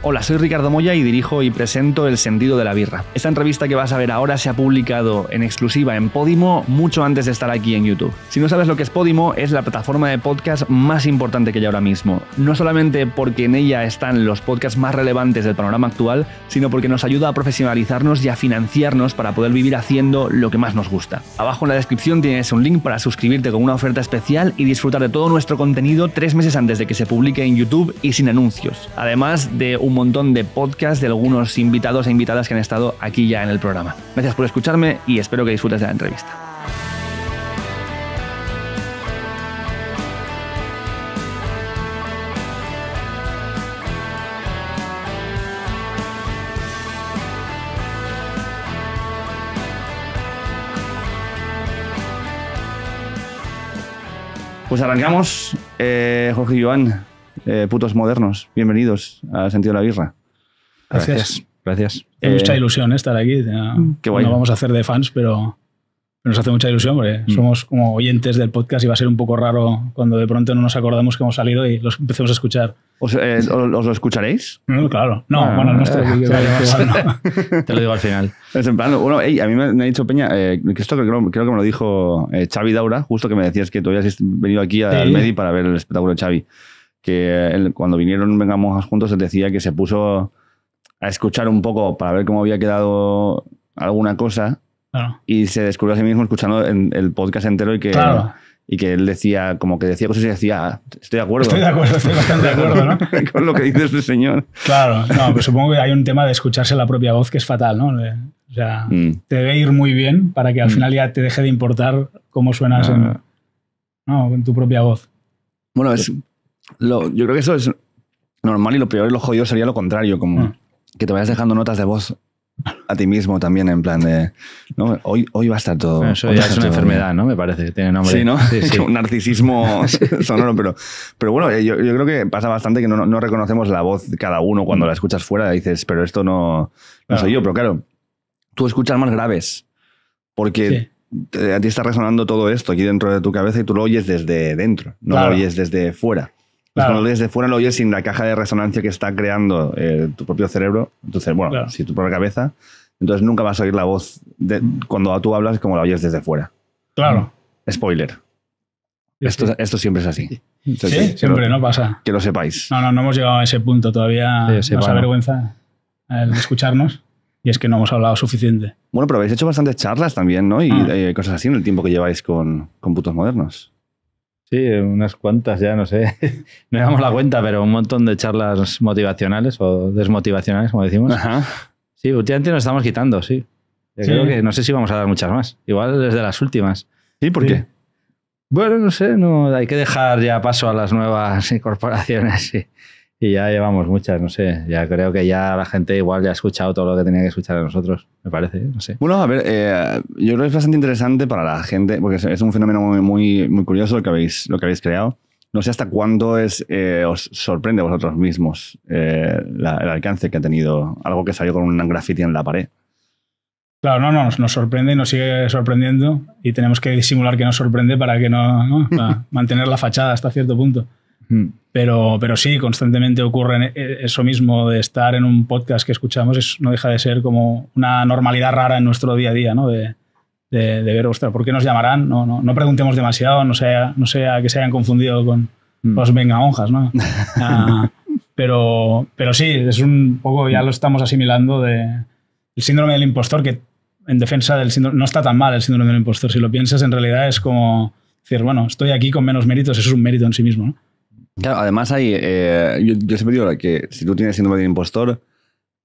Hola, soy Ricardo Moya y dirijo y presento El sentido de la birra. Esta entrevista que vas a ver ahora se ha publicado en exclusiva en Podimo mucho antes de estar aquí en YouTube. Si no sabes lo que es Podimo, es la plataforma de podcast más importante que hay ahora mismo. No solamente porque en ella están los podcasts más relevantes del panorama actual, sino porque nos ayuda a profesionalizarnos y a financiarnos para poder vivir haciendo lo que más nos gusta. Abajo en la descripción tienes un link para suscribirte con una oferta especial y disfrutar de todo nuestro contenido tres meses antes de que se publique en YouTube y sin anuncios. Además de un montón de podcast de algunos invitados e invitadas que han estado aquí ya en el programa. Gracias por escucharme y espero que disfrutes de la entrevista. Pues arrancamos, eh, Jorge y Joan. Eh, putos modernos, bienvenidos a Sentido de la Birra. Gracias. Gracias. mucha eh, ilusión estar aquí. Qué guay. No vamos a hacer de fans, pero nos hace mucha ilusión mm. somos como oyentes del podcast y va a ser un poco raro cuando de pronto no nos acordamos que hemos salido y los empecemos a escuchar. ¿Os, eh, lo escucharéis? No, claro. No, ah. bueno, no estoy. te lo digo al final. Es en plan, bueno, a mí me, ha dicho Peña, que creo, que me lo dijo Xavi Daura, justo que me decías que tú habías venido aquí al Medi para ver el espectáculo de Xavi que cuando vinieron Vengamos Juntos decía que se puso a escuchar un poco para ver cómo había quedado alguna cosa y se descubrió a sí mismo escuchando el, podcast entero y que... y que él decía, como que decía cosas y decía, ah, estoy de acuerdo. Estoy de acuerdo, estoy bastante de acuerdo, ¿no? Con lo que dice este señor. Claro, no, pues supongo que hay un tema de escucharse la propia voz que es fatal, ¿no? O sea, mm. te debe ir muy bien para que al mm. final ya te deje de importar cómo suenas en, ah. en, tu propia voz. Bueno, es, pues yo creo que eso es normal y lo peor y lo jodido sería lo contrario, como ah. que te vayas dejando notas de voz a ti mismo también, en plan de. Hoy, hoy va a estar todo. eso ya es una enfermedad, ¿no? Me parece tiene nombre. Sí, Un narcisismo sonoro, pero, pero bueno, eh, yo, yo, creo que pasa bastante que no, reconocemos la voz de cada uno cuando la escuchas fuera. Dices, pero esto no, no soy yo. Pero claro, tú escuchas más graves porque. A ti está resonando todo esto aquí dentro de tu cabeza y tú lo oyes desde dentro, no lo oyes desde fuera. Pues lo Cuando desde fuera lo oyes sin la caja de resonancia que está creando eh, tu propio cerebro, entonces, bueno, si tu propia cabeza, entonces nunca vas a oír la voz de, cuando tú hablas como la oyes desde fuera. Claro. Mm. Spoiler. Esto, siempre es así. Sí, siempre no pasa. Que lo sepáis. No, no, no hemos llegado a ese punto todavía. esa nos avergüenza escucharnos. Y es que no hemos hablado suficiente. Bueno, pero habéis hecho bastantes charlas también, ¿no? Y ah. eh, cosas así en el tiempo que lleváis con, con putos modernos. Sí, unas cuantas ya, no sé. No damos la cuenta, pero un montón de charlas motivacionales o desmotivacionales, como decimos. Ajá. Sí, últimamente nos estamos quitando, sí. Yo creo que no sé si vamos a dar muchas más. Igual desde las últimas. ¿Y ¿Por qué? Bueno, no sé, no, hay que dejar ya paso a las nuevas incorporaciones. Sí. Y ya llevamos muchas, no sé. Ya creo que ya la gente igual ya ha escuchado todo lo que tenía que escuchar de nosotros, me parece, no sé. Bueno, a ver, eh, yo creo que es bastante interesante para la gente, porque es un fenómeno muy, muy, curioso lo que habéis, lo que habéis creado. No sé hasta cuándo es, eh, os sorprende a vosotros mismos eh, el alcance que ha tenido algo que salió con un graffiti en la pared. Claro, no, no, nos, sorprende y nos sigue sorprendiendo y tenemos que disimular que nos sorprende para que no, para mantener la fachada hasta cierto punto. Hmm. Pero, pero sí, constantemente ocurre eh, eso mismo de estar en un podcast que escuchamos, no deja de ser como una normalidad rara en nuestro día a día, ¿no? De, de, ver, ostras, ¿por qué nos llamarán? No, no, no preguntemos demasiado, no sea, no sea que se hayan confundido con hmm. pues venga vengaonjas, ¿no? Ah, pero, pero sí, es un poco, ya lo estamos asimilando de el síndrome del impostor, que en defensa del síndrome, no está tan mal el síndrome del impostor, si lo piensas en realidad es como decir, bueno, estoy aquí con menos méritos, eso es un mérito en sí mismo, ¿no? Claro, además hay, eh, yo, siempre digo que si tú tienes síndrome de impostor,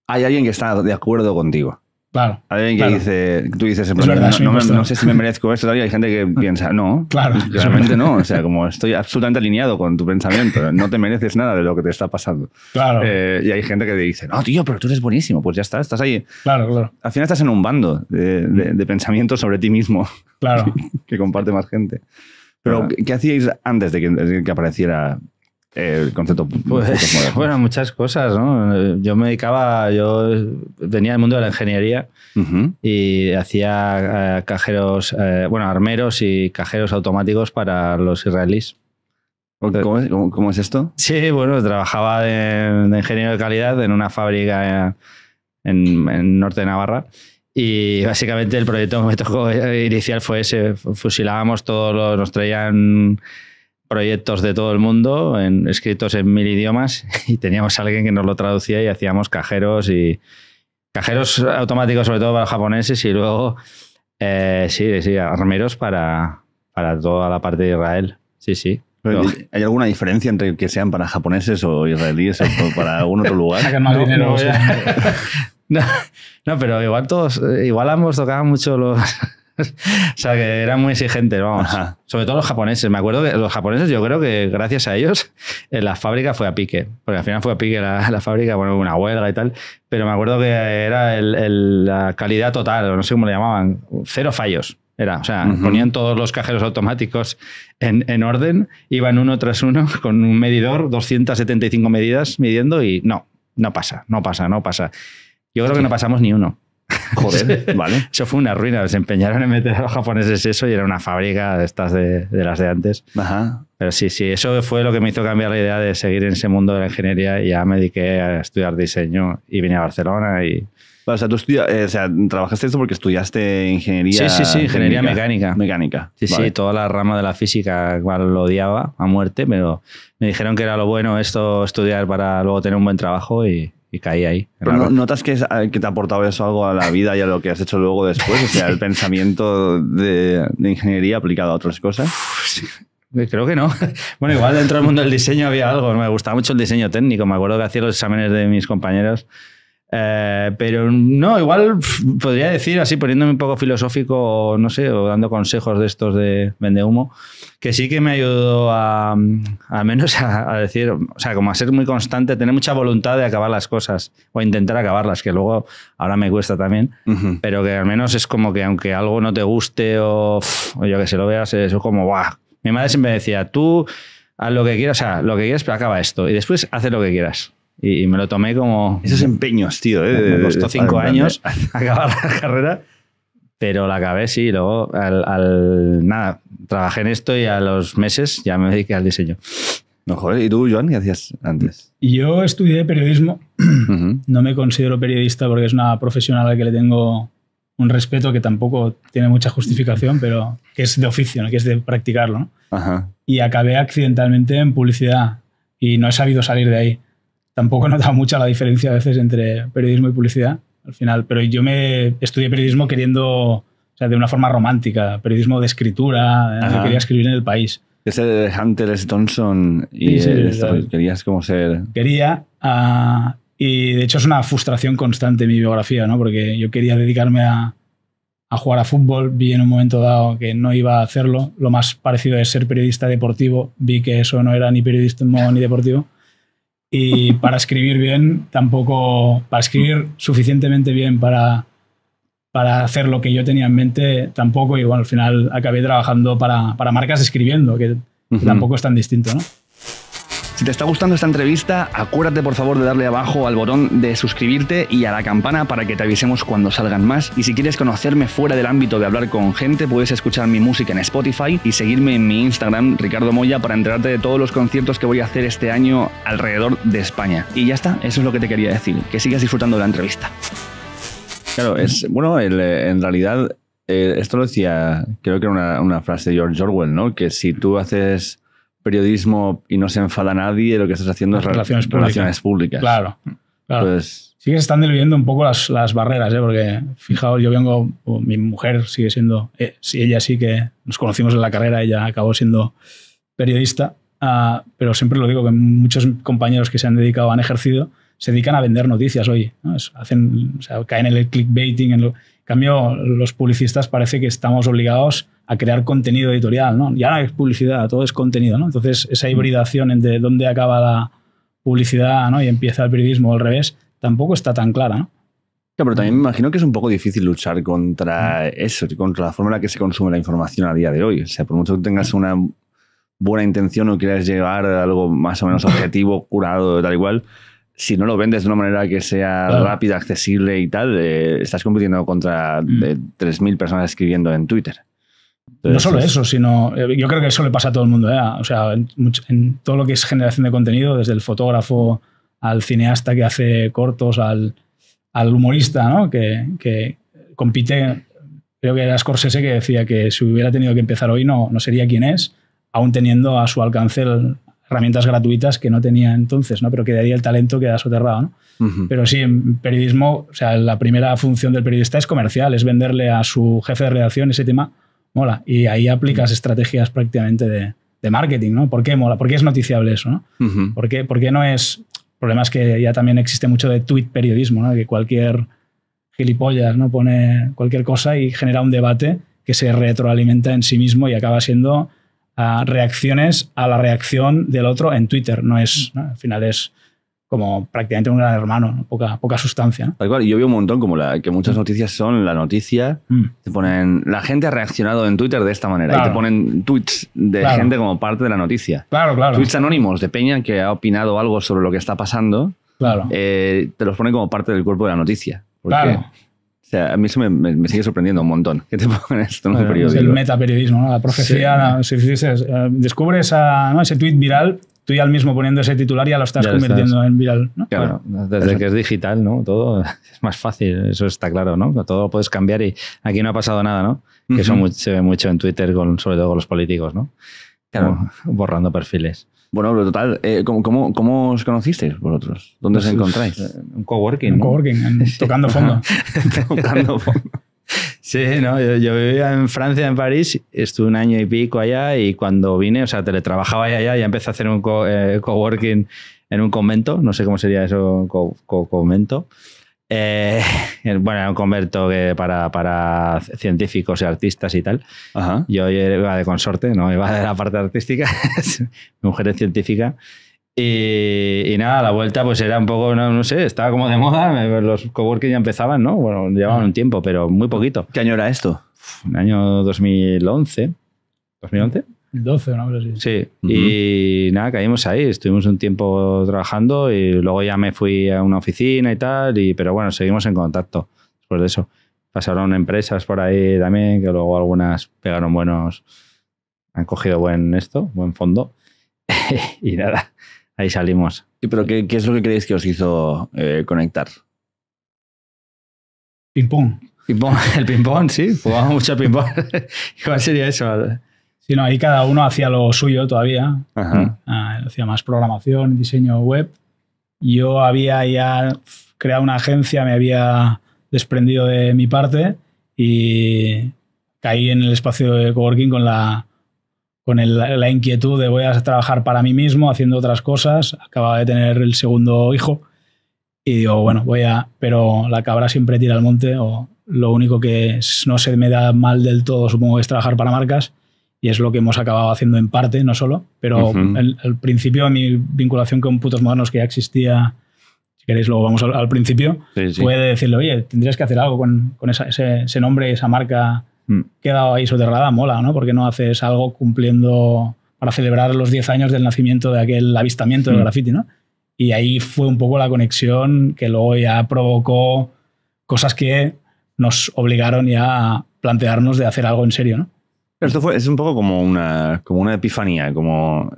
hay alguien que está de acuerdo contigo. Claro. Hay alguien que dice, tú dices, no, sé si me merezco esto, hay gente que piensa, no, claro, realmente no, o sea, como estoy absolutamente alineado con tu pensamiento, no te mereces nada de lo que te está pasando. Claro. Eh, y hay gente que te dice, no, tío, pero tú eres buenísimo, pues ya está, estás ahí. Claro, claro. Al final estás en un bando de, pensamientos sobre ti mismo. Claro. que comparte más gente. Pero, ¿qué hacíais antes de que apareciera el concepto? Pues, bueno, muchas cosas, ¿no? Yo me dedicaba, yo venía del mundo de la ingeniería y hacía eh, cajeros, eh, bueno, armeros y cajeros automáticos para los israelíes. ¿Cómo es, cómo, es, esto? Sí, bueno, trabajaba de, ingeniero de calidad en una fábrica eh, en, el norte de Navarra. Y básicamente el proyecto que me tocó inicial fue ese. Fusilábamos todos los, nos traían proyectos de todo el mundo, en, escritos en mil idiomas, y teníamos alguien que nos lo traducía y hacíamos cajeros y cajeros automáticos, sobre todo para japoneses, y luego, eh, sí, sí, armeros para, para toda la parte de Israel. Sí, sí. ¿Hay alguna diferencia entre que sean para japoneses o israelíes o para algún otro lugar? no, pero igual todos, igual ambos tocaban mucho los o sea, que eran muy exigentes, vamos. Sobre todo los japoneses. Me acuerdo que los japoneses, yo creo que gracias a ellos, en eh, la fábrica fue a pique. Porque al final fue a pique la, la fábrica, bueno, una huelga y tal. Pero me acuerdo que era la calidad total, no sé cómo le llamaban, cero fallos. Era, o sea, ponían todos los cajeros automáticos en, en, orden, iban uno tras uno con un medidor, 275 medidas midiendo y no, no pasa, no pasa, no pasa. Yo creo que no pasamos ni uno. Joder, vale. eso fue una ruina. Se empeñaron en meter a los japoneses eso y era una fábrica de estas de, las de antes. Ajá. Pero sí, sí, eso fue lo que me hizo cambiar la idea de seguir en ese mundo de la ingeniería y ya me dediqué a estudiar diseño y vine a Barcelona y... o sea, tú eh, trabajaste esto porque estudiaste ingeniería. Sí, sí, sí, ingeniería mecánica. Mecánica. Sí, sí, toda la rama de la física, igual lo odiaba a muerte, pero me dijeron que era lo bueno esto estudiar para luego tener un buen trabajo y, y caí ahí. notas que, que, te ha aportado eso algo a la vida y a lo que has hecho luego después, o sea, el pensamiento de, ingeniería aplicado a otras cosas. Pues creo que no. Bueno, igual dentro del mundo del diseño había algo. Me gustaba mucho el diseño técnico. Me acuerdo que hacía los exámenes de mis compañeros eh, pero no, igual podría decir, así poniéndome un poco filosófico, no sé, o dando consejos de estos de vende humo, que sí que me ayudó a, al menos a, decir, o sea, como a ser muy constante, tener mucha voluntad de acabar las cosas o intentar acabarlas, que luego ahora me cuesta también, pero que al menos es como que aunque algo no te guste o, yo que se lo veas, es como, ¡buah! Mi madre siempre decía, tú haz lo que quieras, o sea, lo que quieras, pero acaba esto y después haz lo que quieras y, me lo tomé como... Esos empeños, tío. ¿eh? Me costó cinco años acabar la carrera, pero la acabé, sí. luego, al, nada, trabajé en esto y a los meses ya me dediqué al diseño. No, joder, ¿y tú, Joan, qué hacías antes? Yo estudié periodismo. No me considero periodista porque es una profesional a la que le tengo un respeto que tampoco tiene mucha justificación, pero que es de oficio, que es de practicarlo. Y acabé accidentalmente en publicidad y no he sabido salir de ahí tampoco he notado mucha la diferencia a veces entre periodismo y publicidad al final, pero yo me estudié periodismo queriendo, o sea, de una forma romántica, periodismo de escritura, eh, quería escribir en el país. Ese de Hunter S. Thompson y querías como ser... Quería, ah, y de hecho es una frustración constante mi biografía, ¿no? Porque yo quería dedicarme a, a jugar a fútbol, vi en un momento dado que no iba a hacerlo, lo más parecido es ser periodista deportivo, vi que eso no era ni periodismo ni deportivo y para escribir bien tampoco, para escribir suficientemente bien para, para hacer lo que yo tenía en mente tampoco y bueno, al final acabé trabajando para, para marcas escribiendo, que, tampoco es tan distinto, ¿no? Si te está gustando esta entrevista, acuérdate por favor de darle abajo al botón de suscribirte y a la campana para que te avisemos cuando salgan más. Y si quieres conocerme fuera del ámbito de hablar con gente, puedes escuchar mi música en Spotify y seguirme en mi Instagram, Ricardo Moya, para enterarte de todos los conciertos que voy a hacer este año alrededor de España. Y ya está, eso es lo que te quería decir, que sigas disfrutando de la entrevista. Claro, es bueno, eh, en realidad, eh, esto lo decía, creo que era una, una frase de George Orwell, ¿no? Que si tú haces periodismo y no se enfada nadie, lo que estás haciendo es relaciones, públicas. relaciones públicas. Claro. claro. sí que se están diluyendo un poco las, las barreras, ¿eh? porque fijaos, yo vengo, mi mujer sigue siendo, eh, si ella sí que nos conocimos en la carrera, ella acabó siendo periodista, ah, pero siempre lo digo que muchos compañeros que se han dedicado han ejercido, se dedican a vender noticias hoy. hacen, caen en el clickbaiting. En, cambio, los publicistas parece que estamos obligados a crear contenido editorial. ¿no? Ya es publicidad, todo es contenido. ¿no? Entonces, esa hibridación entre dónde acaba la publicidad ¿no? y empieza el periodismo al revés, tampoco está tan clara. pero también me imagino que es un poco difícil luchar contra eso, contra la forma en la que se consume la información a día de hoy. O sea, por mucho que tengas una buena intención o quieras llevar algo más o menos objetivo, curado, tal y cual, si no lo vendes de una manera que sea rápida, accesible y tal, eh, estás compitiendo contra 3.000 mm. personas escribiendo en Twitter. no solo eso, sino eh, yo creo que eso le pasa a todo el mundo. Eh, o sea, en, todo lo que es generación de contenido, desde el fotógrafo al cineasta que hace cortos, al, humorista, ¿no? que, compite. Creo que era Scorsese que decía que si hubiera tenido que empezar hoy no, no sería quien es, aún teniendo a su alcance herramientas gratuitas que no tenía entonces, ¿no? pero que de ahí el talento queda soterrado. Pero sí, en periodismo, o sea, la primera función del periodista es comercial, es venderle a su jefe de redacción ese tema, mola, y ahí aplicas estrategias prácticamente de, marketing, ¿no? ¿Por qué mola? ¿Por qué es noticiable eso? ¿no? ¿Por, qué, no es...? El problema es que ya también existe mucho de tweet periodismo, que cualquier gilipollas ¿no? pone cualquier cosa y genera un debate que se retroalimenta en sí mismo y acaba siendo reacciones a la reacción del otro en Twitter. No es, al final es como prácticamente un gran hermano, poca, poca sustancia. yo veo un montón como la, que muchas mm. noticias son la noticia, mm. ponen, la gente ha reaccionado en Twitter de esta manera, y te ponen tweets de gente como parte de la noticia. Claro, claro. Tweets anónimos de Peña que ha opinado algo sobre lo que está pasando, claro. Eh, te los ponen como parte del cuerpo de la noticia. claro a mí eso me, sigue sorprendiendo un montón que te pongan esto pues el metaperiodismo, la profecía. Si eh, descubres ese tweet viral, tú ya al mismo poniendo ese titular ya lo estás convirtiendo en viral. Claro, desde que es digital, ¿no? Todo es más fácil, eso está claro, ¿no? Todo lo puedes cambiar y aquí no ha pasado nada, ¿no? eso se ve mucho en Twitter, sobre todo con los políticos, ¿no? Claro. borrando perfiles. Bueno, pero total, eh, ¿cómo, cómo, cómo, os conocisteis vosotros? ¿Dónde os pues, encontráis? Eh, un coworking. Un coworking, tocando fondo. tocando Sí, no, yo, vivía en Francia, en París, estuve un año y pico allá y cuando vine, o sea, teletrabajaba allá, y empecé a hacer un eh, coworking en un convento, no sé cómo sería eso, un co convento. Eh, bueno, era un converto que para, para, científicos y artistas y tal. Yo iba de consorte, no iba de la parte artística, mujer es científica. Y, nada, la vuelta pues era un poco, no, sé, estaba como de moda, los coworking ya empezaban, ¿no? Bueno, llevaban un tiempo, pero muy poquito. ¿Qué año era esto? Un año 2011. ¿2011? 12, una Sí, y nada, caímos ahí, estuvimos un tiempo trabajando y luego ya me fui a una oficina y tal, y, pero bueno, seguimos en contacto después de eso. Pasaron empresas por ahí también, que luego algunas pegaron buenos, han cogido buen esto, buen fondo, y nada, ahí salimos. ¿Y pero qué, qué es lo que creéis que os hizo eh, conectar? Ping-pong. Ping -pong. El ping-pong, sí, jugaba mucho ping-pong. ¿Cuál sería eso? Sí, no, ahí cada uno hacía lo suyo todavía. Ah, hacía más programación, diseño web. Yo había ya creado una agencia, me había desprendido de mi parte y caí en el espacio de coworking con la con la inquietud de voy a trabajar para mí mismo haciendo otras cosas. Acababa de tener el segundo hijo y digo, bueno, voy a, pero la cabra siempre tira al monte o lo único que no se me da mal del todo, supongo, es trabajar para marcas y es lo que hemos acabado haciendo en parte, no solo, pero al principio mi vinculación con Putos Modernos que ya existía, si queréis luego vamos al, principio, puede fue decirle, oye, tendrías que hacer algo con, ese, nombre, esa marca mm. quedado ahí soterrada, mola, ¿no? Porque no haces algo cumpliendo para celebrar los 10 años del nacimiento de aquel avistamiento del mm. graffiti, ¿no? Y ahí fue un poco la conexión que luego ya provocó cosas que nos obligaron ya a plantearnos de hacer algo en serio, ¿no? Esto fue, es un poco como una, como una epifanía, como,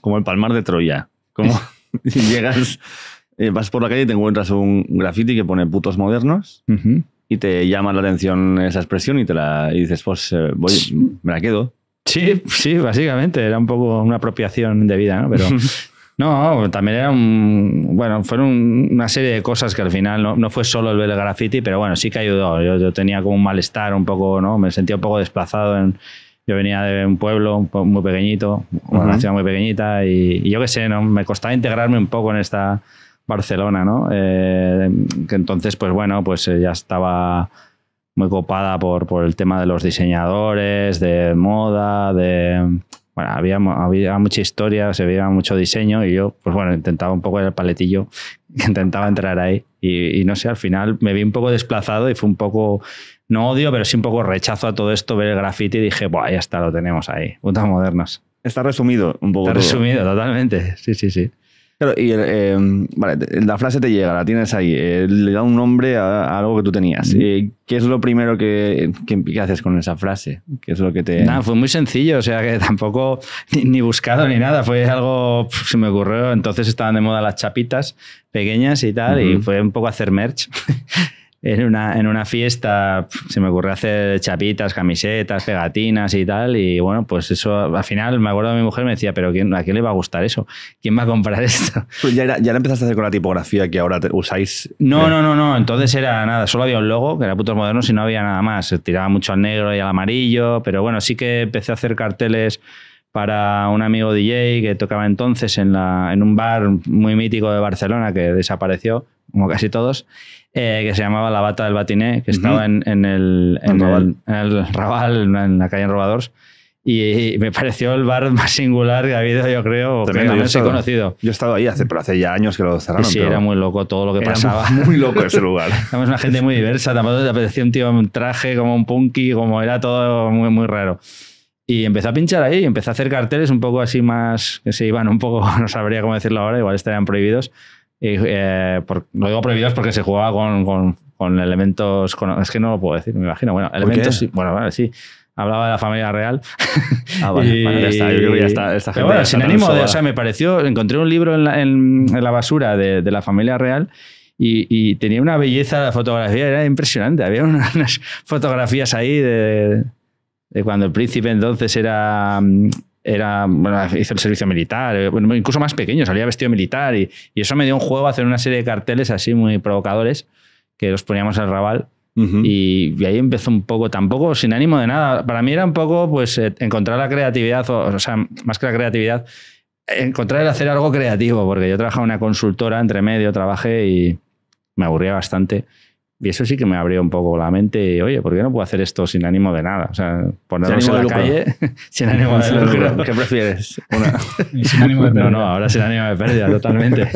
como, el palmar de Troya. Como llegas, eh, vas por la calle y te encuentras un graffiti que pone putos modernos y te llama la atención esa expresión y, te la, dices, pues eh, voy, me la quedo. Sí, sí, básicamente. Era un poco una apropiación de vida, ¿no? Pero No, también era un. Bueno, fueron una serie de cosas que al final no, fue solo el el Graffiti, pero bueno, sí que ayudó. Yo, tenía como un malestar un poco, ¿no? Me sentía un poco desplazado. En, yo venía de un pueblo muy pequeñito, una ciudad muy pequeñita, y, yo qué sé, ¿no? Me costaba integrarme un poco en esta Barcelona, ¿no? Eh, que entonces, pues bueno, pues eh, ya estaba muy copada por, por el tema de los diseñadores, de moda, de bueno, había, mucha historia, se veía mucho diseño y yo, pues bueno, intentaba un poco el paletillo, intentaba entrar ahí y, no sé, al final me vi un poco desplazado y fue un poco, no odio, pero sí un poco rechazo a todo esto, ver el graffiti y dije, bueno, ahí está, lo tenemos ahí, puntas modernas. Está resumido un poco. Está resumido, totalmente, sí, sí, sí. Claro, y em, la frase te llega, la tienes ahí, eh, le da un nombre a, algo que tú tenías. Eh, ¿Qué es lo primero que, haces con esa frase? ¿Qué es lo que te...? fue muy sencillo, o sea que tampoco ni, buscado ni nada, fue algo, se me ocurrió, entonces estaban de moda las chapitas pequeñas y tal, y fue un poco hacer merch. en una, en una fiesta se me ocurrió hacer chapitas, camisetas, pegatinas y tal. Y bueno, pues eso al final me acuerdo de mi mujer me decía, pero ¿a quién le va a gustar eso? ¿Quién va a comprar esto? Pues ya, era, ya la empezaste a hacer con la tipografía que ahora usáis. No, eh. no, no, no. Entonces era nada, solo había un logo que era putos modernos y no había nada más. Se tiraba mucho al negro y al amarillo, pero bueno, sí que empecé a hacer carteles para un amigo DJ que tocaba entonces en, la, en un bar muy mítico de Barcelona que desapareció, como casi todos. Eh, que se llamaba La Bata del Batiné, que estaba en, el, el, Raval, en la calle en Robadors. Y, me pareció el bar más singular que ha habido, yo creo, que yo conocido. Yo he estado ahí, hace, pero hace ya años que lo cerraron. sí, era muy loco todo lo que pasaba. Muy, muy loco ese lugar. Éramos una gente muy diversa, tampoco te apetecía un tío en traje como un punky, como era todo muy, muy raro. Y empezó a pinchar ahí, empecé a hacer carteles un poco así más, que se iban un poco, no sabría cómo decirlo ahora, igual estarían prohibidos, eh, lo digo prohibidos porque se jugaba con, con, elementos. es que no lo puedo decir, me imagino. Bueno, elementos. Sí, bueno, sí. Hablaba de la familia real. Ah, vale. bueno, sin ánimo de. O sea, me pareció. Encontré un libro en la, basura de, la familia real. Y, tenía una belleza la fotografía, era impresionante. Había unas, fotografías ahí de, de, cuando el príncipe entonces era mm, era, bueno, hice el servicio militar, eh, incluso más pequeño, salía vestido militar y, eso me dio un juego a hacer una serie de carteles así muy provocadores que los poníamos al rabal. y, ahí empezó un poco, tampoco sin ánimo de nada. Para mí era un poco pues eh, encontrar la creatividad, o, o sea, más que la creatividad, encontrar el hacer algo creativo, porque yo trabajaba en una consultora entre medio, trabajé y me aburría bastante. Y eso sí que me abrió un poco la mente. Oye, ¿por qué no puedo hacer esto sin ánimo de nada? O sea, ponernos en la calle sin ánimo de lucro. ¿Qué prefieres? sin ánimo de No, no, ahora sin ánimo de pérdida, totalmente.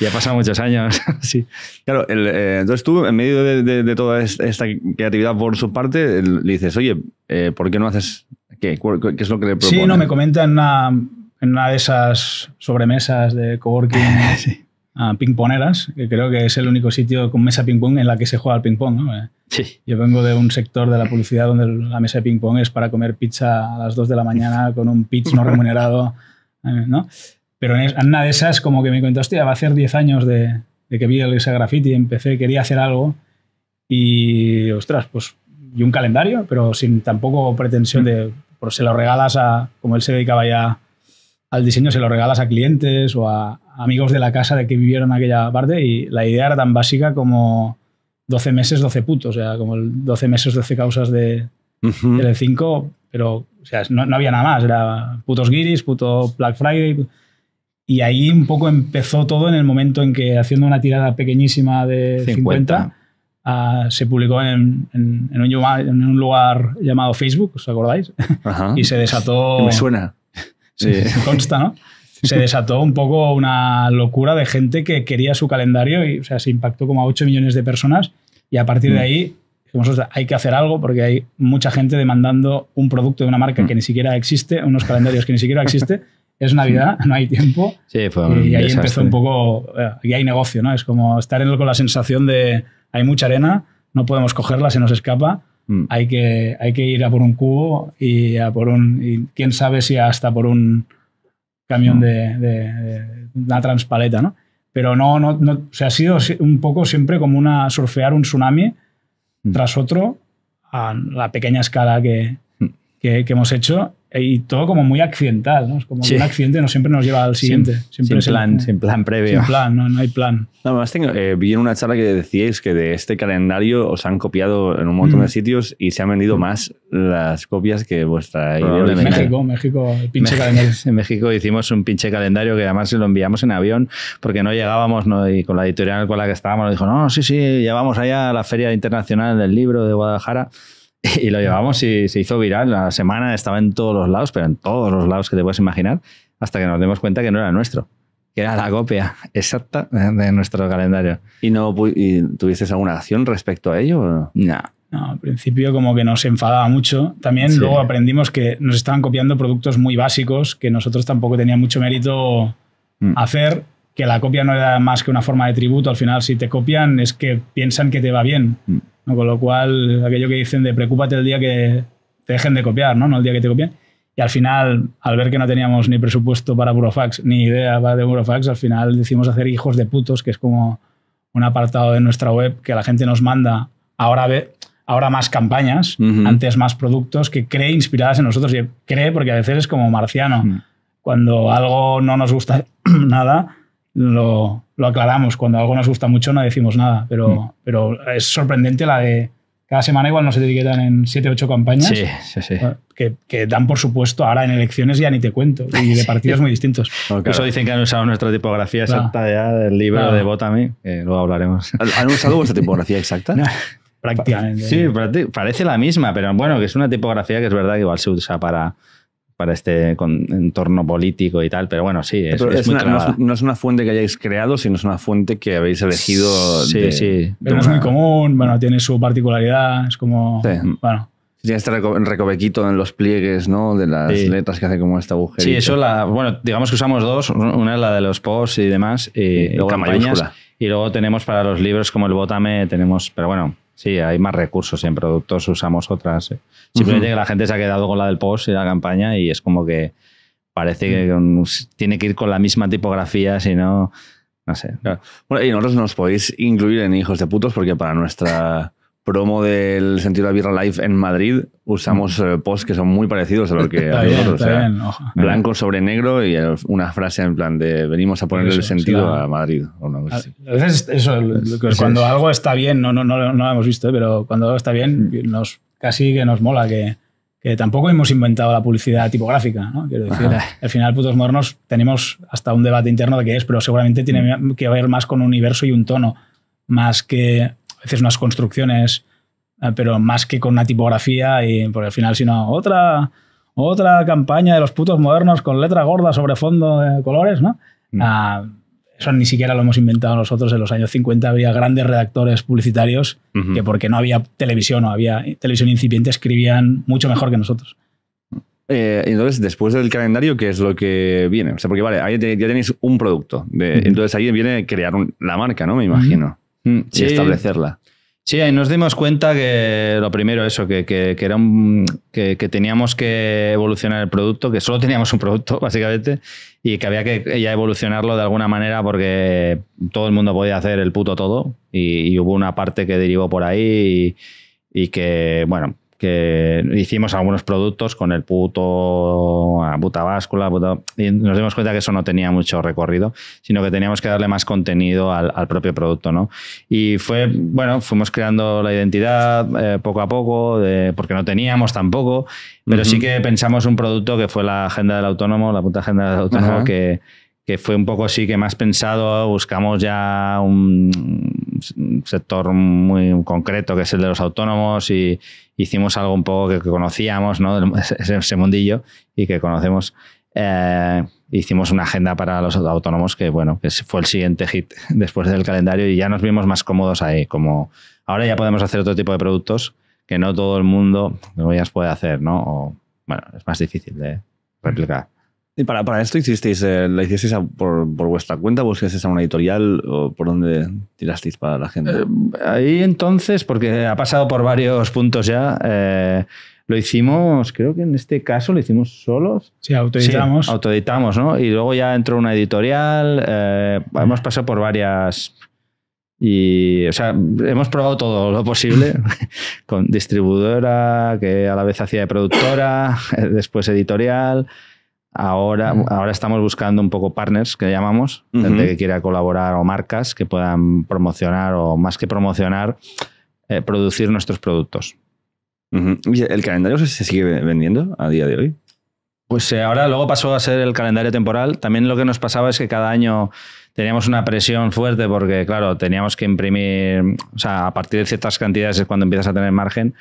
Y ha pasado muchos años. sí. Claro, eh, entonces tú, en medio de, de, toda esta creatividad por su parte, le dices, oye, eh, ¿por qué no haces qué? ¿Qué es lo que le propones? Sí, no, me comentan en una, en una de esas sobremesas de coworking a pingponeras, que creo que es el único sitio con mesa ping-pong en la que se juega al ping-pong. Eh, sí. Yo vengo de un sector de la publicidad donde la mesa de ping-pong es para comer pizza a las 2 de la mañana con un pitch no remunerado, eh, ¿no? Pero en una de esas como que me contó, hostia, va a ser 10 años de, que vi el ese graffiti, empecé, quería hacer algo y, ostras, pues, y un calendario, pero sin tampoco pretensión de, pues se lo regalas a, como él se dedicaba ya al diseño, se lo regalas a clientes o a, amigos de la casa de que vivieron aquella parte y la idea era tan básica como 12 meses, 12 putos, o sea, como el 12 meses, 12 causas de l 5, pero no, había nada más, era putos guiris, puto Black Friday. Y ahí un poco empezó todo en el momento en que haciendo una tirada pequeñísima de 50, ah, se publicó en, un, en, un, lugar llamado Facebook, ¿os acordáis? y se desató... Me suena. Sí, sí. consta, ¿no? se desató un poco una locura de gente que quería su calendario y o sea, se impactó como a 8 millones de personas y a partir de mm. ahí dijimos, hay que hacer algo porque hay mucha gente demandando un producto de una marca que mm. ni siquiera existe, unos calendarios que ni siquiera existe. Es Navidad, no hay tiempo. Sí, fue y ahí empezó un poco, eh, y hay negocio, ¿no? Es como estar con la sensación de hay mucha arena, no podemos cogerla, se nos escapa. Mm. Hay, que, hay que ir a por un cubo y a por un. Y quién sabe si hasta por un camión mm. de, una transpaleta, ¿no? Pero no, no, no, ha sido un poco siempre como una surfear un tsunami mm. tras otro a la pequeña escala que, que, hemos hecho eh, y todo como muy accidental, ¿no? como un accidente no siempre nos lleva al siguiente. Sin, siempre sin plan, sin plan previo. Sin plan, no, no hay plan. No, más eh, vi en una charla que decíais que de este calendario os han copiado en un montón de mm. sitios y se han vendido mm. más las copias que vuestra idea En México, México, el pinche calendario. En México hicimos un pinche calendario que además lo enviamos en avión porque no llegábamos y con la editorial con la que estábamos nos dijo, no, sí, sí, llevamos allá a la Feria Internacional del Libro de Guadalajara y lo llevamos y se hizo viral. La semana estaba en todos los lados, pero en todos los lados que te puedes imaginar, hasta que nos dimos cuenta que no era nuestro, que era la copia exacta de nuestro calendario. ¿Y no alguna acción respecto a ello? No? no. al principio como que nos enfadaba mucho. También luego aprendimos que nos estaban copiando productos muy básicos que nosotros tampoco tenía mucho mérito mm. hacer que la copia no era más que una forma de tributo, al final si te copian es que piensan que te va bien. ¿no? Con lo cual, aquello que dicen de preocúpate el día que te dejen de copiar, ¿no? no el día que te copien. Y al final, al ver que no teníamos ni presupuesto para Burofax, ni idea de Burofax, al final decidimos hacer hijos de putos, que es como un apartado de nuestra web que la gente nos manda ahora ve ahora más campañas, antes más productos que cree inspiradas en nosotros y cree porque a veces es como marciano. Cuando algo no nos gusta nada, lo, aclaramos. Cuando algo nos gusta mucho no decimos nada, pero, mm. pero es sorprendente la de cada semana igual nos etiquetan en 7 8 campañas sí, sí, Que, dan por supuesto ahora en elecciones ya ni te cuento y de partidos muy distintos Por eso dicen que han usado nuestra tipografía exacta ya del libro de Botami que luego hablaremos ¿han usado vuestra tipografía exacta? prácticamente sí, parece la misma pero bueno que es una tipografía que es verdad que igual se usa para para este entorno político y tal, pero bueno, sí, es, muy no, es, una fuente que hayáis creado, sino es una fuente que habéis elegido. Sí, sí. es muy común, bueno, tiene su particularidad, es como. Sí. Bueno. Tiene este recovequito en los pliegues, ¿no? De las letras que hace como este agujero. Sí, eso la. Bueno, digamos que usamos dos. Una es la de los posts y demás. Y, eh, campañas, Y luego tenemos para los libros como el Bótame, tenemos. Pero bueno, Sí, hay más recursos. En productos usamos otras. ¿eh? Simplemente que la gente se ha quedado con la del post y la campaña y es como que parece que mm. tiene que ir con la misma tipografía, si no, no sé. Bueno, y nosotros nos podéis incluir en Hijos de Putos porque para nuestra promo del sentido de la birra live en Madrid, usamos mm. eh, posts que son muy parecidos a lo que habíamos, o sea, blanco sobre negro y una frase en plan de venimos a ponerle el sentido a Madrid. a, veces eso, cuando algo está bien, no, no, no, lo hemos visto, ¿eh? pero cuando algo está bien, nos, casi que nos mola que, que tampoco hemos inventado la publicidad tipográfica. ¿no? Quiero decir, al final, Putos Modernos, tenemos hasta un debate interno de qué es, pero seguramente tiene mm. que ver más con un universo y un tono, más que veces unas construcciones, eh, pero más que con una tipografía, y por el final, sino otra, otra campaña de los putos modernos con letra gorda sobre fondo de colores, ¿no? Mm. Ah, eso ni siquiera lo hemos inventado nosotros. En los años 50 había grandes redactores publicitarios que porque no había televisión o había televisión incipiente escribían mucho mejor que nosotros. Eh, entonces, después del calendario, ¿qué es lo que viene? O sea, porque vale, ahí ya tenéis un producto. Entonces ahí viene crear la marca, ¿no? Me imagino. Mm, y establecerla. Sí, y nos dimos cuenta que lo primero, eso, que, que teníamos que evolucionar el producto, que solo teníamos un producto, básicamente, y que había que ya evolucionarlo de alguna manera porque todo el mundo podía hacer el puto todo, y, hubo una parte que derivó por ahí y que, bueno, que hicimos algunos productos con el puto, a puta báscula, y nos dimos cuenta que eso no tenía mucho recorrido, sino que teníamos que darle más contenido al, propio producto, ¿no? Y fue, bueno, fuimos creando la identidad eh, poco a poco, porque no teníamos tampoco, pero sí que pensamos un producto que fue la agenda del autónomo, la puta agenda del autónomo, que, fue un poco así que más pensado, buscamos ya un sector muy concreto que es el de los autónomos y hicimos algo un poco que, conocíamos, ¿no? Ese, mundillo y que conocemos. Eh, hicimos una agenda para los autónomos que, bueno, que fue el siguiente hit después del calendario y ya nos vimos más cómodos ahí. Como ahora ya podemos hacer otro tipo de productos que no todo el mundo ya puede hacer, ¿no? O, bueno, es más difícil de replicar. Y para, para esto hicisteis, eh, la hicisteis por, por, vuestra cuenta, buscasteis a una editorial o por dónde tirasteis para la gente? Eh, ahí entonces, porque ha pasado por varios puntos ya. Eh, lo hicimos, creo que en este caso lo hicimos solos. Sí, autoeditamos. Sí, autoeditamos, ¿no? Y luego ya entró una editorial, hemos pasado por varias... Y, o sea, hemos probado todo lo posible, con distribuidora, que a la vez hacía de productora, después editorial, Ahora, ahora estamos buscando un poco partners que llamamos, gente que quiera colaborar o marcas que puedan promocionar o más que promocionar, eh, producir nuestros productos. ¿El calendario se sigue vendiendo a día de hoy? Pues eh, ahora luego pasó a ser el calendario temporal. También lo que nos pasaba es que cada año teníamos una presión fuerte porque, claro, teníamos que imprimir, o sea, a partir de ciertas cantidades es cuando empiezas a tener margen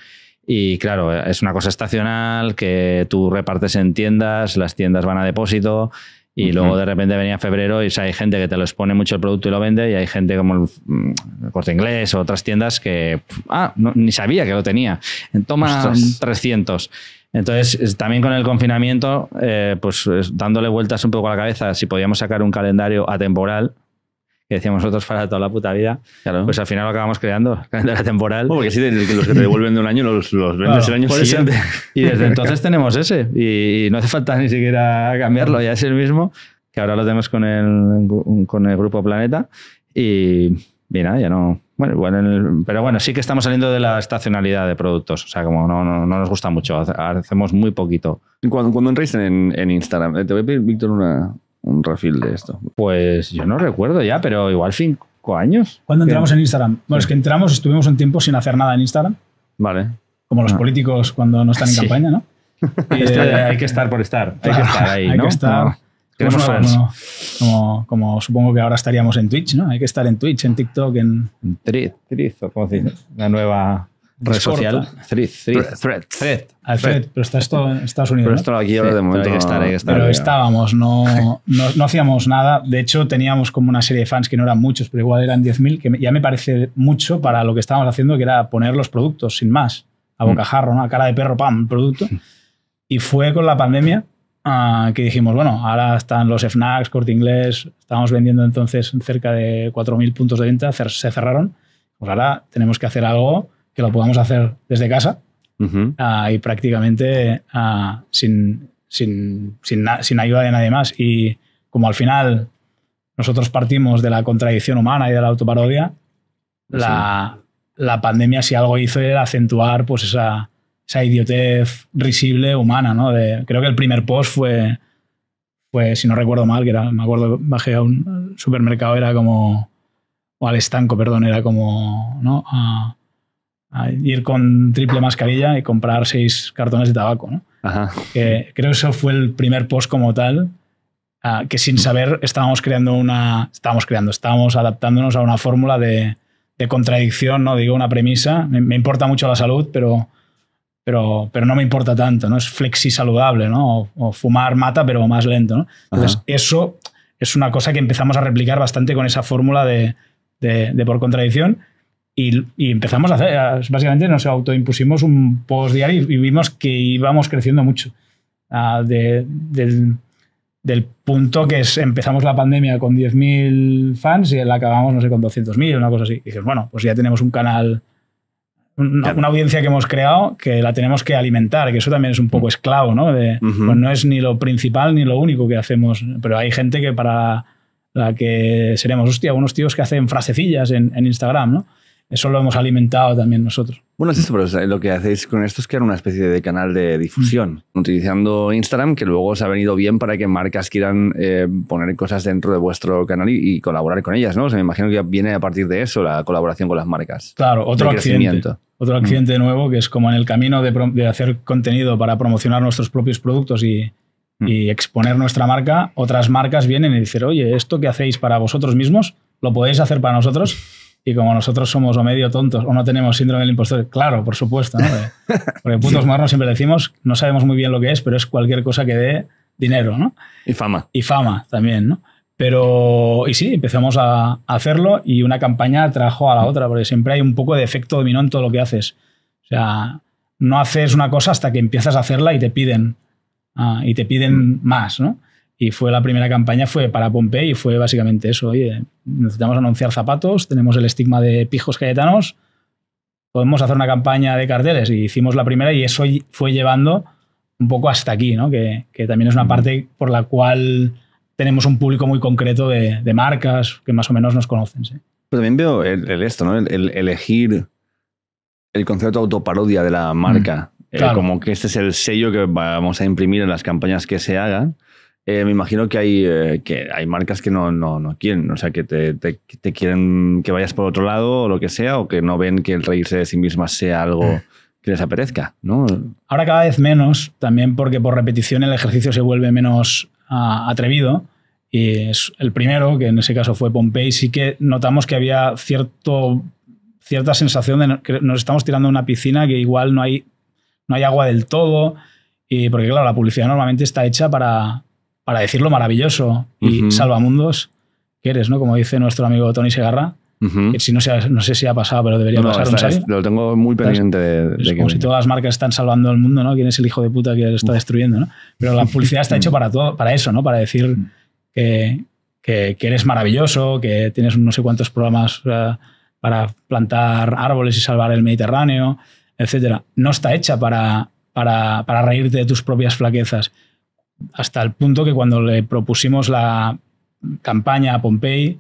y claro, es una cosa estacional que tú repartes en tiendas, las tiendas van a depósito y luego de repente venía febrero y hay gente que te lo expone mucho el producto y lo vende y hay gente como el, mm, Corte Inglés o otras tiendas que, ah, ni sabía que lo tenía. Toma 300. Entonces, también con el confinamiento, eh, pues dándole vueltas un poco a la cabeza, si podíamos sacar un calendario atemporal, que decíamos nosotros para toda la puta vida, pues al final lo acabamos creando, la temporal. porque sí, los que te devuelven de un año los, los vendes el año siguiente. Y desde entonces tenemos ese, y, no hace falta ni siquiera cambiarlo, ya es el mismo, que ahora lo tenemos con el, con el grupo Planeta, y mira, ya no... Bueno, pero bueno, sí que estamos saliendo de la estacionalidad de productos. O sea, como no, no, nos gusta mucho, hacemos muy poquito. Cuando, cuando entréis en, en Instagram, eh, te voy a pedir, Víctor, una, un refil de esto? Pues yo no recuerdo ya, pero igual cinco años. ¿Cuándo entramos en Instagram? Bueno, es que entramos, estuvimos un tiempo sin hacer nada en Instagram. Vale. Como los ah. políticos cuando no están en campaña, ¿no? Eh, este hay que estar por estar. Hay que estar ahí, hay Que estar. Como, como, supongo que ahora estaríamos en Twitch, ¿no? Hay que estar en Twitch, en TikTok, en. Triz, Triz, como La nueva Red social. Thread. Thread. Thread. Pero está esto en Estados Unidos. Pero esto aquí ahora de momento. pero estábamos, no, no, hacíamos nada. De hecho, teníamos como una serie de fans que no eran muchos, pero igual eran 10.000, que ya me parece mucho para lo que estábamos haciendo, que era poner los productos sin más. A mm. bocajarro, una cara de perro, pam, producto. Y fue con la pandemia ah, que dijimos, bueno, ahora están los FNACs, Corte Inglés, estábamos vendiendo entonces cerca de 4.000 puntos de venta, se cerraron. Pues ahora tenemos que hacer algo que lo podamos hacer desde casa ah, y prácticamente ah, sin, sin, ayuda de nadie más. Y como al final nosotros partimos de la contradicción humana y de la autoparodia, la, pandemia si algo hizo era acentuar pues, esa, idiotez risible humana. De, creo que el primer post fue, si no recuerdo mal, que era, me acuerdo, bajé a un supermercado, era como o al estanco, perdón, era como, ¿no? Ah, ir con triple mascarilla y comprar seis cartones de tabaco. ¿no? creo que eso fue el primer post como tal, que sin saber estábamos creando una, estábamos creando, estábamos adaptándonos a una fórmula de, contradicción, no digo una premisa. Me, importa mucho la salud, pero, pero, pero no me importa tanto. ¿no? Es flexi saludable, ¿no? o, fumar mata, pero más lento. ¿no? Entonces, eso es una cosa que empezamos a replicar bastante con esa fórmula de, de por contradicción y, empezamos a hacer, básicamente nos autoimpusimos un post diario y, vimos que íbamos creciendo mucho. Ah, del, punto que es, empezamos la pandemia con 10.000 fans y la acabamos, no sé, con 200.000, una cosa así. Y dices, bueno, pues ya tenemos un canal, una, audiencia que hemos creado que la tenemos que alimentar, que eso también es un poco mm. esclavo, ¿no? De, pues no es ni lo principal ni lo único que hacemos, pero hay gente que para la que seremos, hostia, unos tíos que hacen frasecillas en Instagram, ¿no? eso lo hemos alimentado también nosotros. Bueno, es esto, pero lo que hacéis con esto es crear una especie de canal de difusión, mm. utilizando Instagram, que luego os ha venido bien para que marcas quieran eh, poner cosas dentro de vuestro canal y, colaborar con ellas, ¿no? O me imagino que viene a partir de eso la colaboración con las marcas. Claro, otro accidente. Otro mm. accidente nuevo que es como en el camino de, hacer contenido para promocionar nuestros propios productos y, mm. y exponer nuestra marca, otras marcas vienen y dicen, oye, esto que hacéis para vosotros mismos, lo podéis hacer para nosotros y como nosotros somos o medio tontos o no tenemos síndrome del impostor, claro, por supuesto, ¿no? Porque putos nos siempre decimos, no sabemos muy bien lo que es, pero es cualquier cosa que dé dinero, ¿no? Y fama. Y fama también, ¿no? Pero, y sí, empezamos a hacerlo y una campaña trajo a la otra, porque siempre hay un poco de efecto dominó en todo lo que haces. O sea, no haces una cosa hasta que empiezas a hacerla y te piden, ah, y te piden mm. más, ¿no? Y fue la primera campaña, fue para Pompey y fue básicamente eso. necesitamos anunciar zapatos, tenemos el estigma de pijos cayetanos, podemos hacer una campaña de carteles. Y hicimos la primera y eso fue llevando un poco hasta aquí, que, también es una parte por la cual tenemos un público muy concreto de, marcas que más o menos nos conocen. Pero también veo el, esto, El, elegir el concepto autoparodia de la marca. Eh, como que este es el sello que vamos a imprimir en las campañas que se hagan. Eh, me imagino que hay, eh, que hay marcas que no, quieren, o sea, que te, quieren que vayas por otro lado o lo que sea, o que no ven que el reírse de sí misma sea algo eh. que les apetezca, Ahora cada vez menos, también porque por repetición el ejercicio se vuelve menos ah, atrevido. Y es el primero, que en ese caso fue Pompey, sí que notamos que había cierto, cierta sensación de que nos estamos tirando a una piscina que igual no hay, no hay agua del todo. Y porque, claro, la publicidad normalmente está hecha para, para decir lo maravilloso y salvamundos que eres, ¿no? Como dice nuestro amigo Tony Segarra, que si no, no sé si ha pasado, pero debería pasar. un lo tengo muy pues, pendiente como si todas las marcas están salvando el mundo, ¿no? ¿Quién es el hijo de puta que lo está destruyendo, Pero la publicidad está hecha para, para eso, ¿no? Para decir que, eres maravilloso, que tienes no sé cuántos programas eh, para plantar árboles y salvar el Mediterráneo, etc. No está hecha para, para, para reírte de tus propias flaquezas hasta el punto que cuando le propusimos la campaña a Pompey,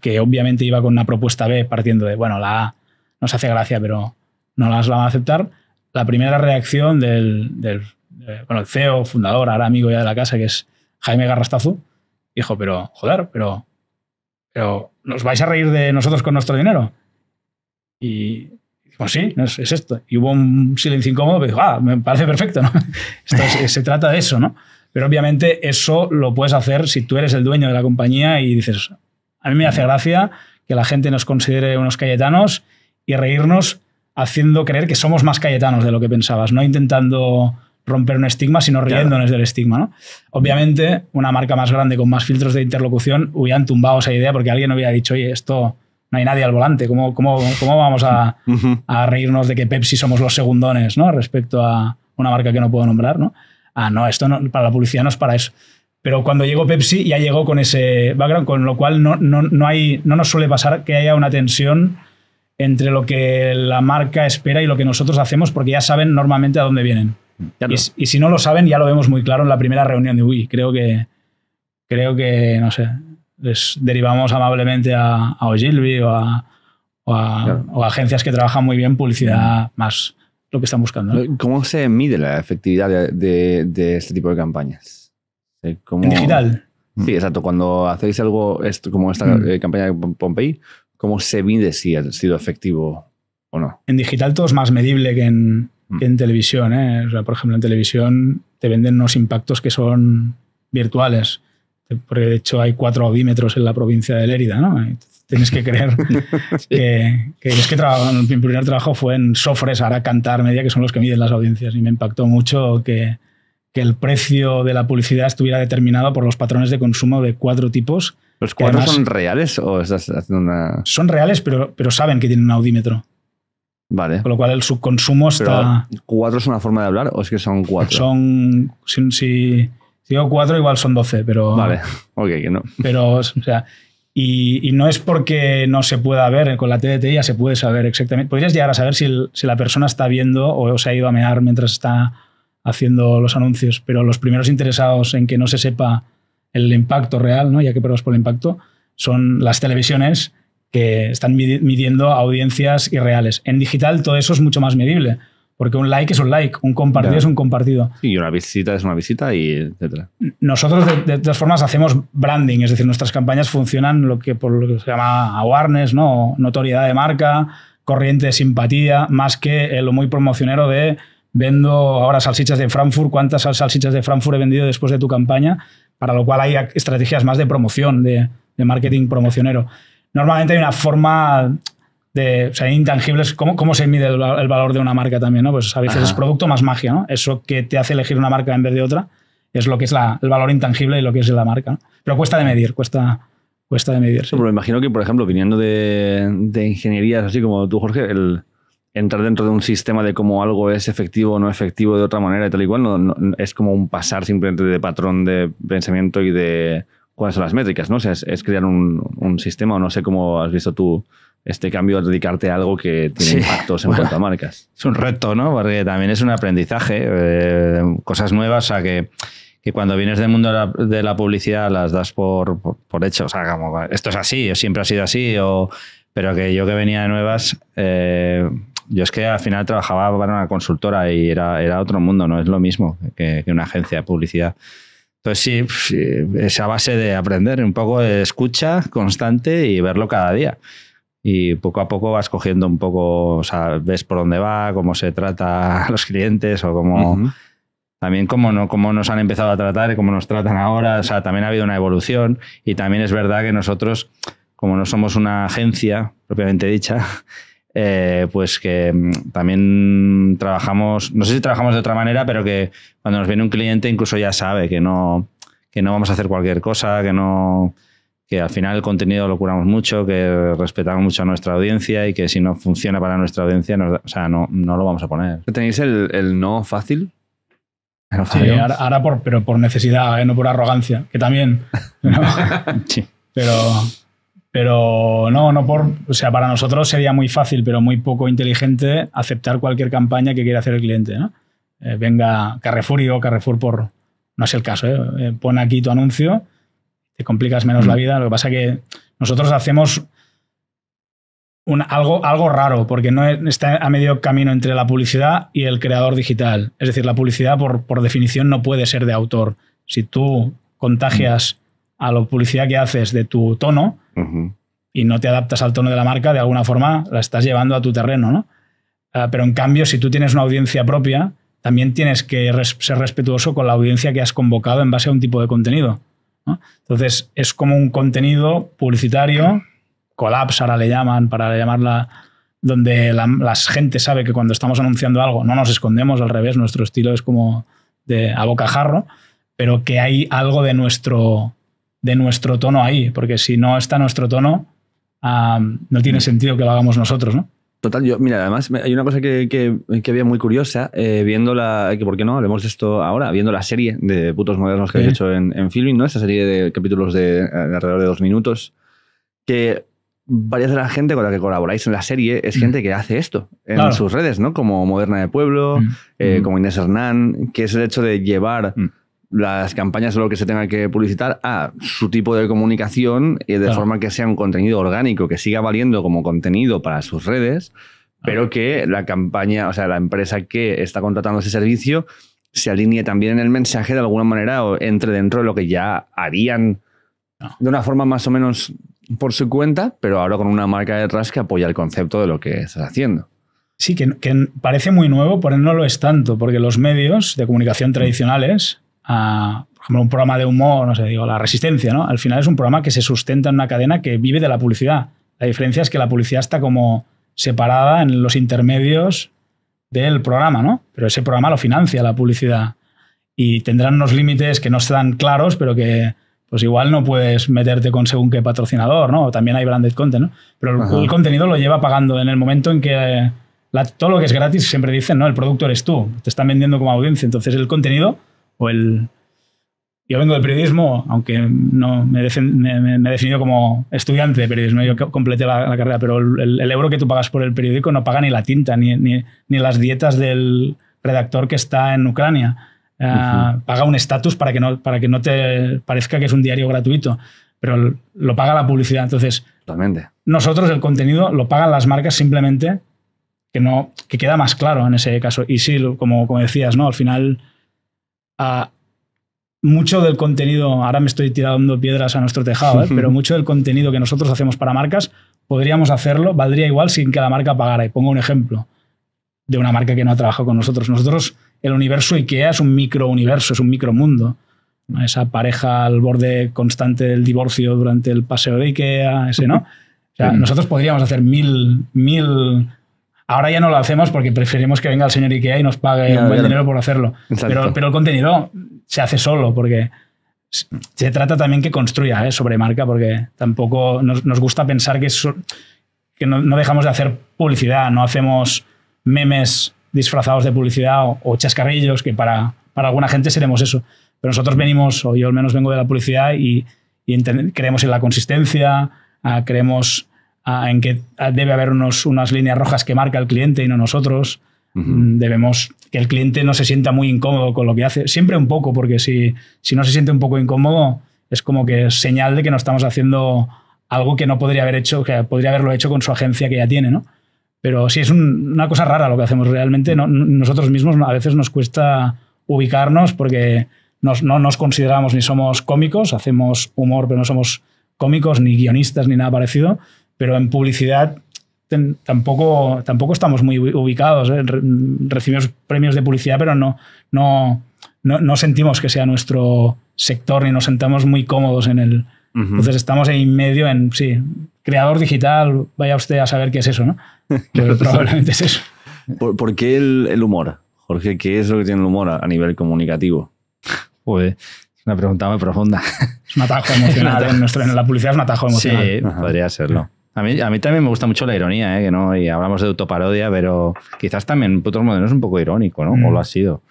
que obviamente iba con una propuesta B partiendo de, bueno, la A nos hace gracia, pero no las la van a aceptar, la primera reacción del, CEO, e fundador, ahora amigo ya de la casa, que es Jaime Garrastazu, dijo, pero joder, pero, pero ¿nos vais a reír de nosotros con nuestro dinero? Y pues sí, es, esto. Y hubo un silencio incómodo, pero ah, me parece perfecto, se trata de eso, ¿no? Pero obviamente eso lo puedes hacer si tú eres el dueño de la compañía y dices, a mí me hace gracia que la gente nos considere unos cayetanos y reírnos haciendo creer que somos más cayetanos de lo que pensabas, no intentando romper un estigma, sino riéndonos del estigma. ¿no? Obviamente, una marca más grande con más filtros de interlocución hubieran tumbado esa idea porque alguien hubiera dicho, oye, esto no hay nadie al volante. ¿Cómo, cómo, vamos a, reírnos de que Pepsi somos los segundones ¿no? respecto a una marca que no puedo nombrar? ¿no? Ah, no, esto para la publicidad no es para eso. Pero cuando llegó Pepsi ya llegó con ese background, con lo cual no, no, hay, no nos suele pasar que haya una tensión entre lo que la marca espera y lo que nosotros hacemos, porque ya saben normalmente a dónde vienen. Y, si no lo saben, ya lo vemos muy claro en la primera reunión de, UI. creo que, creo que, no sé, les derivamos amablemente a, Ogilvy o a, agencias que trabajan muy bien publicidad más lo que están buscando. ¿Cómo se mide la efectividad de, este tipo de campañas? Eh, ¿En digital? Sí, mm. exacto. Cuando hacéis algo como esta mm. eh, campaña de Pompey, ¿cómo se mide si ha sido efectivo o no? En digital todo es más medible que en, mm. televisión. ¿eh? por ejemplo, en televisión te venden unos impactos que son virtuales porque de hecho hay cuatro audímetros en la provincia de Lérida, ¿no? Tienes que creer que, es que mi primer trabajo fue en Sofres, ahora Cantar Media, que son los que miden las audiencias, y me impactó mucho que, el precio de la publicidad estuviera determinado por los patrones de consumo de cuatro tipos. ¿Los cuatro son reales o estás haciendo una...? Son reales, pero, pero saben que tienen un audímetro. Vale. Con lo cual el subconsumo está... ¿Cuatro es una forma de hablar o es que son cuatro? Son... Si, si digo cuatro, igual son doce. pero. Vale, ok, que no. Pero, o sea. Y, no es porque no se pueda ver, con la TDT ya se puede saber exactamente. Podrías llegar a saber si, la persona está viendo o se ha ido a mear mientras está haciendo los anuncios, pero los primeros interesados en que no se sepa el impacto real, ¿no? ya que pruebas por el impacto, son las televisiones que están midiendo audiencias irreales. En digital todo eso es mucho más medible. Porque un like es un like, un compartido es un compartido. Y una visita es una visita, y etcétera. Nosotros, de, todas formas, hacemos branding, es decir, nuestras campañas funcionan lo que por lo que se llama awareness, ¿no? notoriedad de marca, corriente de simpatía, más que eh, lo muy promocionero de vendo ahora salsichas de Frankfurt, cuántas salsichas de Frankfurt he vendido después de tu campaña, para lo cual hay estrategias más de promoción, de marketing promocionero. Normalmente hay una forma o sea, intangibles, ¿cómo, cómo se mide el, valor de una marca también, ¿no? Pues a veces es producto más magia, ¿no? Eso que te hace elegir una marca en vez de otra es lo que es el valor intangible y lo que es la marca, Pero cuesta de medir, cuesta, cuesta de medir. Sí. me imagino que, por ejemplo, viniendo de, de ingenierías así como tú, Jorge, el entrar dentro de un sistema de cómo algo es efectivo o no efectivo de otra manera y tal y cual, es como un pasar simplemente de patrón de pensamiento y de cuáles son las métricas, ¿no? O sea, es, crear un, un, sistema, o no sé cómo has visto tú este cambio de dedicarte a algo que tiene impactos en cuanto a marcas. Es un reto, ¿no? Porque también es un aprendizaje, eh, cosas nuevas, o sea que, cuando vienes del mundo de la, publicidad las das por, por, hecho, o sea, como, esto es así, o siempre ha sido así, o, pero que yo que venía de nuevas, eh, yo es que al final trabajaba para una consultora y era, era otro mundo, no es lo mismo que, una agencia de publicidad. Entonces sí, esa base de aprender, un poco de escucha constante y verlo cada día y poco a poco vas cogiendo un poco, o sea, ves por dónde va, cómo se trata a los clientes o cómo... También cómo, no, cómo nos han empezado a tratar y cómo nos tratan ahora. O sea, también ha habido una evolución y también es verdad que nosotros, como no somos una agencia propiamente dicha, eh, pues que mm, también trabajamos, no sé si trabajamos de otra manera, pero que cuando nos viene un cliente incluso ya sabe que no, que no vamos a hacer cualquier cosa, que no que al final el contenido lo curamos mucho, que respetamos mucho a nuestra audiencia y que si no funciona para nuestra audiencia, no, o sea, no, lo vamos a poner. ¿Tenéis el, no fácil? ahora, por, pero por necesidad, ¿eh? no por arrogancia, que también. Pero, pero no, no por. O sea, para nosotros sería muy fácil, pero muy poco inteligente aceptar cualquier campaña que quiera hacer el cliente. Eh, venga Carrefour y Carrefour por. No es el caso, ¿eh? eh pon aquí tu anuncio te complicas menos la mm. vida. Lo que pasa es que nosotros hacemos algo, algo raro, porque no está a medio camino entre la publicidad y el creador digital. Es decir, la publicidad, por, definición, no puede ser de autor. Si tú contagias a la publicidad que haces de tu tono y no te adaptas al tono de la marca, de alguna forma la estás llevando a tu terreno, ¿no? Ah, pero en cambio, si tú tienes una audiencia propia, también tienes que ser respetuoso con la audiencia que has convocado en base a un tipo de contenido. Entonces, es como un contenido publicitario, collapse ahora le llaman, para llamarla, donde la, gente sabe que cuando estamos anunciando algo no nos escondemos, al revés, nuestro estilo es como de a bocajarro, pero que hay algo de nuestro, de nuestro tono ahí, porque si no está nuestro tono, ah, no tiene sentido que lo hagamos nosotros, ¿no? Total, yo, mira, además hay una cosa que, que, que había muy curiosa, eh, viendo la, que por qué no, hablemos de esto ahora, viendo la serie de putos modernos que he hecho en, en filming, ¿no? Esa serie de capítulos de, alrededor de dos minutos, que varias de la gente con la que colaboráis en la serie es mm. gente que hace esto en sus redes, ¿no? Como Moderna de Pueblo, mm. Eh, mm. como Inés Hernán, que es el hecho de llevar las campañas o lo que se tenga que publicitar a su tipo de comunicación y eh, de forma que sea un contenido orgánico, que siga valiendo como contenido para sus redes, pero que la campaña, o sea, la empresa que está contratando ese servicio se alinee también en el mensaje de alguna manera o entre dentro de lo que ya harían ah. de una forma más o menos por su cuenta, pero ahora con una marca detrás que apoya el concepto de lo que estás haciendo. Sí, que, que parece muy nuevo, pero no lo es tanto, porque los medios de comunicación tradicionales por ejemplo, un programa de humor, no sé, digo, la resistencia, ¿no? Al final es un programa que se sustenta en una cadena que vive de la publicidad. La diferencia es que la publicidad está como separada en los intermedios del programa, ¿no? Pero ese programa lo financia la publicidad y tendrán unos límites que no están claros, pero que pues igual no puedes meterte con según qué patrocinador, ¿no? También hay branded content, ¿no? Pero el, contenido lo lleva pagando en el momento en que eh, todo lo que es gratis siempre dicen, ¿no? El producto eres tú, te están vendiendo como audiencia, entonces el contenido el... Yo vengo del periodismo, aunque no me, me, he definido como estudiante de periodismo, yo completé la, carrera, pero el, euro que tú pagas por el periódico no paga ni la tinta, ni, ni, las dietas del redactor que está en Ucrania. Ah, paga un estatus para, que no, para que no te parezca que es un diario gratuito, pero lo paga la publicidad. Entonces, Totalmente. nosotros el contenido lo pagan las marcas simplemente, que, no, que queda más claro en ese caso. Y sí, como, como decías, ¿no? al final mucho del contenido, ahora me estoy tirando piedras a nuestro tejado, ¿eh? pero mucho del contenido que nosotros hacemos para marcas, podríamos hacerlo, valdría igual sin que la marca pagara. Y pongo un ejemplo de una marca que no ha trabajado con nosotros. Nosotros, el universo IKEA es un micro universo, es un micro mundo Esa pareja al borde constante del divorcio durante el paseo de IKEA, ese, ¿no? O sea, nosotros podríamos hacer mil, mil Ahora ya no lo hacemos porque preferimos que venga el señor Ikea y nos pague un buen dinero por hacerlo. Pero, el contenido se hace solo porque se trata también que construya ¿eh? sobre marca porque tampoco nos, gusta pensar que, que no, dejamos de hacer publicidad, no hacemos memes disfrazados de publicidad o, chascarrillos que para, alguna gente seremos eso. Pero nosotros venimos, o yo al menos vengo de la publicidad y creemos en la consistencia, ah, creemos en que debe haber unos, unas líneas rojas que marca el cliente y no nosotros. Mm, debemos que el cliente no se sienta muy incómodo con lo que hace, siempre un poco, porque si, si no se siente un poco incómodo, es como que es señal de que no estamos haciendo algo que no podría haber hecho, que podría haberlo hecho con su agencia que ya tiene, ¿no? Pero sí, es una cosa rara lo que hacemos realmente. nosotros mismos a veces nos cuesta ubicarnos porque no nos consideramos ni somos cómicos, hacemos humor, pero no somos cómicos, ni guionistas, ni nada parecido pero en publicidad tampoco, tampoco estamos muy ubicados. ¿eh? Recibimos premios de publicidad, pero no, no, no, sentimos que sea nuestro sector ni nos sentamos muy cómodos en el. Entonces estamos en medio en, sí, creador digital, vaya usted a saber qué es eso, ¿no? Pero probablemente es eso. ¿Por, qué el, humor, Jorge? ¿Qué es lo que tiene el humor a, nivel comunicativo? Pues es una pregunta muy profunda. Es un atajo emocional. en, la publicidad es un atajo emocional. Sí, podría serlo. A mí, también me gusta mucho la ironía, ¿eh? que no, y hablamos de autoparodia, pero quizás también Putos Modernos es un poco irónico, ¿no? O lo ha mm. sido.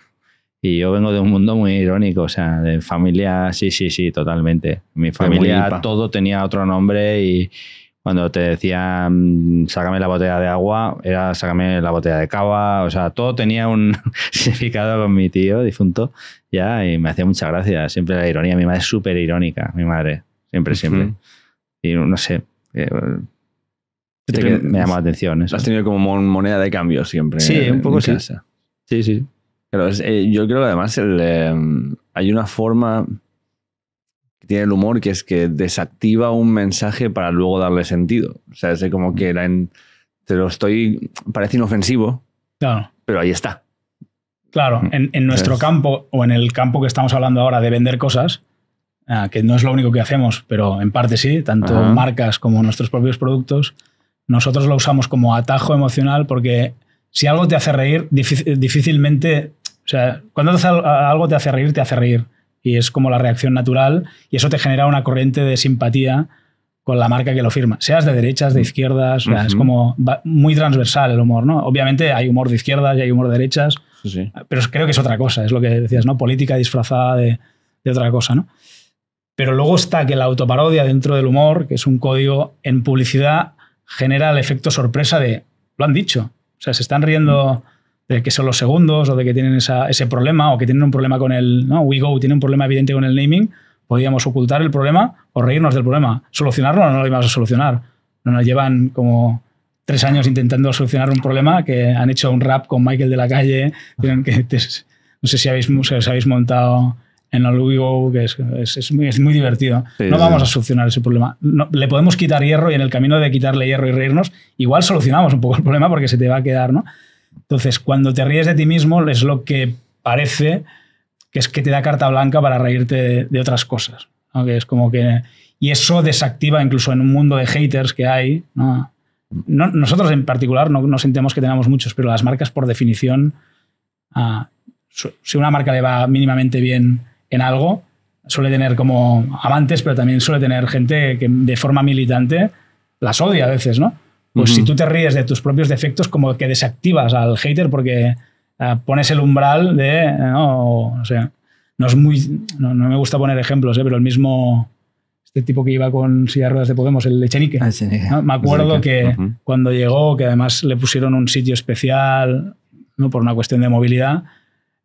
Y yo vengo de un mundo muy irónico, o sea, de familia, sí, sí, sí, totalmente. Mi familia todo tenía otro nombre y cuando te decían sácame la botella de agua, era sácame la botella de cava, o sea, todo tenía un significado con mi tío difunto ya y me hacía mucha gracia, siempre la ironía. Mi madre es súper irónica, mi madre, siempre, siempre. Y no sé, eh, me llama la atención has tenido como moneda de cambio siempre. Sí, un poco sí. Sí, sí. Pero eh, yo creo que además em, hay una forma que tiene el humor que es que desactiva un mensaje para luego darle sentido. O sea, es como que la te lo estoy. parece inofensivo, claro. pero ahí está. Claro, mm. en, nuestro campo o en el campo que estamos hablando ahora de vender cosas, Ah, que no es lo único que hacemos, pero en parte sí, tanto marcas como nuestros propios productos, nosotros lo usamos como atajo emocional porque si algo te hace reír, difícilmente, o sea, cuando algo te hace reír, te hace reír. Y es como la reacción natural y eso te genera una corriente de simpatía con la marca que lo firma, seas de derechas, de izquierdas, es como muy transversal el humor, ¿no? Obviamente hay humor de izquierdas y hay humor de derechas, pero creo que es otra cosa, es lo que decías, ¿no? Política disfrazada de, de otra cosa, ¿no? Pero luego está que la autoparodia dentro del humor, que es un código en publicidad, genera el efecto sorpresa de, lo han dicho. O sea, se están riendo de que son los segundos o de que tienen ese problema o que tienen un problema con el, ¿no? WeGo tiene un problema evidente con el naming. Podríamos ocultar el problema o reírnos del problema. Solucionarlo no lo íbamos a solucionar. No nos llevan como tres años intentando solucionar un problema que han hecho un rap con Michael de la calle. no sé si os habéis montado en el que es, es, es, muy, divertido. no vamos a solucionar ese problema. No, le podemos quitar hierro y en el camino de quitarle hierro y reírnos, igual solucionamos un poco el problema porque se te va a quedar, ¿no? Entonces, cuando te ríes de ti mismo, es lo que parece que es que te da carta blanca para reírte de, otras cosas. ¿no? es como que. Y eso desactiva incluso en un mundo de haters que hay. ¿no? nosotros en particular no, sentimos que tengamos muchos, pero las marcas, por definición, ah, si una marca le va mínimamente bien en algo, suele tener como amantes, pero también suele tener gente que de forma militante las odia a veces, ¿no? Pues si tú te ríes de tus propios defectos, como que desactivas al hater porque eh, pones el umbral de, eh, o no, no, es muy, no, me gusta poner ejemplos, eh, pero el mismo, este tipo que iba con silla de ruedas de Podemos, el Echenique. Ah, me acuerdo que cuando llegó, que además le pusieron un sitio especial, ¿no? por una cuestión de movilidad,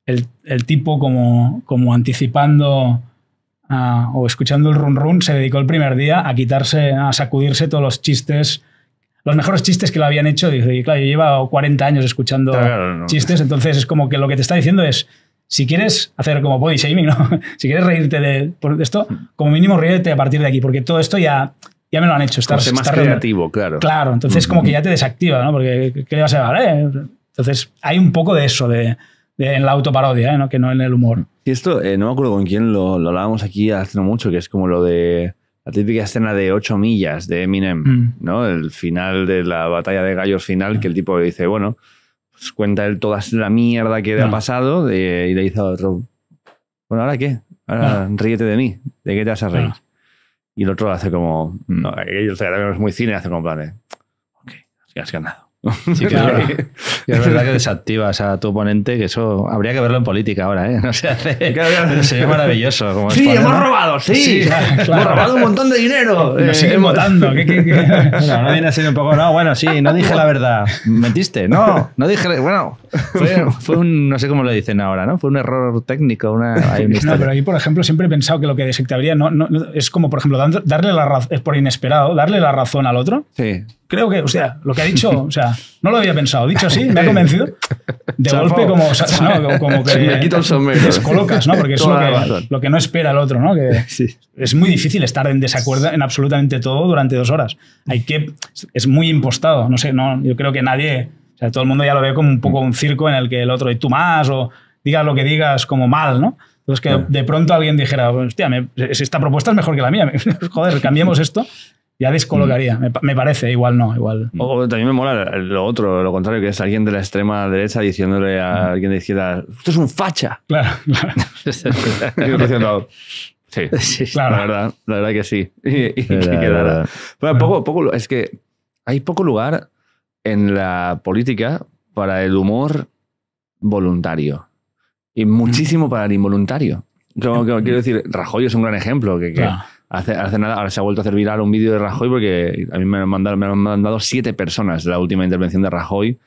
el, tipo como, como anticipando ah, o escuchando el run run se dedicó el primer día a quitarse, a sacudirse todos los chistes, los mejores chistes que lo habían hecho. Dice, claro, yo llevo 40 años escuchando chistes, entonces es como que lo que te está diciendo es, si quieres hacer como body shaming, ¿no? si quieres reírte de, esto, como mínimo ríete a partir de aquí, porque todo esto ya, ya me lo han hecho. Estar, más estar creativo, claro. Claro, entonces como mm. que ya te desactiva, ¿no? Porque ¿qué le vas a llevar? Eh? Entonces hay un poco de eso, de en la autoparodia, ¿eh? ¿no? que no en el humor. Y esto, eh, no me acuerdo con quién lo, lo, hablábamos aquí hace no mucho, que es como lo de la típica escena de 8 millas de Eminem, mm. ¿no? El final de la batalla de gallos final, que el tipo dice, bueno, pues cuenta él toda la mierda que le ha ah. pasado de, y le dice a otro, bueno, ¿ahora qué? Ahora ah. ríete de mí, ¿de qué te vas a reír? Ah. Y el otro hace como, no, es muy cine, hace como vale, ok, has ganado. Sí, claro. es verdad que desactivas a tu oponente, que eso habría que verlo en política ahora, ¿eh? No se hace. maravilloso. sí, hemos robado, sí. Hemos robado un montón de dinero. Nos eh, siguen votando. no viene a ser un poco. No, bueno, sí, no dije la verdad. Mentiste, no, no dije. Bueno, fue, un. No sé cómo lo dicen ahora, ¿no? Fue un error técnico. Una, no, pero ahí, por ejemplo, siempre he pensado que lo que desactivaría no, no, es como, por ejemplo, darle la razón, es por inesperado, darle la razón al otro. Sí creo que, o sea, lo que ha dicho, o sea, no lo había pensado. Dicho así, me ha convencido. De golpe, como, como que. Me Descolocas, ¿no? Porque es lo que, lo que, no espera el otro, ¿no? Que Es muy difícil estar en desacuerdo en absolutamente todo durante dos horas. Hay que. Es muy impostado. No sé, no, yo creo que nadie. O sea, todo el mundo ya lo ve como un poco un circo en el que el otro, y tú más, o digas lo que digas como mal, ¿no? Entonces, que de pronto alguien dijera, hostia, esta propuesta es mejor que la mía, joder, cambiemos esto ya descolocaría, mm. me, parece, igual no, igual. Mm. O, también me mola lo otro, lo contrario, que es alguien de la extrema derecha diciéndole a mm. alguien de izquierda, esto es un facha. Claro, claro. sí, sí claro. la verdad, la verdad que sí. Y, poco, poco, es que hay poco lugar en la política para el humor voluntario y muchísimo para el involuntario. Como, quiero decir, Rajoy es un gran ejemplo, que, Hace, hace, nada, ahora se ha vuelto a hacer viral un vídeo de Rajoy porque a mí me lo han mandado, me han mandado siete personas la última intervención de Rajoy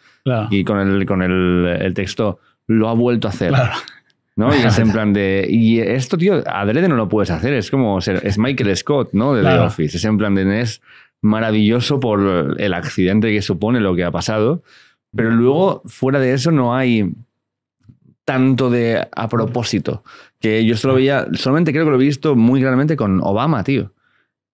y con, el, con el, texto lo ha vuelto a hacer. ¿no? Y es en plan de. Y esto, tío, adrede no lo puedes hacer. Es como. Es Michael Scott, ¿no? De The Office. Es en plan de. Es maravilloso por el accidente que supone lo que ha pasado. Pero luego, fuera de eso, no hay tanto de a propósito. Que yo solo veía, solamente creo que lo he visto muy claramente con Obama, tío.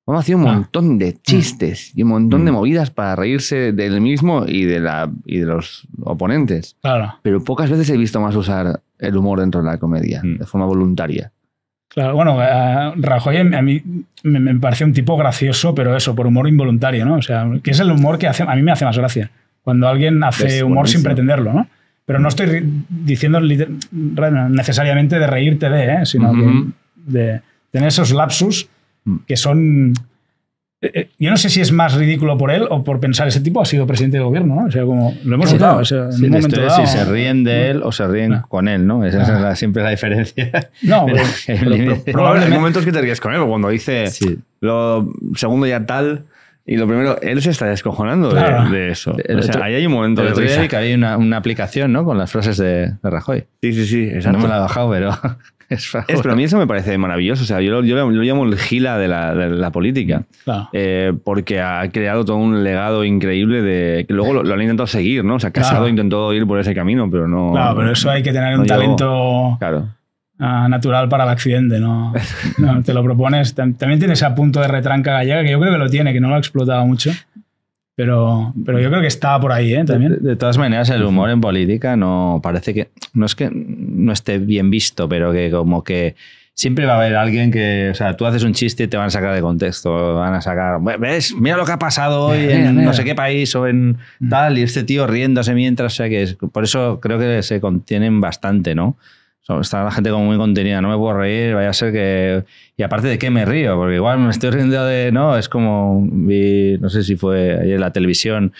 Obama hacía un ah. montón de ah. chistes y un montón de mm. movidas para reírse del mismo y de, la, y de los oponentes. Claro. Pero pocas veces he visto más usar el humor dentro de la comedia, mm. de forma voluntaria. Claro, bueno, eh, Rajoy a mí me, parece un tipo gracioso, pero eso, por humor involuntario, ¿no? O sea, que es el humor que hace, a mí me hace más gracia. Cuando alguien hace humor sin pretenderlo, ¿no? Pero no estoy diciendo necesariamente de reírte ¿eh? de, sino de, tener esos lapsus mm. que son... Eh, eh, yo no sé si es más ridículo por él o por pensar ese tipo ha sido presidente de gobierno, ¿no? O sea, como lo hemos notado. si se ríen de él o se ríen ah. con él, ¿no? Esa, es ah. siempre la diferencia. No, pero, Hay momentos que te ríes con él, cuando dice lo segundo ya tal y lo primero, él se está descojonando de, eso. o sea, ahí hay un momento de que hay una, aplicación, ¿no? Con las frases de, Rajoy. Sí, sí, sí. No me la he bajado, pero... Es, es pero a mí eso me parece maravilloso. O sea, yo lo, llamo el gila de la, de la política. Eh, porque ha creado todo un legado increíble de. Que luego lo, han intentado seguir, ¿no? O sea, Casado intentó ir por ese camino, pero no. Claro, pero eso hay que tener un talento. Claro. Ah, natural para el accidente, ¿no? te lo propones. También tiene ese punto de retranca gallega, que yo creo que lo tiene, que no lo ha explotado mucho. Pero, pero yo creo que está por ahí, ¿eh? También. De, todas maneras, el humor en política no parece que. No es que no esté bien visto, pero que como que. Siempre va a haber alguien que, o sea, tú haces un chiste y te van a sacar de contexto, van a sacar, ves, mira lo que ha pasado hoy en no sé qué país o en mm. tal, y este tío riéndose mientras, o sea, que por eso creo que se contienen bastante, ¿no? Está la gente como muy contenida, no me puedo reír, vaya a ser que... Y aparte de qué me río, porque igual me estoy riendo de... No, es como vi, no sé si fue en la televisión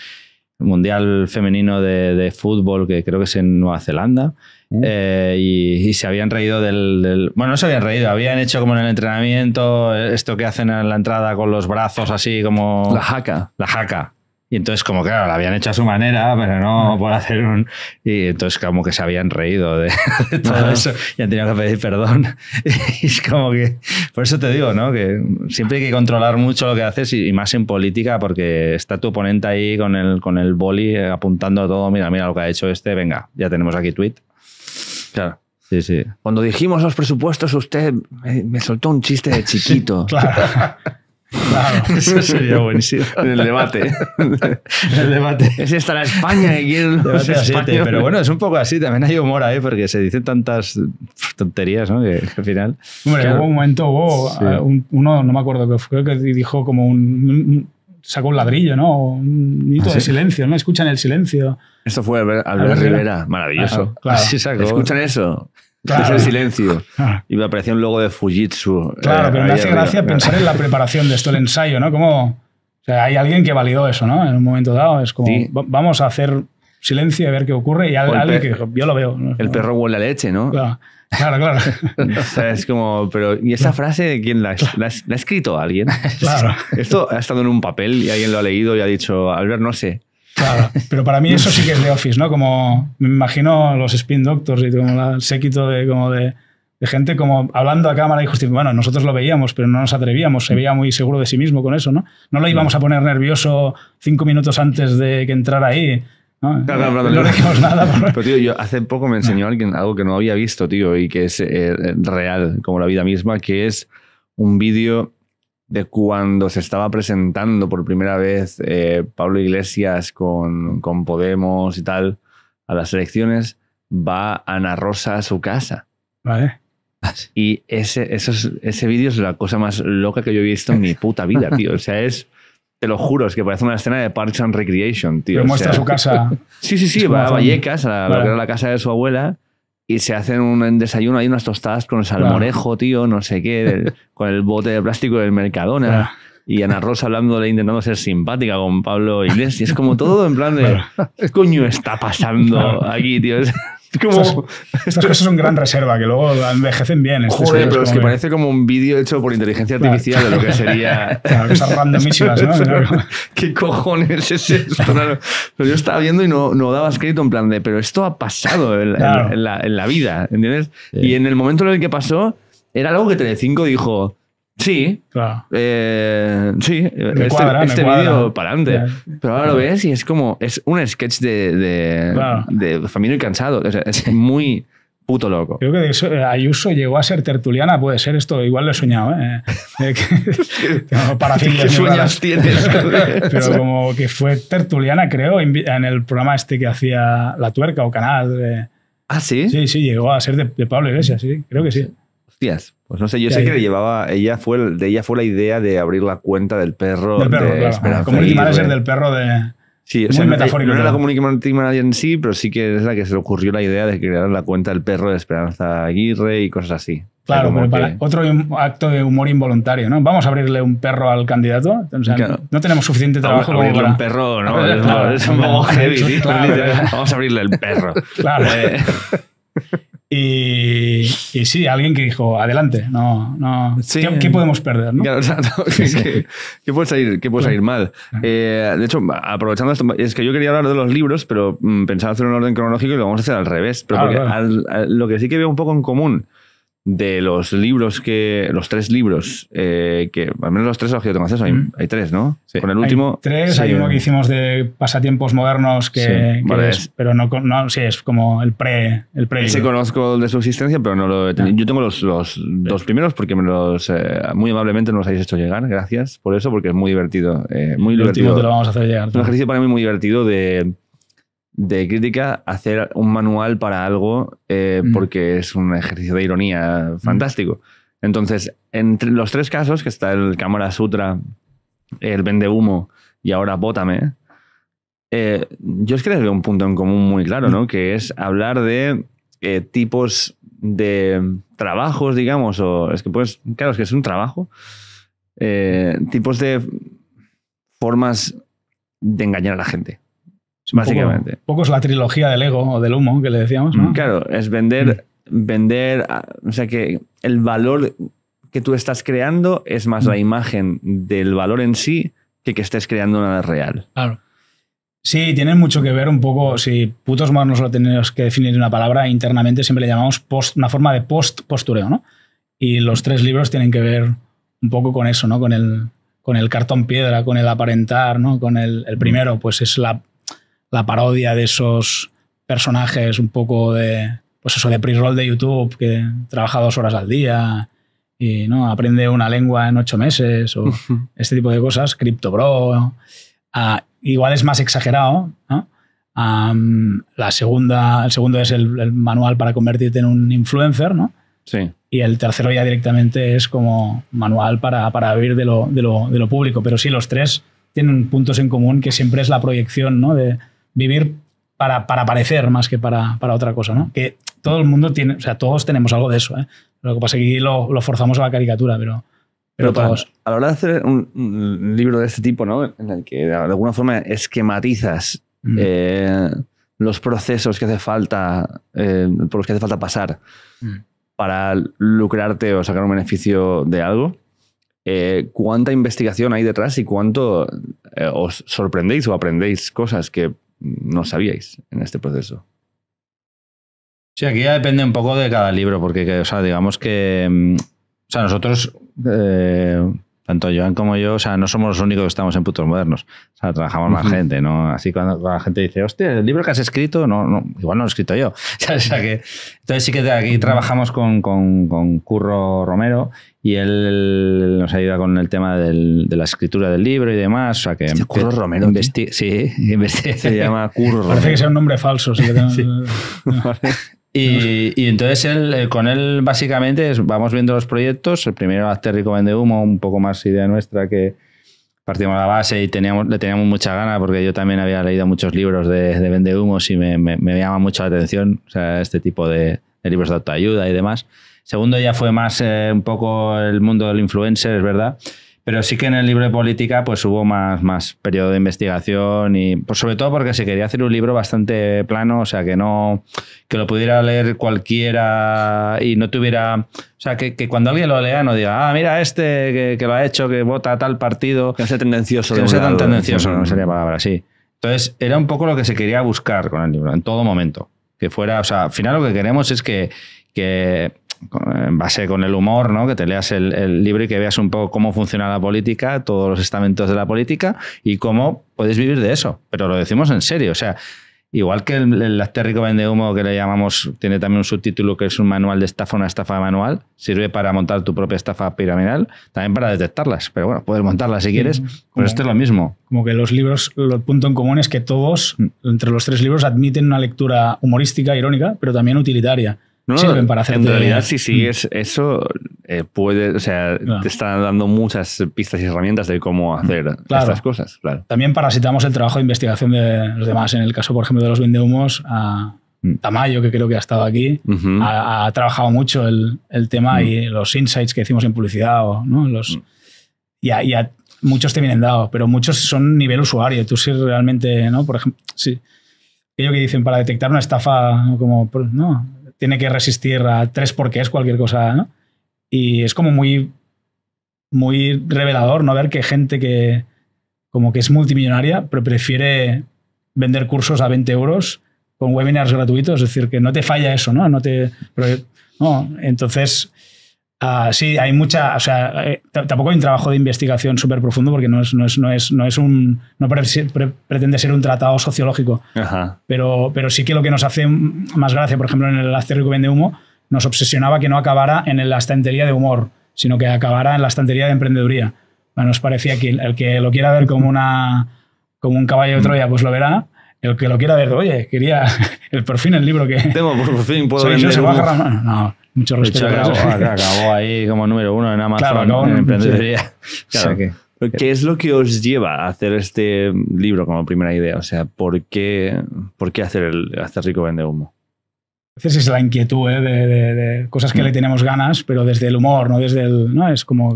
mundial femenino de, de, fútbol, que creo que es en Nueva Zelanda, mm. eh, y, se habían reído del, del, Bueno, no se habían reído, habían hecho como en el entrenamiento eh, esto que hacen en la entrada con los brazos así como... La jaca. La jaca. Y entonces, como claro, la habían hecho a su manera, pero no por hacer un. Y entonces, como que se habían reído de, todo eso y han tenido que pedir perdón. Y es como que. Por eso te digo, ¿no? Que siempre hay que controlar mucho lo que haces y, más en política, porque está tu oponente ahí con el, con el boli apuntando todo. Mira, mira lo que ha hecho este, venga, ya tenemos aquí tweet. Claro. Sí, sí. Cuando dijimos los presupuestos, usted me, soltó un chiste de chiquito. claro. Claro. Eso sería buenísimo. En el debate. En el debate. esta la España Pero bueno, es un poco así. También hay humor ahí porque se dicen tantas tonterías, ¿no? Que, al final. Hombre, hubo un momento, hubo eh, uno, no me acuerdo qué fue, que dijo como un, sacó un ladrillo, ¿no? Un hito ¿Ah, de silencio, ¿no? Escuchan el silencio. Esto fue Albert, Rivera, maravilloso. Ah, sacó. Escuchan eso. Es el silencio. Y me apareció un logo de Fujitsu. Claro, eh, pero me hace gracia pensar en la preparación de esto, el ensayo, ¿no? Como, o sea, hay alguien que validó eso, ¿no? En un momento dado es como, vamos a hacer silencio y ver qué ocurre. Y alguien que dijo, yo lo veo. El perro huele a leche, ¿no? Claro, claro. o sea, es como, pero ¿y esa frase quién la, la, ha escrito alguien? Claro. Esto ha estado en un papel y alguien lo ha leído y ha dicho, ver, no sé. Claro, pero para mí eso sí que es de Office, ¿no? Como me imagino los spin doctors y como el séquito de, como de, gente como hablando a cámara y justificando, bueno, nosotros lo veíamos, pero no nos atrevíamos, se veía muy seguro de sí mismo con eso, ¿no? No lo íbamos a poner nervioso cinco minutos antes de que entrara ahí. No, no, no, nada. Pero tío, yo hace poco me enseñó alguien algo que no había visto, tío, y que es eh, real, como la vida misma, que es un vídeo de cuando se estaba presentando por primera vez eh, Pablo Iglesias con, con, Podemos y tal a las elecciones, va Ana Rosa a su casa. Vale. Y ese, es ese vídeo es la cosa más loca que yo he visto en mi puta vida, tío. O sea, es. Te lo juro, es que parece una escena de Parks and Recreation, tío. Pero muestra su casa. sí, sí, sí, va a Vallecas, a la casa de su abuela y se hacen un desayuno, hay unas tostadas con salmorejo, tío, no sé qué, con el bote de plástico del Mercadona. Y Ana Rosa hablándole, intentando ser simpática con Pablo Iglesias. Es como todo en plan de, ¿qué coño está pasando aquí, tío? Como... Estas, cosas son gran reserva, que luego envejecen bien. Este, Joder, pero es que parece como un vídeo hecho por inteligencia artificial de lo que sería. Claro, randomísimas, ¿no? ¿Qué cojones es esto? Yo estaba viendo y no, no dabas crédito en plan de, pero esto ha pasado en, la, vida, ¿entiendes? Y en el momento en el que pasó, era algo que Telecinco dijo Sí. Claro. Eh, sí, este, este vídeo para adelante. Pero ahora lo ves y es como, es un sketch de, de, familia y cansado. es muy puto loco. Creo que eh, Ayuso llegó a ser tertuliana, puede ser esto, igual lo he soñado. ¿eh? para ¿Qué sueños tienes? Pero como que fue tertuliana, creo, en el programa este que hacía La Tuerca o Canal. Eh. Ah, sí. Sí, sí, llegó a ser de, de Pablo Iglesias, sí, creo que sí. Hostias, pues no sé, yo sé que le llevaba, ella fue, de ella fue la idea de abrir la cuenta del perro. Del perro, de claro. Esperanza del perro de. Sí, o sea, metafórico. No, era la community en sí, pero sí que es la que se le ocurrió la idea de crear la cuenta del perro de Esperanza Aguirre y cosas así. Claro, pero otro acto de humor involuntario, ¿no? Vamos a abrirle un perro al candidato. O sea, No tenemos suficiente trabajo. Vamos a abrirle un perro, ¿no? es, un poco heavy, ¿sí? Vamos a abrirle el perro. Claro. Eh, y, sí, alguien que dijo, adelante, no, no. ¿qué, podemos perder? ¿no? qué, puede salir, mal? Eh, de hecho, aprovechando esto, es que yo quería hablar de los libros, pero mm, pensaba hacer un orden cronológico y lo vamos a hacer al revés. Pero lo que sí que veo un poco en común de los libros que. Los tres libros, eh, que al menos los tres los que yo tengo hay, hay tres, ¿no? Con el último. tres, hay uno que hicimos de pasatiempos modernos, que, pero no, no, sí, es como el pre. El pre Ese conozco de su existencia, pero no lo he tenido. Ah. Yo tengo los, dos primeros porque me los. Eh, muy amablemente nos los habéis hecho llegar, gracias por eso, porque es muy divertido. Eh, muy divertido. Último lo vamos a hacer llegar. Un ejercicio para mí muy divertido de de crítica hacer un manual para algo eh, porque es un ejercicio de ironía fantástico. Entonces, entre los tres casos, que está el Cámara Sutra, el Vende Humo y ahora Bótame, eh, yo es que les veo un punto en común muy claro, ¿no? Que es hablar de eh, tipos de trabajos, digamos, o es que pues, claro, es que es un trabajo, tipos de formas de engañar a la gente. Básicamente. Un poco, es la trilogía del ego o del humo que le decíamos, ¿no? Mm, claro, es vender, mm. vender, ah, o sea que el valor que tú estás creando es más la mm. imagen del valor en sí que que estés creando nada real. Claro. Sí, tiene mucho que ver un poco, si putos nos lo tenemos que definir en una palabra, internamente siempre le llamamos post, una forma de post-postureo, ¿no? Y los tres libros tienen que ver un poco con eso, ¿no? Con el, con el cartón piedra, con el aparentar, ¿no? Con el, el primero, pues es la, la parodia de esos personajes un poco de, pues eso, de pre-roll de YouTube, que trabaja dos horas al día y no aprende una lengua en ocho meses o este tipo de cosas, Crypto Bro. Ah, igual es más exagerado. la segunda, el segundo es el, manual para convertirte en un influencer, ¿no? Y el tercero ya directamente es como manual para, para vivir de lo, de lo, público. Pero sí, los tres tienen puntos en común que siempre es la proyección ¿no? de, vivir para, parecer más que para, otra cosa, ¿no? Que todo el mundo tiene, o sea, todos tenemos algo de eso, ¿eh? Lo que pasa es que lo, lo forzamos a la caricatura, pero... Pero, todos. a la hora de hacer un, libro de este tipo, ¿no? En el que de alguna forma esquematizas mm. eh, los procesos que hace falta, eh, por los que hace falta pasar mm. para lucrarte o sacar un beneficio de algo, eh, ¿cuánta investigación hay detrás y cuánto os sorprendéis o aprendéis cosas que no sabíais en este proceso. Sí, aquí ya depende un poco de cada libro, porque, o sea, digamos que, mm, o sea, nosotros eh, tanto Joan como yo, o sea, no somos los únicos que estamos en putos modernos. O sea, trabajamos más gente, ¿no? Así cuando, cuando, la gente dice, hostia, el libro que has escrito, no, no igual no lo he escrito yo. O sea, que, entonces sí que aquí trabajamos con, con, con, Curro Romero y él nos ayuda con el tema de la escritura del libro y demás. O sea que. Curro Romero. sí, Se llama Curro Romero. Parece que sea un nombre falso. sí. Y, entonces él, eh, con él básicamente vamos viendo los proyectos. El primero, Rico Vende Humo, un poco más idea nuestra que partimos la base y teníamos, le teníamos mucha gana porque yo también había leído muchos libros de, Vende Humo y me, me, llama mucho la atención o sea, este tipo de, libros de autoayuda y demás. Segundo ya fue más eh, un poco el mundo del influencer, es verdad. Pero sí que en el libro de política pues hubo más, más periodo de investigación y pues, sobre todo porque se quería hacer un libro bastante plano, o sea, que no que lo pudiera leer cualquiera y no tuviera, o sea, que, cuando alguien lo lea no diga, ah, mira este que, lo ha hecho, que vota a tal partido. Que no sea tendencioso. Que no sea tan tendencioso, no sería palabra, sí. Entonces, era un poco lo que se quería buscar con el libro, en todo momento. Que fuera, o sea, al final lo que queremos es que, que en base con el humor, ¿no? que te leas el, libro y que veas un poco cómo funciona la política, todos los estamentos de la política y cómo puedes vivir de eso. Pero lo decimos en serio, o sea, igual que el, el vende humo que le llamamos, tiene también un subtítulo que es un manual de estafa, una estafa manual, sirve para montar tu propia estafa piramidal, también para detectarlas, pero bueno, puedes montarlas si quieres, pero esto es lo mismo. Como que los libros, el punto en común es que todos, mm. entre los tres libros, admiten una lectura humorística, irónica, pero también utilitaria para hacer. En realidad, si sigues mm. eso, eh, puede, o sea, te están dando muchas pistas y herramientas de cómo mm, hacer estas cosas. Claro. También parasitamos el trabajo de investigación de los demás. En el caso, por ejemplo, de los vendehumos, a mm. Tamayo, que creo que ha estado aquí, ha, trabajado mucho el, tema y los insights que hicimos en publicidad. O, ¿no? los, y, muchos te vienen dados, pero muchos son nivel usuario. Tú si realmente, ¿no? por ejemplo, sí. Ello que dicen para detectar una estafa, como, no, tiene que resistir a tres porque es cualquier cosa, Y es como muy, muy revelador, ¿no? Ver que gente que como que es multimillonaria, pero prefiere vender cursos a 20 euros con webinars gratuitos, es decir, que no te falla eso, ¿no? no te, no, entonces Ah, sí, hay mucha, o sea, eh, tampoco hay un trabajo de investigación súper profundo porque no es, un, no pretende ser un tratado sociológico. Pero, pero sí que lo que nos hace más gracia, por ejemplo, en el acérrico vende humo, nos obsesionaba que no acabara en la estantería de humor, sino que acabara en la estantería de emprendeduría. nos parecía que el, que lo quiera ver como una, como un caballo de Troya, pues lo verá el que lo quiera ver, oye, quería el, por fin el libro que... Tengo, por fin puedo No, No, mucho respeto. Acabó, acabó, ahí como número uno en Amazon en emprendeduría. Claro. ¿Qué es lo que os lleva a hacer este libro como primera idea? O sea, ¿por qué, por qué hacer, el, hacer Rico Vende Humo? A veces es la inquietud ¿eh? de, cosas que mm. le tenemos ganas, pero desde el humor, no desde el. ¿no? Es como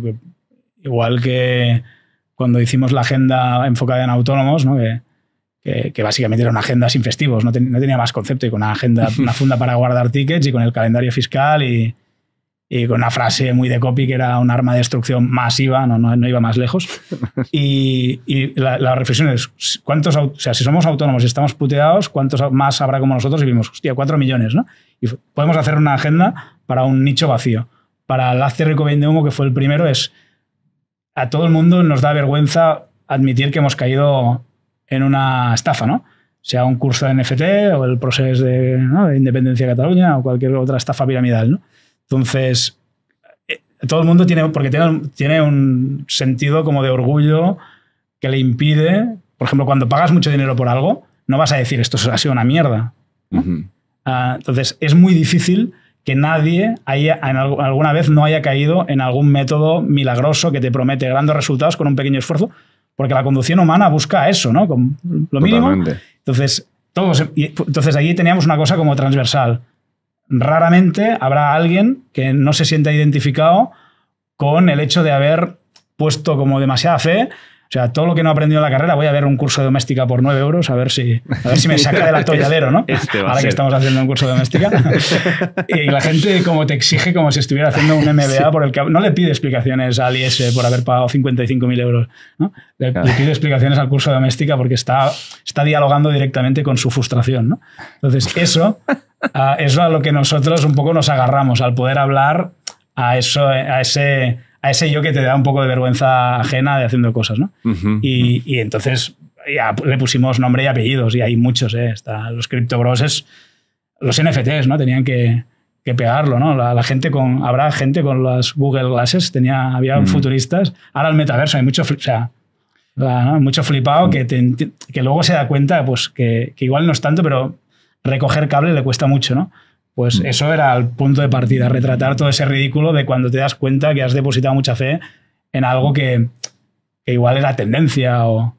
igual que cuando hicimos la agenda enfocada en autónomos, ¿no? que que, básicamente era una agenda sin festivos, no, tenía más concepto, y con una agenda, una funda para guardar tickets y con el calendario fiscal y, con una frase muy de copy que era un arma de destrucción masiva, no, no, iba más lejos. Y, la, reflexión es, ¿cuántos, o sea, si somos autónomos y estamos puteados, ¿cuántos más habrá como nosotros? Y vimos, hostia, cuatro millones, ¿no? Y podemos hacer una agenda para un nicho vacío. Para el de 21, que fue el primero, es a todo el mundo nos da vergüenza admitir que hemos caído en una estafa, ¿no? Sea un curso de NFT o el proceso de, Independencia de Cataluña o cualquier otra estafa piramidal, ¿no? Entonces, eh, todo el mundo tiene, porque tiene, tiene un sentido como de orgullo que le impide, por ejemplo, cuando pagas mucho dinero por algo, no vas a decir esto ha sido una mierda. Ah, entonces, es muy difícil que nadie haya, alguna vez no haya caído en algún método milagroso que te promete grandes resultados con un pequeño esfuerzo, porque la conducción humana busca eso, ¿no? lo mínimo. Entonces, todos, entonces allí teníamos una cosa como transversal. Raramente habrá alguien que no se sienta identificado con el hecho de haber puesto como demasiada fe o sea, todo lo que no he aprendido en la carrera, voy a ver un curso de doméstica por 9 euros, a ver si, a ver si me saca del atolladero, este ¿no? Este Ahora que estamos haciendo un curso de doméstica. y la gente como te exige como si estuviera haciendo un MBA por el No le pide explicaciones al IS por haber pagado 55.000 euros, ¿no? Le, pide explicaciones al curso de doméstica porque está, está dialogando directamente con su frustración, ¿no? Entonces, eso, es a lo que nosotros un poco nos agarramos, al poder hablar a, eso, a ese a ese yo que te da un poco de vergüenza ajena de haciendo cosas, ¿no? y, y, entonces ya le pusimos nombre y apellidos y hay muchos, ¿eh? Está, los es... los NFTs, ¿no? Tenían que, que pegarlo, ¿no? La, gente con, habrá gente con las Google Glasses, tenía, había futuristas, ahora el metaverso, hay mucho, o sea, mucho flipado que, que luego se da cuenta, pues que, que igual no es tanto, pero recoger cable le cuesta mucho, ¿no? Pues mm. eso era el punto de partida, retratar todo ese ridículo de cuando te das cuenta que has depositado mucha fe en algo que, igual era tendencia o,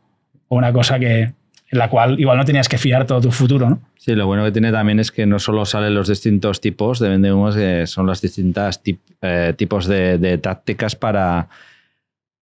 una cosa que en la cual igual no tenías que fiar todo tu futuro, ¿no? Sí, lo bueno que tiene también es que no solo salen los distintos tipos de son los distintas eh, tipos de tácticas para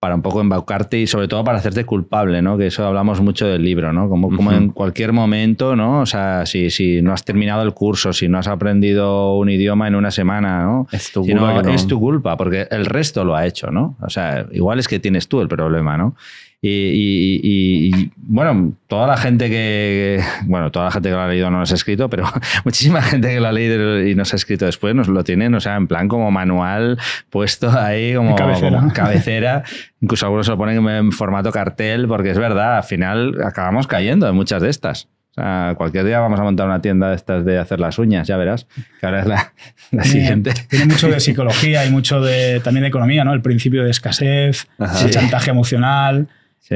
para un poco embaucarte y sobre todo para hacerte culpable, ¿no? Que eso hablamos mucho del libro, ¿no? Como, en cualquier momento, ¿no? O sea, si, no has terminado el curso, si no has aprendido un idioma en una semana, Es tu culpa. Es tu culpa, porque el resto lo ha hecho, ¿no? O sea, igual es que tienes tú el problema, ¿no? Y, bueno, toda la gente que, bueno, toda la gente que lo ha leído no nos ha escrito, pero muchísima gente que lo ha leído y nos ha escrito después nos lo tienen, o sea, en plan como manual puesto ahí como cabecera. Incluso algunos lo ponen en formato cartel, porque es verdad, al final acabamos cayendo en muchas de estas. O sea, cualquier día vamos a montar una tienda de estas de hacer las uñas, ya verás, que ahora es la, siguiente. Tiene mucho de psicología y mucho de también de economía, ¿no? El principio de escasez, el chantaje emocional.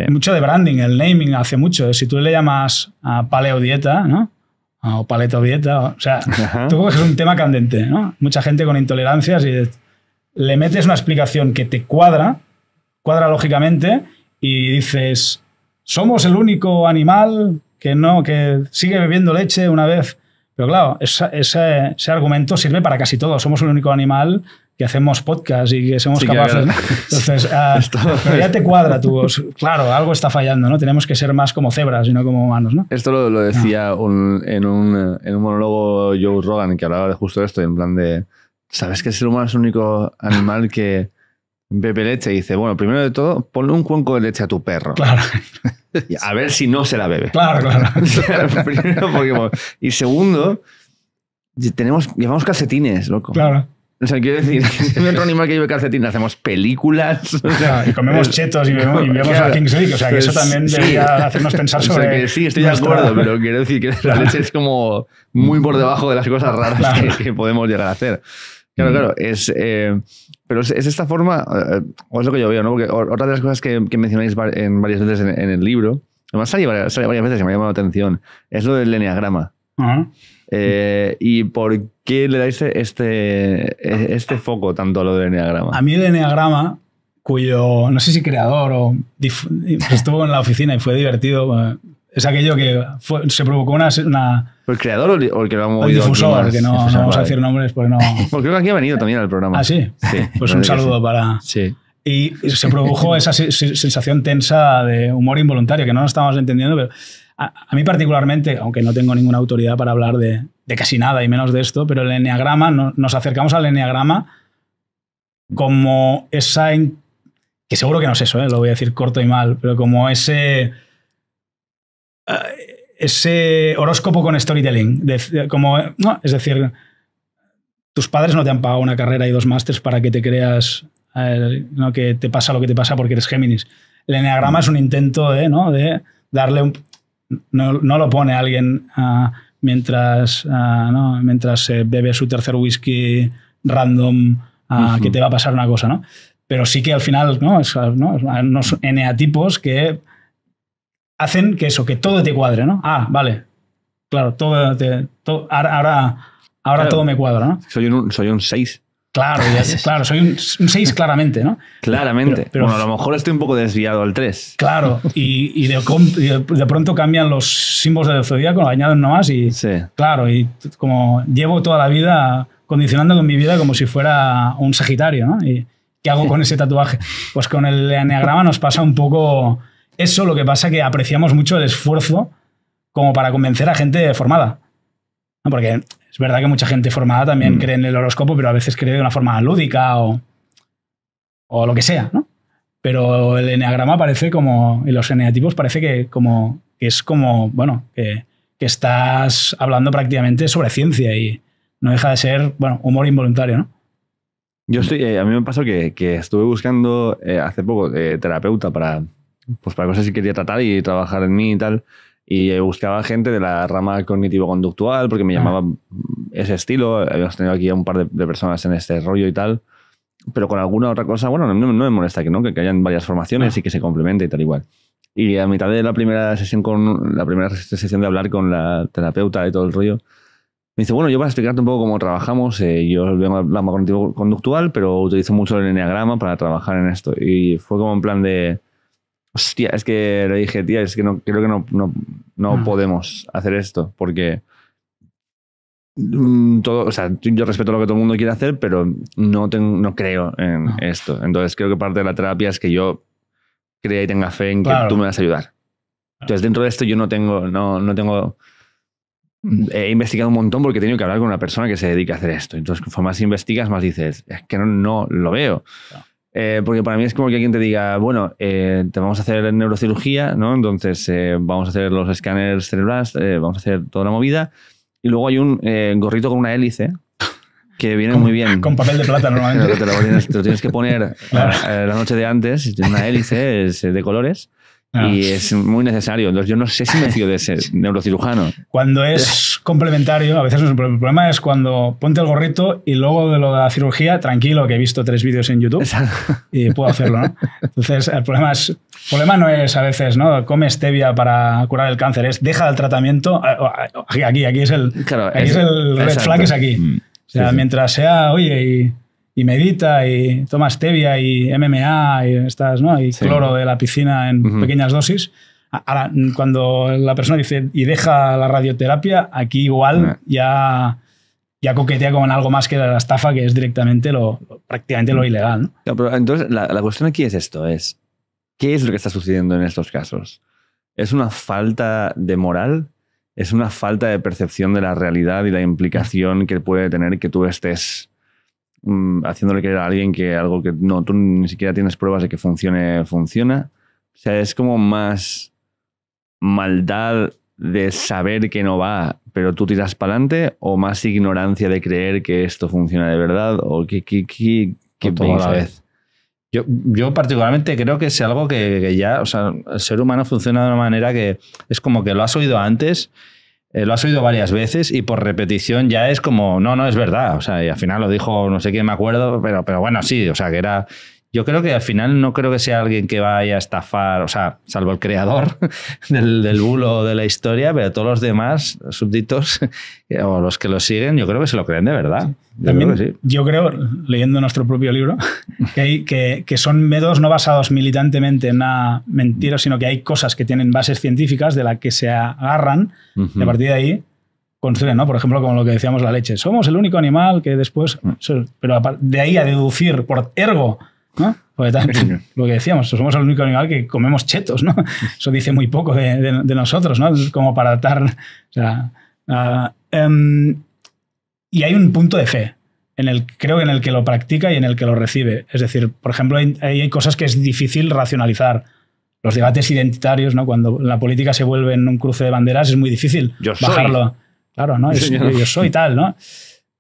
Mucho de branding, el naming hace mucho. Si tú le llamas a paleo dieta, ¿no? O paleto dieta, o, sea, es un tema candente, ¿no? Mucha gente con intolerancias y le metes una explicación que te cuadra, cuadra lógicamente, y dices, somos el único animal que no, que sigue bebiendo leche una vez. Pero claro, ese, ese argumento sirve para casi todo. Somos el único animal que hacemos podcast y que somos capaces. Entonces, ya te cuadra tú. Claro, algo está fallando, ¿no? Tenemos que ser más como cebras y no como humanos, ¿no? Esto lo, ah. decía en, un, monólogo Joe Rogan que hablaba de justo esto, en plan de, ¿sabes que el ser humano es el único animal que bebe leche? Y dice, bueno, primero de todo, ponle un cuenco de leche a tu perro. Claro. a ver si no se la bebe. Claro, claro. primero y segundo, tenemos, llevamos calcetines, loco. Claro. O sea, quiero decir, es un animal que lleve calcetín, hacemos películas. O sea, y comemos chetos y vemos, y a King's League. O sea, que eso pues también debería hacernos pensar sobre. sí, estoy de acuerdo, pero quiero decir que la leche es como muy por debajo de las cosas raras que, podemos llegar a hacer. Claro, mm. claro. Es, eh, pero es, esta forma, o eh, es lo que yo veo, ¿no? Porque otra de las cosas que, mencionáis en varias veces en, el libro, además sale varias, veces y me ha llamado la atención, es lo del eneagrama. Uh eh, ¿Y por qué le dais este, e, este foco tanto a lo del Enneagrama? A mí el Enneagrama, cuyo, no sé si creador o estuvo en la oficina y fue divertido, eh, es aquello que se provocó una, una, ¿El creador o, el que lo El difusor, no, vamos a decir nombres, pues no. Porque creo que aquí ha venido también al programa. Ah, sí. pues un saludo para. Sí. Y se produjo esa sensación tensa de humor involuntario, que no lo estábamos entendiendo, pero a, mí particularmente, aunque no tengo ninguna autoridad para hablar de, casi nada y menos de esto, pero el enneagrama, nos acercamos al enneagrama como esa, que seguro que no es eso, ¿eh? lo voy a decir corto y mal, pero como ese... Eh, ese horóscopo con storytelling. como, no, es decir, tus padres no te han pagado una carrera y dos másters para que te creas eh, que te pasa lo que te pasa porque eres Géminis. El enneagrama es un intento ¿no? de darle un, no, lo pone alguien ah, mientras, ah, mientras bebe su tercer whisky random ah, que te va a pasar una cosa, ¿no? Pero sí que al final, ¿no? Es, ¿no? unos eneatipos que hacen que eso, que todo te cuadre, ¿no? Ah, vale. Claro, todo, ahora, ahora, todo me cuadra, ¿no? Soy un Soy un seis. Claro, soy un 6 claramente, ¿no? Claramente. Pero, bueno, a lo mejor estoy un poco desviado al 3. Claro, y, de, pronto cambian los símbolos del zodíaco, lo añaden nomás y. Sí. Claro, y como llevo toda la vida condicionando con mi vida como si fuera un Sagitario, ¿no? Y, ¿Qué hago con ese tatuaje? Pues con el enneagrama nos pasa un poco eso, lo que pasa que apreciamos mucho el esfuerzo como para convencer a gente formada. Porque es verdad que mucha gente formada también mm. cree en el horóscopo, pero a veces cree de una forma lúdica o, o lo que sea, ¿no? Pero el enneagrama parece como, y los eneatipos parece que, como, es como, bueno, que, estás hablando prácticamente sobre ciencia y no deja de ser, bueno, humor involuntario, ¿no? Yo estoy, eh, a mí me pasó que, estuve buscando eh, hace poco eh, terapeuta para, pues para cosas que quería tratar y trabajar en mí y tal y buscaba gente de la rama cognitivo-conductual porque me llamaba ese estilo. Habíamos tenido aquí a un par de, personas en este rollo y tal. Pero con alguna otra cosa, bueno, no, me molesta que no, que, hayan varias formaciones y que se complemente y tal igual. Y a mitad de la primera sesión con la primera sesión de hablar con la terapeuta y todo el rollo, me dice, bueno, yo para explicarte un poco cómo trabajamos, eh, yo vengo la rama cognitivo conductual, pero utilizo mucho el enneagrama para trabajar en esto. Y fue como un plan de, hostia, es que le dije, tía, es que no, creo que no, ah. podemos hacer esto, porque mm. todo, o sea, yo respeto lo que todo el mundo quiere hacer, pero no, no creo en ah. esto. Entonces creo que parte de la terapia es que yo crea y tenga fe en que tú me vas a ayudar. Entonces dentro de esto yo no tengo, no, no tengo... Mm. He investigado un montón porque he tenido que hablar con una persona que se dedica a hacer esto. Entonces, conforme más investigas, más dices, es que no, no lo veo. Eh, porque para mí es como que alguien te diga, bueno, eh, te vamos a hacer neurocirugía, ¿no? Entonces eh, vamos a hacer los escáneres cerebrales, vamos a hacer toda la movida. Y luego hay un gorrito con una hélice que viene muy bien. Con papel de plata normalmente. te, lo tienes, que poner la, noche de antes, una hélice de colores. Ah. Y es muy necesario. Entonces, yo no sé si me fío de ser neurocirujano. Cuando es complementario, a veces el problema es cuando ponte el gorrito y luego de lo de la cirugía, tranquilo, que he visto tres vídeos en YouTube y puedo hacerlo. Entonces, el problema, es, problema no es a veces, ¿no? Come stevia para curar el cáncer, es deja el tratamiento. Aquí, aquí, es el, red flag, es aquí. Mm. O sea, mientras sea, oye, y y medita y toma stevia y MMA y, estas, ¿no? y cloro de la piscina en pequeñas dosis. Ahora, cuando la persona dice y deja la radioterapia, aquí igual ya, ya coquetea con algo más que la estafa, que es directamente lo, prácticamente lo ilegal. entonces, la, la, cuestión aquí es esto, es ¿qué es lo que está sucediendo en estos casos? ¿Es una falta de moral? ¿Es una falta de percepción de la realidad y la implicación que puede tener que tú estés Mm, haciéndole creer a alguien que algo que no, tú ni siquiera tienes pruebas de que funcione, funciona. O sea, es como más maldad de saber que no va, pero tú tiras para adelante, o más ignorancia de creer que esto funciona de verdad, o que, que, que, vez. Yo, yo, particularmente creo que es algo que, ya, o sea, el ser humano funciona de una manera que es como que lo has oído antes eh, lo has oído varias veces y por repetición ya es como, no, no, es verdad. O sea, y al final lo dijo, no sé quién me acuerdo, pero, pero bueno, sí, o sea, que era yo creo que al final no creo que sea alguien que vaya a estafar, o sea, salvo el creador del, bulo de la historia, pero todos los demás súbditos o los que lo siguen, yo creo que se lo creen de verdad. Yo También, creo yo creo, leyendo nuestro propio libro, que, hay, que, son métodos no basados militantemente en mentiras, sino que hay cosas que tienen bases científicas de las que se agarran y a partir de ahí construyen, ¿no? Por ejemplo, como lo que decíamos la leche. Somos el único animal que después... Mm. Pero de ahí a deducir por ergo lo que decíamos, somos el único animal que comemos chetos, ¿no? Eso dice muy poco de, nosotros, ¿no? Es como para atar. Ah, em, y hay un punto de fe, en el, creo en el que lo practica y en el que lo recibe. Es decir, por ejemplo, hay, cosas que es difícil racionalizar. Los debates identitarios, ¿no? Cuando la política se vuelve en un cruce de banderas, es muy difícil bajarlo. Claro, ¿no? yo soy tal, ¿no?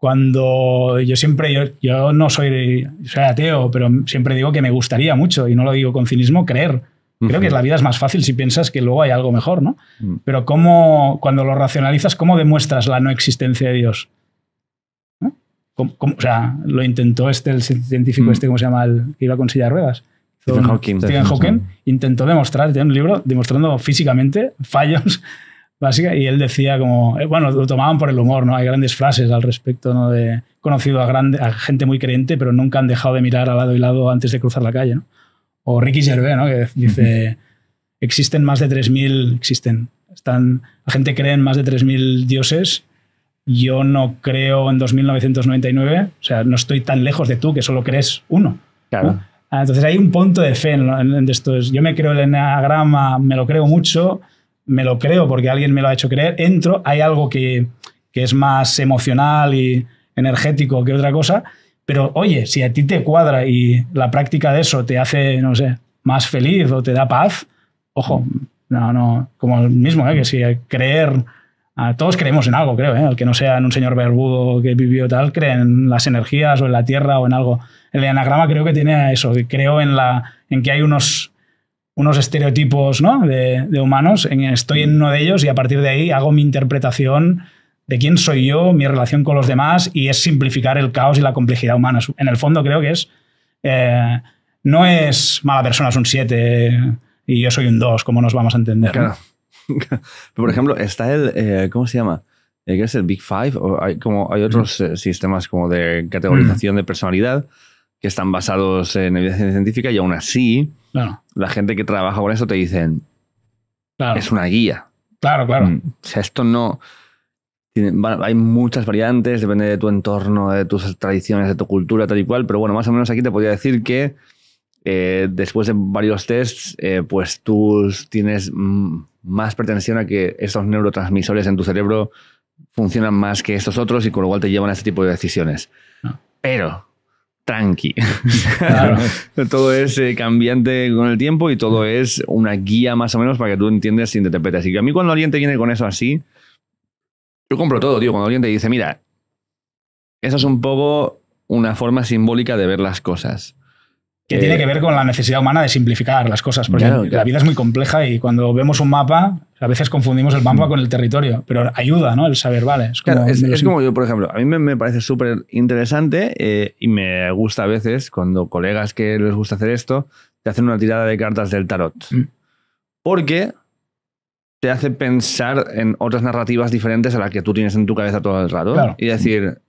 cuando yo siempre, yo, no soy, ateo, pero siempre digo que me gustaría mucho, y no lo digo con cinismo, creer. Creo que la vida es más fácil si piensas que luego hay algo mejor, ¿no? Mm. Pero cómo, cuando lo racionalizas, ¿cómo demuestras la no existencia de Dios? o sea, lo intentó este, el científico mm. este, ¿cómo se llama? que iba con silla de ruedas. Stephen Hawking. Stephen Hawking intentó demostrar, tiene un libro demostrando físicamente fallos y él decía como, eh, bueno, lo tomaban por el humor, ¿no? Hay grandes frases al respecto, ¿no? De conocido a, grande, a gente muy creyente, pero nunca han dejado de mirar al lado y lado antes de cruzar la calle, ¿no? O Ricky Gervais, ¿no? Que dice, existen más de 3.000, existen, están, la gente cree en más de 3.000 dioses, yo no creo en 2.999, o sea, no estoy tan lejos de tú que solo crees uno. Claro. Ah, entonces hay un punto de fe en, esto, Yo me creo el enagrama, me lo creo mucho, me lo creo porque alguien me lo ha hecho creer, entro, hay algo que, es más emocional y energético que otra cosa, pero oye, si a ti te cuadra y la práctica de eso te hace, no sé, más feliz o te da paz, ojo, no, no, como el mismo, ¿eh? que si creer, todos creemos en algo, creo, ¿eh? el que no sea en un señor berbudo que vivió tal, cree en las energías o en la tierra o en algo. El anagrama creo que tiene eso, creo en, la, en que hay unos unos estereotipos de, humanos, estoy en mm. uno de ellos y a partir de ahí hago mi interpretación de quién soy yo, mi relación con los demás y es simplificar el caos y la complejidad humana. En el fondo creo que es, eh, no es mala persona es un 7 y yo soy un 2, ¿cómo nos vamos a entender? Claro. Por ejemplo, está el, eh, ¿cómo se llama? Eh, ¿Qué es el Big Five? hay, como, hay otros mm. sistemas como de categorización mm. de personalidad que están basados en evidencia científica y aún así la gente que trabaja con eso te dicen, es una guía. Claro, claro. Mm. O sea, esto no... Hay muchas variantes, depende de tu entorno, de tus tradiciones, de tu cultura, tal y cual, pero bueno, más o menos aquí te podría decir que eh, después de varios tests, eh, pues tú tienes mm, más pretensión a que esos neurotransmisores en tu cerebro funcionan más que estos otros y con lo cual te llevan a este tipo de decisiones. Ah. Pero tranqui. todo es eh, cambiante con el tiempo y todo es una guía más o menos para que tú entiendas y interpretes. Y que a mí cuando alguien te viene con eso así, yo compro todo, tío. Cuando alguien te dice, mira, eso es un poco una forma simbólica de ver las cosas. Que tiene eh, que ver con la necesidad humana de simplificar las cosas, porque la vida es muy compleja y cuando vemos un mapa a veces confundimos el mapa con el territorio, pero ayuda, ¿no? El saber, vale. Es como, yo, por ejemplo, a mí me, parece súper interesante eh, y me gusta a veces cuando colegas que les gusta hacer esto te hacen una tirada de cartas del tarot. Mm. Porque te hace pensar en otras narrativas diferentes a las que tú tienes en tu cabeza todo el rato. Y decir,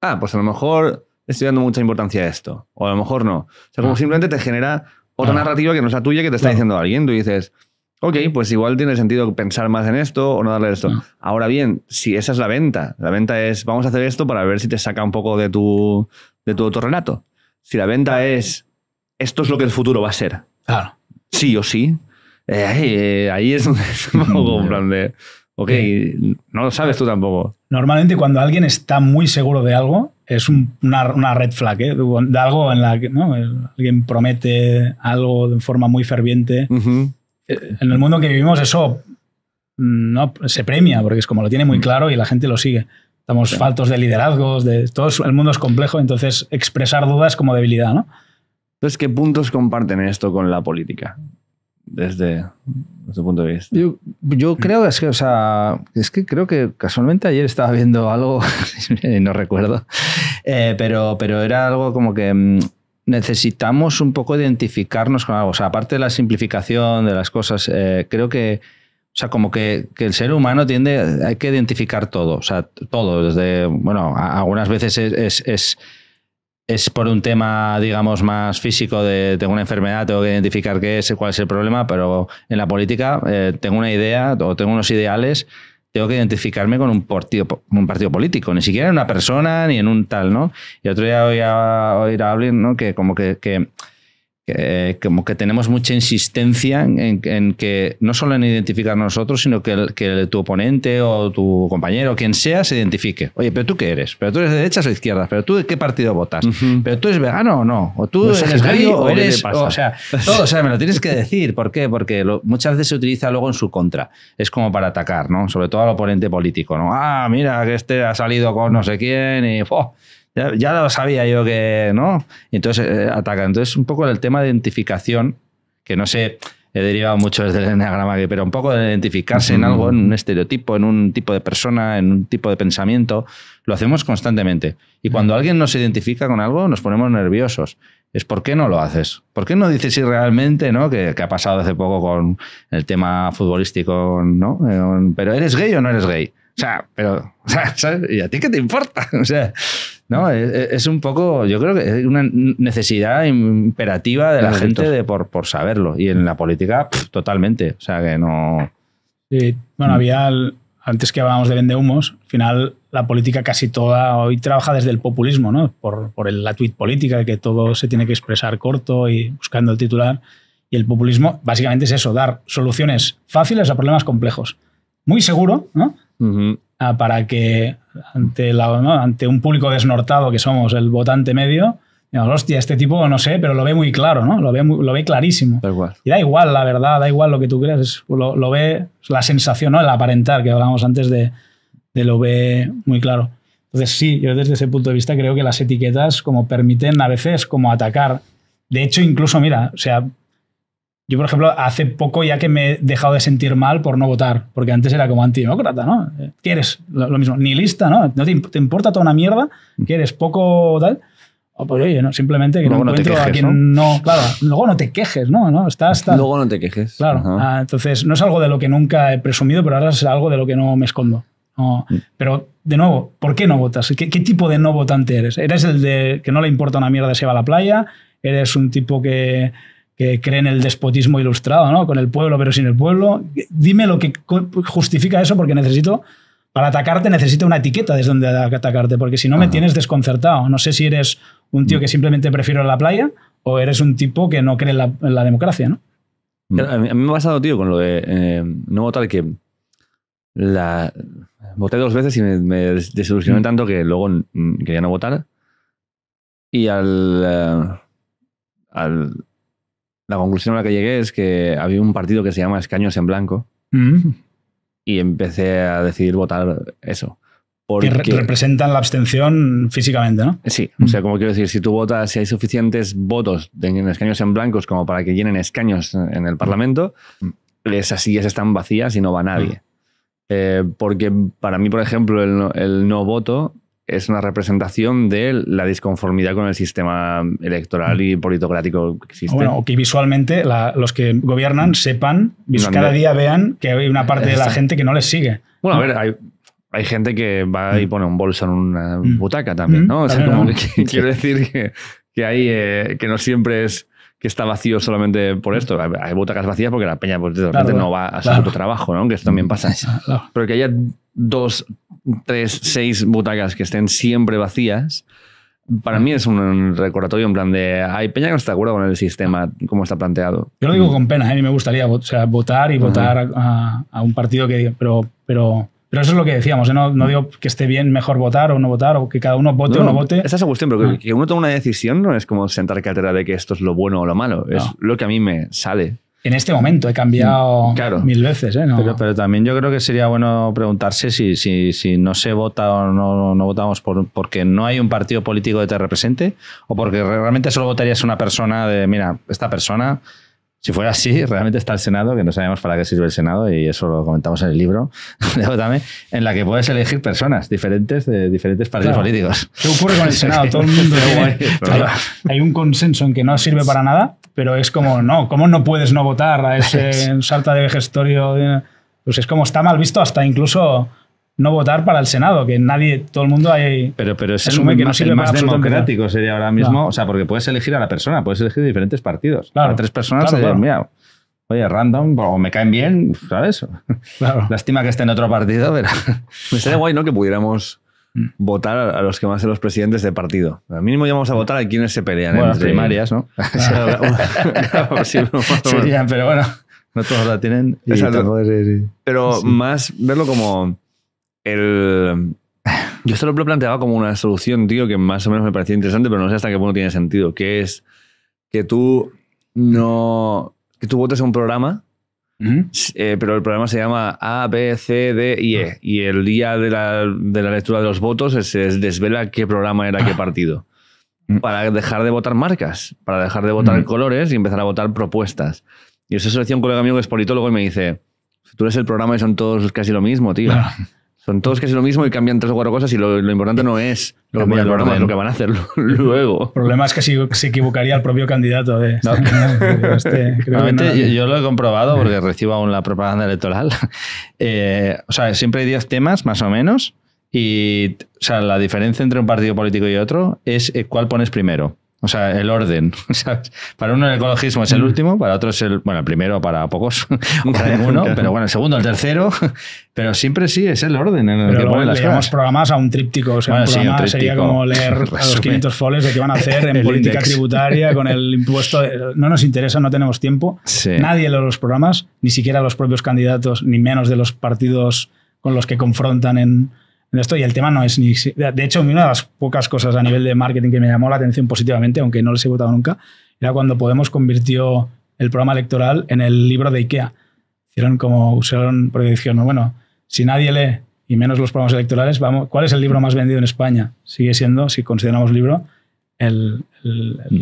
ah, pues a lo mejor estoy dando mucha importancia a esto. O a lo mejor no. O sea, como ah. simplemente te genera otra ah. narrativa que no es la tuya que te está diciendo alguien. Tú dices, Ok, pues igual tiene sentido pensar más en esto o no darle esto. Ahora bien, si esa es la venta, la venta es vamos a hacer esto para ver si te saca un poco de tu, de tu Si la venta es esto es lo que el futuro va a ser, claro. sí o sí, eh, ahí, eh, es, un poco un plan ok, no lo sabes tú tampoco. Normalmente cuando alguien está muy seguro de algo, es una, red flag, ¿eh? de algo en la que ¿no? alguien promete algo de forma muy ferviente. Eh, en el mundo que vivimos eso mm, no se premia porque es como lo tiene muy mm. claro y la gente lo sigue. Estamos faltos de liderazgos, de todo el mundo es complejo, entonces expresar dudas como debilidad, ¿no? Entonces, ¿qué puntos comparten esto con la política? Desde, su punto de vista. Yo, creo es que, o sea, es que creo que casualmente ayer estaba viendo algo, no recuerdo, eh, pero, pero era algo como que mm, necesitamos un poco identificarnos con algo. O sea, aparte de la simplificación de las cosas, eh, creo que, o sea, como que, que, el ser humano tiende, hay que identificar todo, o sea, todo, desde, bueno, algunas veces es, es, es, por un tema, digamos, más físico de tengo una enfermedad, tengo que identificar qué es, cuál es el problema, pero en la política eh, tengo una idea o tengo unos ideales tengo que identificarme con un partido, un partido político, ni siquiera en una persona ni en un tal, ¿no? Y otro día voy a, oír a hablar ¿no? Que como que como que tenemos mucha insistencia en, que no solo en identificar nosotros, sino que, el, tu oponente o tu compañero, quien sea, se identifique. Oye, pero tú qué eres? ¿Pero tú eres de derechas o izquierdas? ¿Pero tú de qué partido votas? ¿Pero tú eres vegano o no? ¿O tú eres gay o eres.? O, sea, o sea, me lo tienes que decir. ¿Por qué? Porque muchas veces se utiliza luego en su contra. Es como para atacar, ¿no? Sobre todo al oponente político, ¿no? Ah, mira, que este ha salido con no sé quién y. Ya, lo sabía yo que no. entonces eh, ataca. Entonces, un poco el tema de identificación, que no sé, he derivado mucho desde el enneagrama, pero un poco de identificarse en algo, en un estereotipo, en un tipo de persona, en un tipo de pensamiento, lo hacemos constantemente. Y cuando alguien nos identifica con algo, nos ponemos nerviosos. Es por qué no lo haces. ¿Por qué no dices si realmente, ¿no? Que, ha pasado hace poco con el tema futbolístico, ¿no? Eh, pero ¿eres gay o no eres gay? O sea, pero, ¿y a ti qué te importa? O sea, ¿no? Es, un poco, yo creo que es una necesidad imperativa de la gente por, saberlo. Y en la política, totalmente. O sea que no. Sí. Bueno, mm. había. antes que hablábamos de vendehumos, al final la política casi toda hoy trabaja desde el populismo, ¿no? Por, el, la tweet política, que todo se tiene que expresar corto y buscando el titular. Y el populismo básicamente es eso, dar soluciones fáciles a problemas complejos. Muy seguro, ¿no? Ah, para que ante, un público desnortado que somos el votante medio, hostia, este tipo no sé, pero lo ve muy claro, ¿no? Lo ve, lo ve clarísimo. Da igual. Y da igual, la verdad, da igual lo que tú creas, lo, ve la sensación, ¿no? El aparentar, que hablábamos antes de, lo ve muy claro. Entonces, sí, yo desde ese punto de vista creo que las etiquetas como permiten a veces como atacar. De hecho, incluso, mira, o sea, yo, por ejemplo, hace poco ya que me he dejado de sentir mal por no votar, porque antes era como antidemócrata, ¿no? Eh, quieres lo, mismo mismo, lista ¿no? No te, importa toda una mierda, quieres eres poco tal. O oh, pues oye, no, simplemente que no encuentro a quien ¿no? Claro, luego no te quejes, ¿no? ¿No? Estás, Luego no te quejes. Claro. Ah, entonces, no es algo de lo que nunca he presumido, pero ahora es algo de lo que no me escondo. Mm. Pero, de nuevo, ¿por qué no votas? ¿Qué, ¿Qué, tipo de no votante eres? ¿Eres el de que no le importa una mierda si va a la playa? ¿Eres un tipo que que creen el despotismo ilustrado, ¿no? Con el pueblo, pero sin el pueblo. Dime lo que justifica eso, porque necesito, para atacarte, necesito una etiqueta desde donde atacarte, porque si no me tienes desconcertado. No sé si eres un tío mm. que simplemente prefiero la playa o eres un tipo que no cree en la, democracia, ¿no? Mm. A mí, me ha pasado, tío, con lo de eh, no votar que voté dos veces y me, desilusioné mm. tanto que luego quería no votar. Y al, eh, al la conclusión a la que llegué es que había un partido que se llama Escaños en Blanco mm. y empecé a decidir votar eso. Porque, que representan la abstención físicamente, ¿no? Sí, o mm. sea, como quiero decir, si tú votas, si hay suficientes votos en escaños en blancos como para que llenen escaños en el Parlamento, mm. esas sillas están vacías y no va nadie. Eh, porque para mí, por ejemplo, el no voto es una representación de la disconformidad con el sistema electoral y politocrático que existe. bueno, que visualmente los que gobiernan sepan, cada día vean que hay una parte de la gente que no les sigue. Bueno, a ver, hay, hay gente que va y mm. pone un bolso en una mm. butaca también, ¿no? quiero decir que, que hay, eh, que no siempre es que está vacío solamente por esto. Hay butacas vacías porque la peña pues, de no va a su trabajo, ¿no? Que eso también mm. pasa. Pero que haya dos tres, seis butacas que estén siempre vacías, para mí es un recordatorio en plan de hay peña que no está de acuerdo con el sistema como está planteado. Yo lo digo mm. con pena, a mí me gustaría votar y votar a, un partido que pero, pero, pero eso es lo que decíamos, ¿eh? no, no, digo que esté bien mejor votar o no votar o que cada uno vote o no vote. Esa es la cuestión, pero que, ah. que, uno tome una decisión no es como sentar cátedra de que esto es lo bueno o lo malo, es lo que a mí me sale en este momento he cambiado mm, mil veces. ¿eh? Pero, también yo creo que sería bueno preguntarse si, si no se vota o no, votamos porque no hay un partido político que te represente o porque realmente solo votarías una persona de, mira, esta persona si fuera así, realmente está el Senado, que no sabemos para qué sirve el Senado, y eso lo comentamos en el libro, también, en la que puedes elegir personas diferentes de diferentes partidos políticos. ¿Qué ocurre con el Senado? Todo el mundo hay un consenso en que no sirve para nada, pero es como, no, ¿cómo no puedes no votar a ese salta de gestorio? Pues es como está mal visto hasta incluso no votar para el Senado, que nadie, todo el mundo hay, pero, pero es asume el, que no sirve más democrático sería ahora mismo, o sea, porque puedes elegir a la persona, puedes elegir diferentes partidos. Claro. tres personas, claro, mira, oye, random, o me caen bien, ¿sabes? claro Lástima que esté en otro partido, pero... Me sería guay, ¿no? Que pudiéramos mm. votar a los que van a ser los presidentes de partido. Al mínimo ya vamos a votar a quienes se pelean bueno, en las primarias, ¿no? sí, pero bueno. No todos la tienen. Pero más verlo como yo esto lo planteaba como una solución, tío, que más o menos me parecía interesante, pero no sé hasta qué punto tiene sentido, que es que tú no... que tú votes un programa, eh, pero el programa se llama A, B, C, D y E, ah. y el día de la, lectura de los votos se desvela qué programa era qué ah. partido mm. para dejar de votar marcas, para dejar de votar mm. colores y empezar a votar propuestas. Y eso se lo decía un colega mío que es politólogo y me dice, tú eres el programa y son todos casi lo mismo, tío. Ah. Son todos que es lo mismo y cambian tres o cuatro cosas y lo, importante no es lo que, van a hacer luego. El problema es que se equivocaría el propio candidato. De este, yo, lo he comprobado porque recibo aún la propaganda electoral. Eh, o sea, siempre hay 10 temas más o menos y sea, la diferencia entre un partido político y otro es eh, cuál pones primero. O sea, el orden, Para uno el ecologismo es el mm. último, para otro es el, bueno, el primero para pocos, para ninguno, pero bueno, el segundo, el tercero, pero siempre sí es el orden en el que ponen las cosas. programas a un tríptico, o sea, sería como leer a los 500 folles de qué van a hacer en política tributaria con el impuesto, no nos interesa, no tenemos tiempo. Nadie lee los programas, ni siquiera los propios candidatos, ni menos de los partidos con los que confrontan en esto y el tema no es ni... De hecho, una de las pocas cosas a nivel de marketing que me llamó la atención positivamente, aunque no les he votado nunca, era cuando Podemos convirtió el programa electoral en el libro de IKEA. Hicieron como, usaron, predicción bueno, si nadie lee, y menos los programas electorales, vamos, ¿cuál es el libro más vendido en España? Sigue siendo, si consideramos libro, el,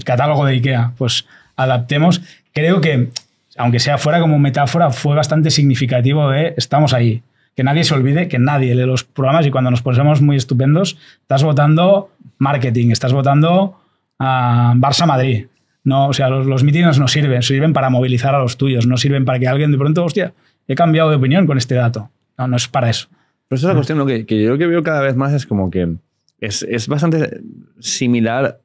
catálogo de IKEA. Pues adaptemos. Creo que, aunque sea fuera como metáfora, fue bastante significativo de estamos ahí que nadie se olvide que nadie lee los programas y cuando nos ponemos muy estupendos, estás votando marketing, estás votando a ah, Barça-Madrid. No, o sea, los, los mítines no sirven, sirven para movilizar a los tuyos, no sirven para que alguien de pronto, hostia, he cambiado de opinión con este dato. No, no es para eso. Pero esa es la cuestión, lo que, que, yo que veo cada vez más es como que es, es bastante similar,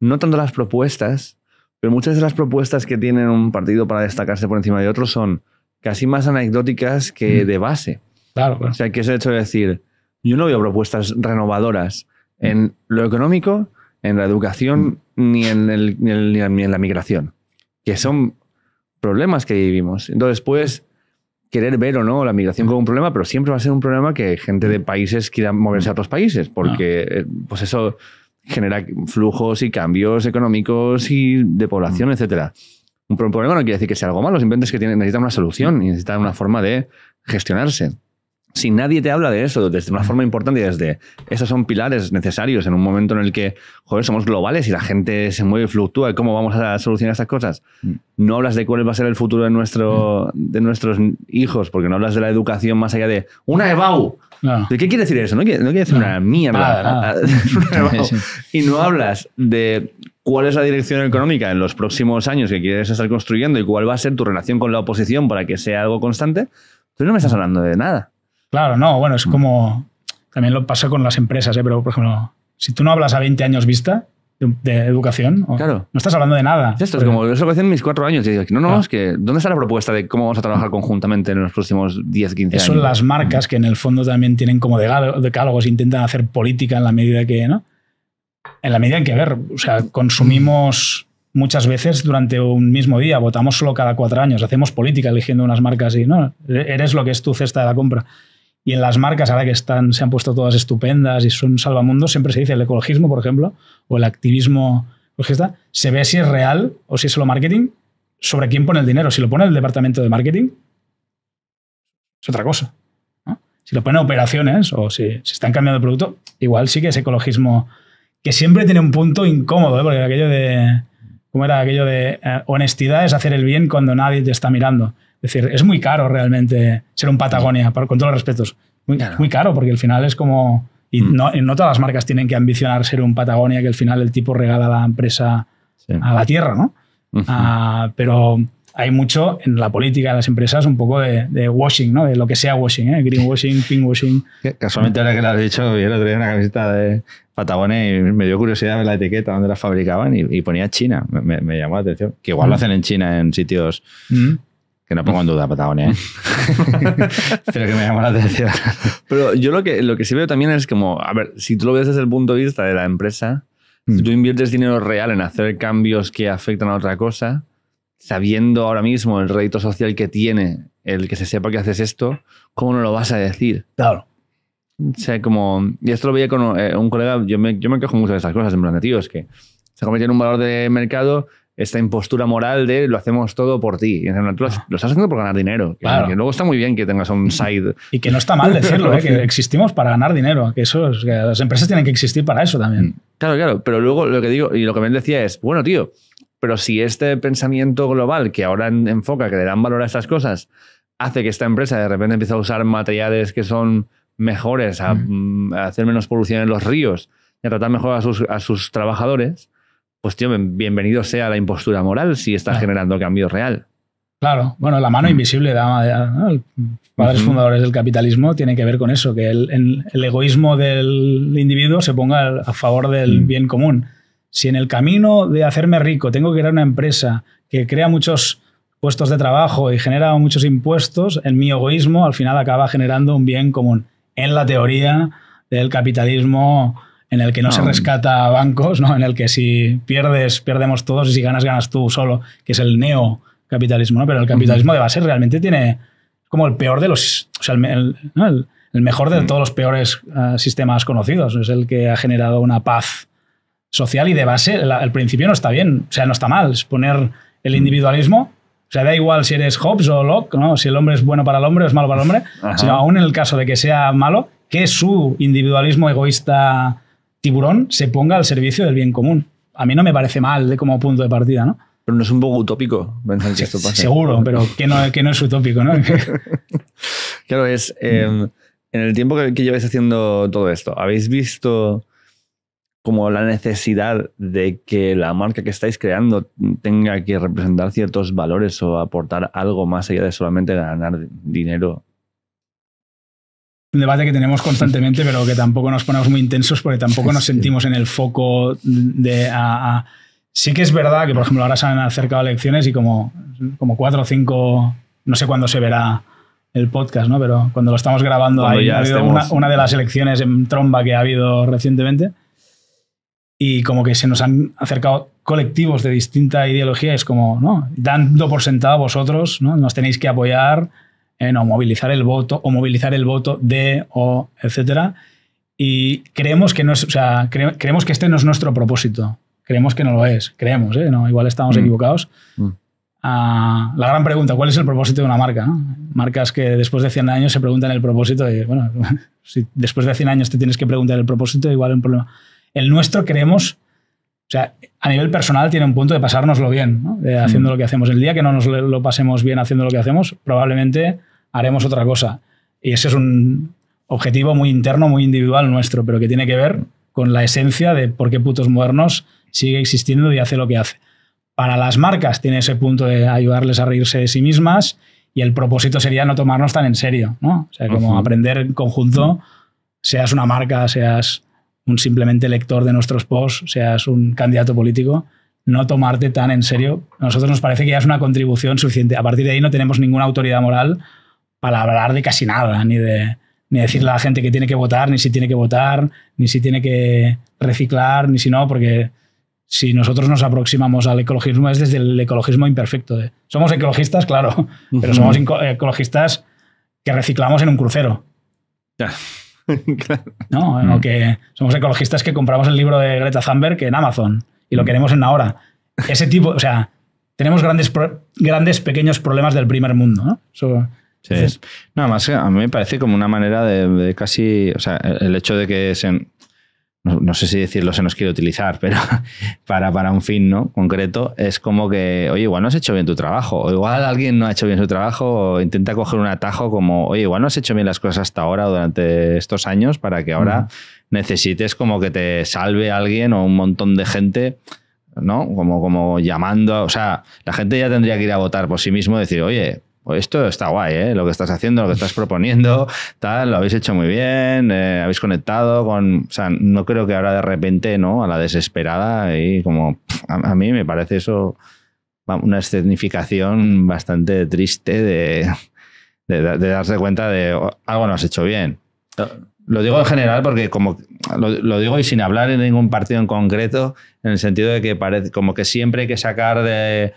no tanto las propuestas, pero muchas de las propuestas que tienen un partido para destacarse por encima de otros son casi más anecdóticas que mm. de base. Claro, O sea, que es el hecho de decir, yo no veo propuestas renovadoras en lo económico, en la educación, mm. ni en, ni, en, la migración, que son problemas que vivimos. Entonces, puedes querer ver o no la migración como un problema, pero siempre va a ser un problema que gente de mm. países quiera moverse a otros países, ah. porque eh, pues eso genera flujos y cambios económicos y de población, mm. etcétera. Un problema no quiere decir que sea algo malo, simplemente es que necesitan una solución y necesitan una forma de gestionarse si nadie te habla de eso desde una forma importante y desde esos son pilares necesarios en un momento en el que, joder, somos globales y la gente se mueve y fluctúa, ¿y ¿cómo vamos a solucionar estas cosas? Mm. No hablas de cuál va a ser el futuro de, mm. de nuestros hijos, porque no hablas de la educación más allá de una EBAU. ¿De qué quiere decir eso? No quiere, decir una mierda. y no hablas de cuál es la dirección económica en los próximos años que quieres estar construyendo y cuál va a ser tu relación con la oposición para que sea algo constante. Tú no me estás mm. hablando de nada. Claro, no, bueno, es mm. como. También lo pasa con las empresas, ¿eh? pero por ejemplo, si tú no hablas a 20 años vista de, educación, claro. no estás hablando de nada. Esto es como, eso lo en mis cuatro años. Y digo, no, no, es que, ¿dónde está la propuesta de cómo vamos a trabajar conjuntamente en los próximos 10, 15 años? son las marcas que en el fondo también tienen como decálogos, intentan hacer política en la medida que, ¿no? En la medida en que, a ver, o sea, consumimos muchas veces durante un mismo día, votamos solo cada cuatro años, hacemos política eligiendo unas marcas y no, e-, eres lo que es tu cesta de la compra. Y en las marcas, ahora que están, se han puesto todas estupendas y son salvamundos, siempre se dice el ecologismo, por ejemplo, o el activismo ecologista, pues se ve si es real o si es solo marketing, sobre quién pone el dinero. Si lo pone el departamento de marketing, es otra cosa. Si lo pone operaciones o si, se están cambiando de producto, igual sí que es ecologismo, que siempre tiene un punto incómodo, ¿eh? porque aquello de, ¿cómo era aquello de eh, honestidad es hacer el bien cuando nadie te está mirando? Es decir, es muy caro realmente ser un Patagonia, con todos los respetos. Muy, caro, porque al final es como. Mm. Y, no, todas las marcas tienen que ambicionar ser un Patagonia, que al final el tipo regala la empresa a la tierra, ¿no? Ah, pero hay mucho en la política, de las empresas, un poco de, washing, ¿no? De lo que sea washing, ¿eh? pink washing... Casualmente ahora que lo has dicho, yo le traía una camiseta de Patagonia y me dio curiosidad ver la etiqueta, donde la fabricaban y, ponía China. Me, llamó la atención. Que igual lo mm. hacen en China, en sitios... Mm no pongo en duda Patagonia, ¿eh? Pero que me llama la atención. Pero yo lo que, lo que sí veo también es como, a ver, si tú lo ves desde el punto de vista de la empresa, si mm. tú inviertes dinero real en hacer cambios que afectan a otra cosa, sabiendo ahora mismo el rédito social que tiene el que se sepa que haces esto, ¿cómo no lo vas a decir? Claro. O sea, como. Y esto lo veía con eh, un colega. Yo me, yo me quejo mucho de esas cosas, en plan, tío, es que se convierte en un valor de mercado esta impostura moral de lo hacemos todo por ti. Tú ah. lo, estás haciendo por ganar dinero. Claro. Que luego está muy bien que tengas un side. Y que no está mal decirlo, ¿eh? que existimos para ganar dinero, que, las empresas tienen que existir para eso también. Mm. Claro, claro, pero luego lo que digo y lo que me decía es, bueno, tío, pero si este pensamiento global que ahora enfoca, que le dan valor a estas cosas, hace que esta empresa de repente empiece a usar materiales que son mejores, a, mm. Mm, hacer menos polución en los ríos, y a tratar mejor a sus, a sus trabajadores, pues tío, bienvenido sea la impostura moral si está generando cambio real. Claro, bueno, la mano mm. invisible, de ah, los padres fundadores del capitalismo, tiene que ver con eso, que el, el, egoísmo del individuo se ponga a favor del mm. bien común. Si en el camino de hacerme rico tengo que crear una empresa que crea muchos puestos de trabajo y genera muchos impuestos, en mi egoísmo al final acaba generando un bien común. En la teoría del capitalismo en el que no, se rescata bancos, ¿no? en el que si pierdes, perdemos todos y si ganas, ganas tú solo, que es el neocapitalismo. ¿no? Pero el capitalismo de base realmente tiene como el peor de los. O sea, el, mejor de todos los peores ah, sistemas conocidos. Es el que ha generado una paz social y de base. Al el principio no está bien, o sea, no está mal. Es poner el individualismo. O sea, da igual si eres Hobbes o Locke, ¿no? si el hombre es bueno para el hombre o es malo para el hombre, sino aún en el caso de que sea malo, que su individualismo egoísta tiburón se ponga al servicio del bien común. A mí no me parece mal de como punto de partida, ¿no? Pero no es un poco utópico pensar que esto Seguro, pero que no, es utópico, ¿no? claro, es. Eh, en el tiempo que, lleváis haciendo todo esto, ¿habéis visto como la necesidad de que la marca que estáis creando tenga que representar ciertos valores o aportar algo más allá de solamente ganar dinero un debate que tenemos constantemente, pero que tampoco nos ponemos muy intensos porque tampoco nos sentimos en el foco de... Sí que es verdad que, por ejemplo, ahora se han acercado elecciones y como, como cuatro o cinco, no sé cuándo se verá el podcast, ¿no? Pero cuando lo estamos grabando ha habido una, de las elecciones en tromba que ha habido recientemente y como que se nos han acercado colectivos de distinta ideología es como, ¿no? Dando por sentado vosotros, ¿no? Nos tenéis que apoyar, eh, o movilizar el voto o movilizar el voto de o etcétera. Y creemos que no es, o sea, creemos que este no es nuestro propósito. Creemos que no lo es. Creemos, ¿eh? igual estamos mm. equivocados. Mm. Ah, la gran pregunta, ¿cuál es el propósito de una marca? Marcas que después de 100 años se preguntan el propósito y, bueno, si después de 100 años te tienes que preguntar el propósito, igual es un problema. El nuestro creemos o sea, a nivel personal tiene un punto de pasárnoslo bien, de haciendo mm. lo que hacemos. El día que no nos lo pasemos bien haciendo lo que hacemos, probablemente haremos otra cosa. Y ese es un objetivo muy interno, muy individual nuestro, pero que tiene que ver con la esencia de por qué Putos Modernos sigue existiendo y hace lo que hace. Para las marcas tiene ese punto de ayudarles a reírse de sí mismas y el propósito sería no tomarnos tan en serio, ¿no? O sea, como aprender en conjunto, seas una marca, seas un simplemente lector de nuestros posts, seas un candidato político, no tomarte tan en serio. A nosotros nos parece que ya es una contribución suficiente. A partir de ahí no tenemos ninguna autoridad moral para hablar de casi nada, ni de ni decirle a la gente que tiene que votar, ni si tiene que votar, ni si tiene que reciclar, ni si no, porque si nosotros nos aproximamos al ecologismo es desde el ecologismo imperfecto. somos ecologistas, claro, pero somos ecologistas que reciclamos en un crucero. ¿no? Eh, mm. que somos ecologistas que compramos el libro de Greta Thunberg en Amazon y lo mm. queremos en ahora. Ese tipo, o sea, tenemos grandes, grandes pequeños problemas del primer mundo, ¿no? Nada más, a mí me parece como una manera de, de, casi, o sea, el hecho de que se, no, sé si decirlo se nos quiere utilizar, pero para, un fin ¿no? concreto, es como que, oye, igual no has hecho bien tu trabajo, o igual alguien no ha hecho bien su trabajo, o intenta coger un atajo como, oye, igual no has hecho bien las cosas hasta ahora durante estos años para que ahora necesites como que te salve alguien o un montón de gente. ¿no? Como, como llamando, o sea, la gente ya tendría que ir a votar por sí mismo y decir, oye, esto está guay, ¿eh? lo que estás haciendo, lo que estás proponiendo, tal, lo habéis hecho muy bien, eh, habéis conectado con... O sea, no creo que ahora de repente, ¿no? A la desesperada y como... A, mí me parece eso una escenificación bastante triste de, de, darse cuenta de oh, algo no has hecho bien. Ah. Lo digo en general porque como lo, lo, digo y sin hablar en ningún partido en concreto, en el sentido de que parece como que siempre hay que sacar de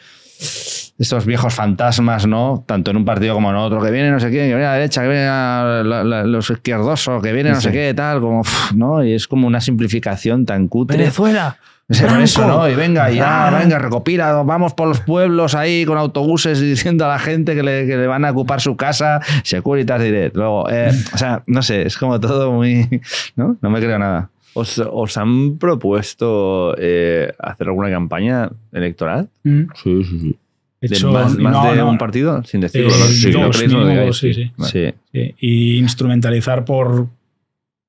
estos viejos fantasmas, ¿no? Tanto en un partido como en otro, que viene no sé quién, que viene a la derecha, que viene a los izquierdosos, que viene no sé qué, tal, como, ¿no? Y es como una simplificación tan cutre. ¡Venezuela! Eso, ¿no? Y venga, ya, ah. venga, recopila, vamos por los pueblos ahí con autobuses diciendo a la gente que le, que le van a ocupar su casa, Securitas Direct. Luego, eh, o sea, no sé, es como todo muy. No, no me creo nada. ¿Os, han propuesto eh, hacer alguna campaña electoral? Mm. Sí, sí, sí más, de un partido, sin decirlo. Eh, sí, sí. sí, Y instrumentalizar por,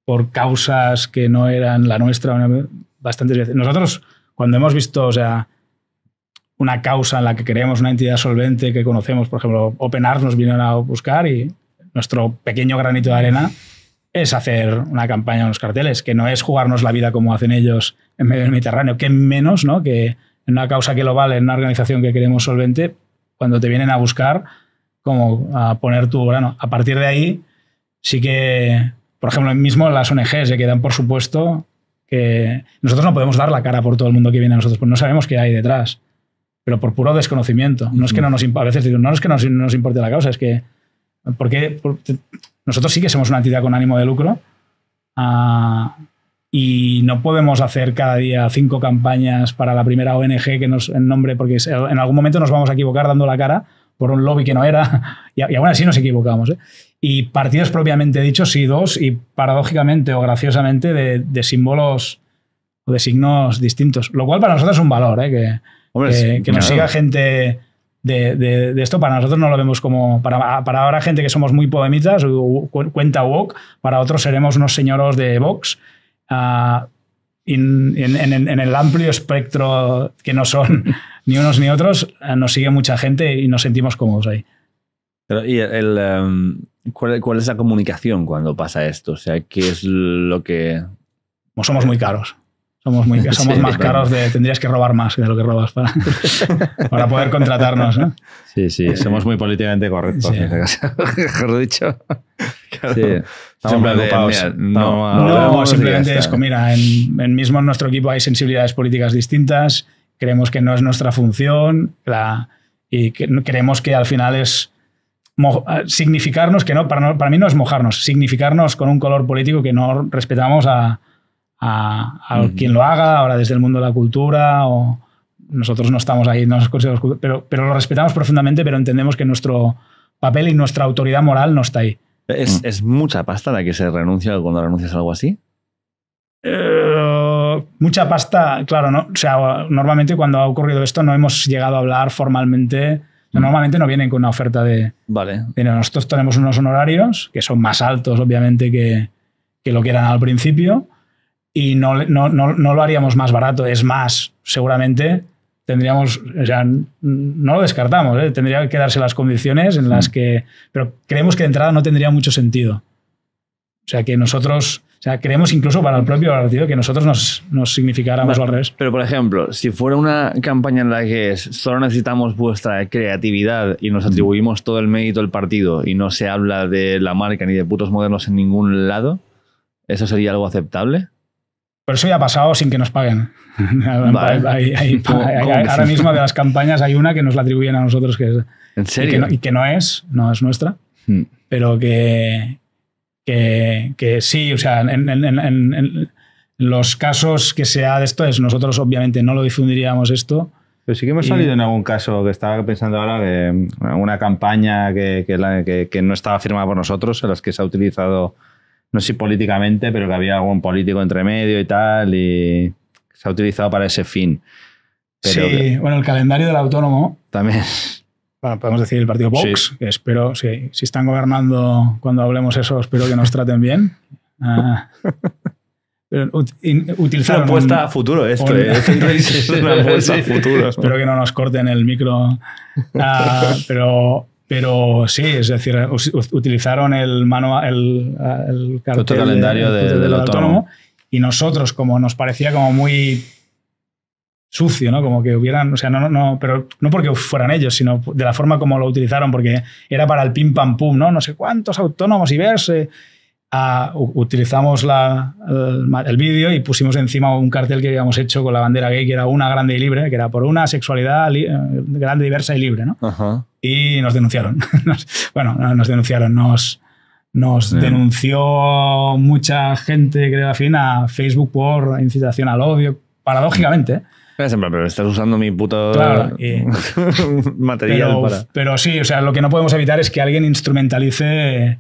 por causas que no eran la nuestra bastantes veces. Nosotros, cuando hemos visto, o sea, una causa en la que creemos una entidad solvente que conocemos, por ejemplo, Open Arts nos vinieron a buscar y nuestro pequeño granito de arena es hacer una campaña en los carteles, que no es jugarnos la vida como hacen ellos en medio del Mediterráneo, que menos, ¿no? Que en una causa que lo vale, en una organización que queremos solvente, cuando te vienen a buscar, como a poner tu grano. A partir de ahí, sí que, por ejemplo, mismo las ONGs, se quedan, por supuesto, que nosotros no podemos dar la cara por todo el mundo que viene a nosotros, porque no sabemos qué hay detrás, pero por puro desconocimiento. No es que no nos, a veces digo, no es que no nos importe la causa, es que porque, nosotros sí que somos una entidad con ánimo de lucro, ah, y no podemos hacer cada día cinco campañas para la primera ONG que nos nombre, porque en algún momento nos vamos a equivocar dando la cara por un lobby que no era, y, aún así nos equivocamos. ¿eh? Y partidos propiamente dichos, sí, dos, y paradójicamente o graciosamente de, símbolos o de signos distintos, lo cual para nosotros es un valor, ¿eh? que, que, nos siga gente de, de, esto, para nosotros no lo vemos como, para, para ahora gente que somos muy poemitas cuenta Wok, para otros seremos unos señoros de Vox Ah, en, el amplio espectro que no son ni unos ni otros, eh, nos sigue mucha gente y nos sentimos cómodos ahí. Pero, ¿y el, em, ¿cuál, ¿cuál, es la comunicación cuando pasa esto? O sea, ¿qué es lo que...? Pues somos muy caros. Somos, muy, somos más caros, de, tendrías que robar más de lo que robas para, para poder contratarnos. ¿no? Sí, sí, eh, somos muy políticamente correctos. Sí. Mejor dicho. Estamos no, simplemente es que, mira, en, mismo en nuestro equipo hay sensibilidades políticas distintas, creemos que no es nuestra función la, y que, creemos que al final es ah, significarnos, que no para, para, mí no es mojarnos, significarnos con un color político que no respetamos a, a, quien lo haga, ahora desde el mundo de la cultura o nosotros no estamos ahí, pero, lo respetamos profundamente, pero entendemos que nuestro papel y nuestra autoridad moral no está ahí. ¿Es, mm. mucha pasta la que se renuncia cuando renuncias a algo así? Eh, mucha pasta, claro, ¿no? O sea, normalmente cuando ha ocurrido esto no hemos llegado a hablar formalmente. Mm. Normalmente no vienen con una oferta de. Vale. nosotros tenemos unos honorarios que son más altos, obviamente, que, que lo que eran al principio y no, no, no, no, lo haríamos más barato. Es más, seguramente tendríamos, o sea, no lo descartamos, ¿eh? tendría que darse las condiciones en las mm. que, pero creemos que de entrada no tendría mucho sentido. O sea, que nosotros, o sea, creemos incluso para el propio partido que nosotros nos, nos significáramos al revés. Pero, por ejemplo, si fuera una campaña en la que solo necesitamos vuestra creatividad y nos mm. atribuimos todo el mérito del partido y no se habla de la marca ni de putos modernos en ningún lado, ¿eso sería algo aceptable? Pero eso ya ha pasado sin que nos paguen. ahora mismo de las campañas hay una que nos la atribuyen a nosotros que es, Y, que no, es, no es nuestra, hmm. pero que, que, sí, o sea, en, los casos que sea de esto es, nosotros obviamente no lo difundiríamos esto. Pero sí que hemos salido en algún caso que estaba pensando ahora de una campaña que, que no estaba firmada por nosotros, en las que se ha utilizado no sé si políticamente, pero que había algún político entre medio y tal, y se ha utilizado para ese fin. sí, bueno, el calendario del autónomo. También. podemos decir el partido Vox, que espero, si están gobernando cuando hablemos eso, espero que nos traten bien. Ah. pero una apuesta a futuro esto, ¿eh? es una apuesta a futuro. Espero que no nos corten el micro. Ah, pero pero sí, es decir, utilizaron el, manual, el, cartel calendario del, autónomo. y nosotros, como nos parecía como muy sucio, ¿no? Como que hubieran, o sea, no, no, pero no porque fueran ellos, sino de la forma como lo utilizaron, porque era para el pim pam pum, ¿no? No sé cuántos autónomos y verse utilizamos el, vídeo y pusimos encima un cartel que habíamos hecho con la bandera gay, que era una grande y libre, que era por una sexualidad eh, grande, diversa y libre. ¿no? Y nos denunciaron. bueno, nos denunciaron, nos, denunció mucha gente que era fin a Facebook por incitación al odio, paradójicamente. ¿eh? Pero estás usando mi puto material para... pero sí, o sea, lo que no podemos evitar es que alguien instrumentalice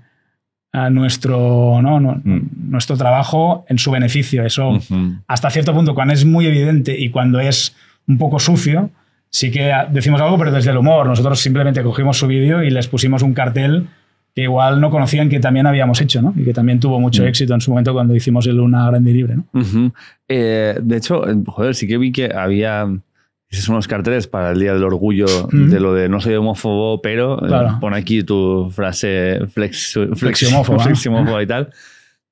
a nuestro, mm. nuestro trabajo en su beneficio. Eso, hasta cierto punto, cuando es muy evidente y cuando es un poco sucio, sí que decimos algo, pero desde el humor. Nosotros simplemente cogimos su vídeo y les pusimos un cartel que igual no conocían que también habíamos hecho, ¿no? Y que también tuvo mucho mm. éxito en su momento cuando hicimos el Luna Grande Libre, ¿no? Eh, de hecho, joder, sí que vi que había son los carteles para el Día del Orgullo de lo de no soy homófobo, pero pone eh, pon aquí tu frase flex, y tal.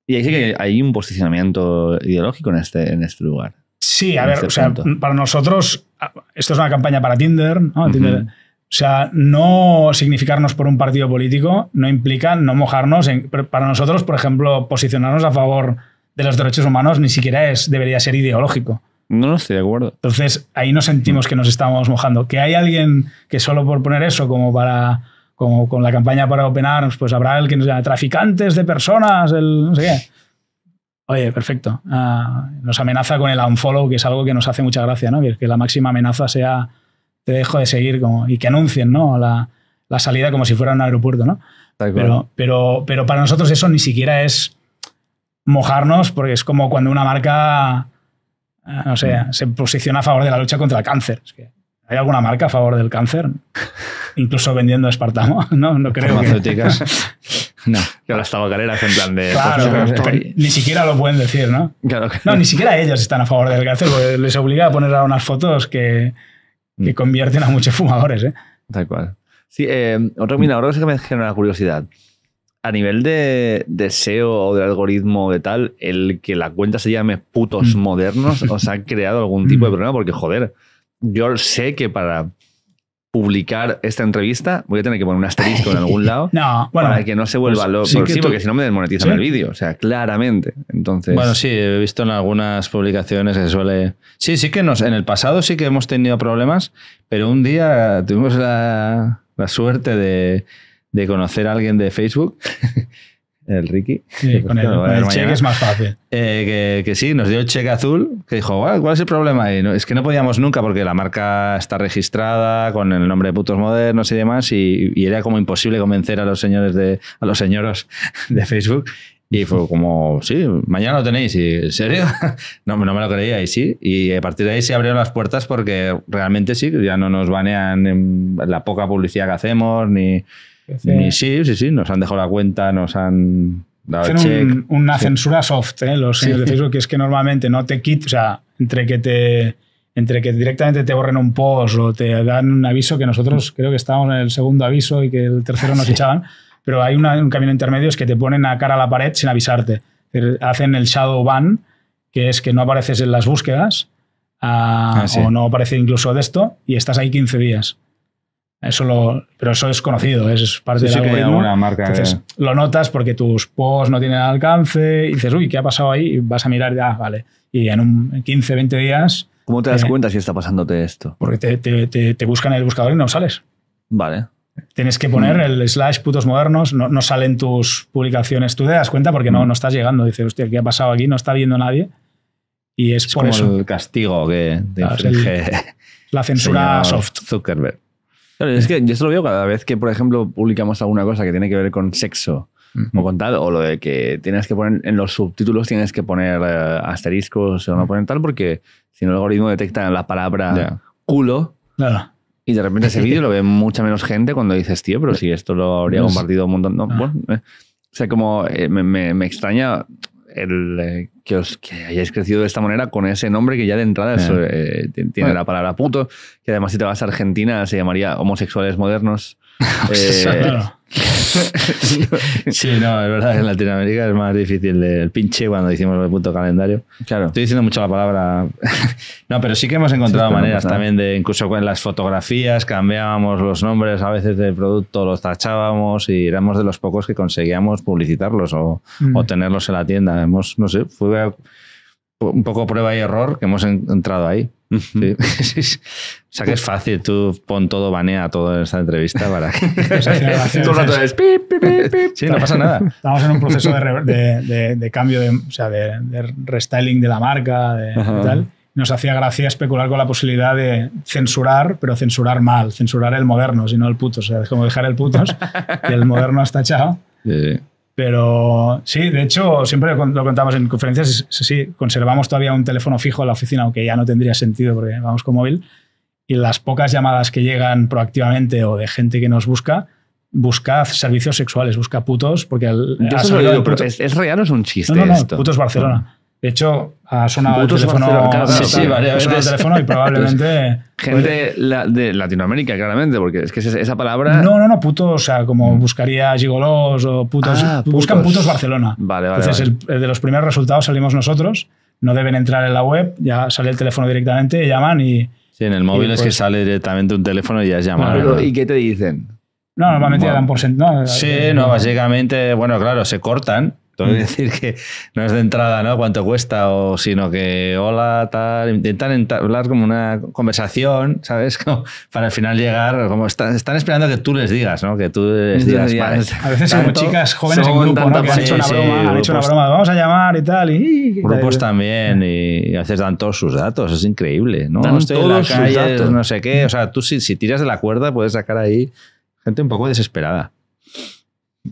Y ahí que hay un posicionamiento ideológico en este, en este lugar. Sí, a ver, este o sea, para nosotros, ah, esto es una campaña para Tinder, ¿no? O sea, no significarnos por un partido político no implica no mojarnos. para nosotros, por ejemplo, posicionarnos a favor de los derechos humanos ni siquiera es, debería ser ideológico. No, no estoy de acuerdo. Entonces, ahí nos sentimos que nos estamos mojando. Que hay alguien que solo por poner eso como para con la campaña para Open Arms, pues habrá el que nos llame traficantes de personas, Oye, perfecto. Ah, nos amenaza con el unfollow, que es algo que nos hace mucha gracia, ¿no? Que, que la máxima amenaza sea te dejo de seguir como, y que anuncien, ¿no? La, salida como si fuera un aeropuerto, ¿no? Pero, pero, pero para nosotros eso ni siquiera es mojarnos, porque es como cuando una marca no ah, sé, se posiciona a favor de la lucha contra el cáncer. Es que, ¿Hay alguna marca a favor del cáncer? Incluso vendiendo espartamo, ¿no? No creo. Farmacéuticas. no. ¿Que las está en plan de. Claro, pues, pues, pues, ni siquiera lo pueden decir, ¿no? Claro No, ni siquiera ellos están a favor del cáncer, porque les obliga a poner ahora unas fotos que, convierten a muchos fumadores, ¿eh? Tal cual. Sí, eh, otro, mira, ahora es que me genera curiosidad a nivel de, deseo SEO o de algoritmo de tal, el que la cuenta se llame putos mm. modernos, os ha creado algún tipo de mm. problema, porque joder, yo sé que para publicar esta entrevista voy a tener que poner un asterisco en algún lado no, para que no se vuelva pues, loco, sí porque si no me desmonetizan el vídeo, o sea, claramente. Entonces... Bueno, sí, he visto en algunas publicaciones que suele... Sí, sí que nos, en el pasado sí que hemos tenido problemas, pero un día tuvimos la, la suerte de de conocer a alguien de Facebook, el Ricky. el, cheque es más fácil. Eh, que, sí, nos dio el cheque azul, que dijo, ¿cuál es el problema? Y es que no podíamos nunca porque la marca está registrada con el nombre de putos modernos y demás, y, era como imposible convencer a los señores de, los señores de Facebook. Y fue como, sí, mañana lo tenéis. Y, ¿En serio? no, no me lo creía y sí. Y a partir de ahí se abrieron las puertas porque realmente sí, ya no nos banean en la poca publicidad que hacemos ni, sí, sí, sí, nos han dejado la cuenta, nos han dado una censura soft, ¿eh? los de Facebook, que es que normalmente no te quitan, o sea, entre que te entre que directamente te borren un post o te dan un aviso que nosotros creo que estábamos en el segundo aviso y que el tercero nos echaban, pero hay un camino intermedio es que te ponen a cara a la pared sin avisarte. Hacen el shadow ban, que es que no apareces en las búsquedas ah, ah, o no aparece incluso de esto y estás ahí 15 días. Eso pero eso es conocido, ¿eh? es parte de del marca Entonces, lo notas porque tus posts no tienen alcance y dices, uy, ¿qué ha pasado ahí? Y vas a mirar, ya, ah, vale. Y en un 15, 20 días. ¿Cómo te das eh, cuenta si está pasándote esto? Porque te, buscan en el buscador y no sales. Vale. Tienes que poner mm. el slash putos modernos, no, salen tus publicaciones. Tú te das cuenta porque no, mm. no estás llegando. Dices, hostia, ¿qué ha pasado aquí? No está viendo nadie. Y es, como el castigo que te la censura soft. Zuckerberg es que yo esto lo veo cada vez que, por ejemplo, publicamos alguna cosa que tiene que ver con sexo o con tal, o lo de que tienes que poner en los subtítulos, tienes que poner eh, asteriscos o no poner tal, porque si no el algoritmo detecta la palabra culo. Y de repente ese vídeo lo ve mucha menos gente cuando dices, tío, pero si esto lo habría pues compartido un montón. No, ah. eh, o sea, como eh, me, me, me, extraña el, eh, que, os, que hayáis crecido de esta manera con ese nombre que ya de entrada eh. Eh, tiene la palabra puto, que además si te vas a Argentina se llamaría homosexuales modernos. Eh, sí, no, es verdad que en Latinoamérica es más difícil el pinche cuando hicimos el punto calendario. Claro. Estoy diciendo mucho la palabra. no, pero sí que hemos encontrado maneras también de, incluso con las fotografías, cambiábamos los nombres a veces del producto, los tachábamos y éramos de los pocos que conseguíamos publicitarlos o, mm. tenerlos en la tienda. Hemos, no sé, fue un poco prueba y error que hemos entrado ahí. o sea que es fácil, tú pon todo, banea todo en esta entrevista para que. rato sí, no pasa nada. Estamos en un proceso de, cambio, de, o sea, de, restyling de la marca, tal. Nos hacía gracia especular con la posibilidad de censurar, pero censurar mal, censurar el moderno, sino el puto. O sea, es como dejar el puto y el moderno está echado. sí. Pero sí, de hecho, siempre lo contamos en conferencias, sí, conservamos todavía un teléfono fijo en la oficina, aunque ya no tendría sentido porque vamos con móvil. Y las pocas llamadas que llegan proactivamente o de gente que nos busca, busca servicios sexuales, busca putos, porque el, Yo ¿es, ¿es, real es un chiste esto? Putos Barcelona. De hecho, ha sonado el teléfono, sí, sí, El teléfono y probablemente... Gente de Latinoamérica, claramente, porque es que esa palabra... No, no, no, putos, o sea, como mm. buscaría gigolos o ah, putos, Buscan putos Barcelona. Vale, vale. Entonces, de los primeros resultados salimos nosotros, no deben entrar en la web, ya sale el teléfono directamente, llaman y... Sí, en el móvil es que pues- sale directamente un teléfono y ya es llamado. ¿Y qué te dicen? No, normalmente dan por sentado. sí, eh, no, eh, básicamente, bueno, claro, se cortan Mm. decir que no es de entrada, ¿no? Cuánto cuesta, o sino que hola, tal. Intentan hablar como una conversación, ¿sabes? Como para al final llegar, como están, esperando que tú les digas, ¿no? Que tú les digas. a veces como chicas jóvenes en grupo, han hecho una broma, han hecho una broma, vamos a llamar y tal. Y, grupos también, y a veces dan todos sus datos, es increíble, ¿no? Dan todos en sus datos. no sé qué. O sea, tú si tiras de la cuerda puedes sacar ahí gente un poco desesperada.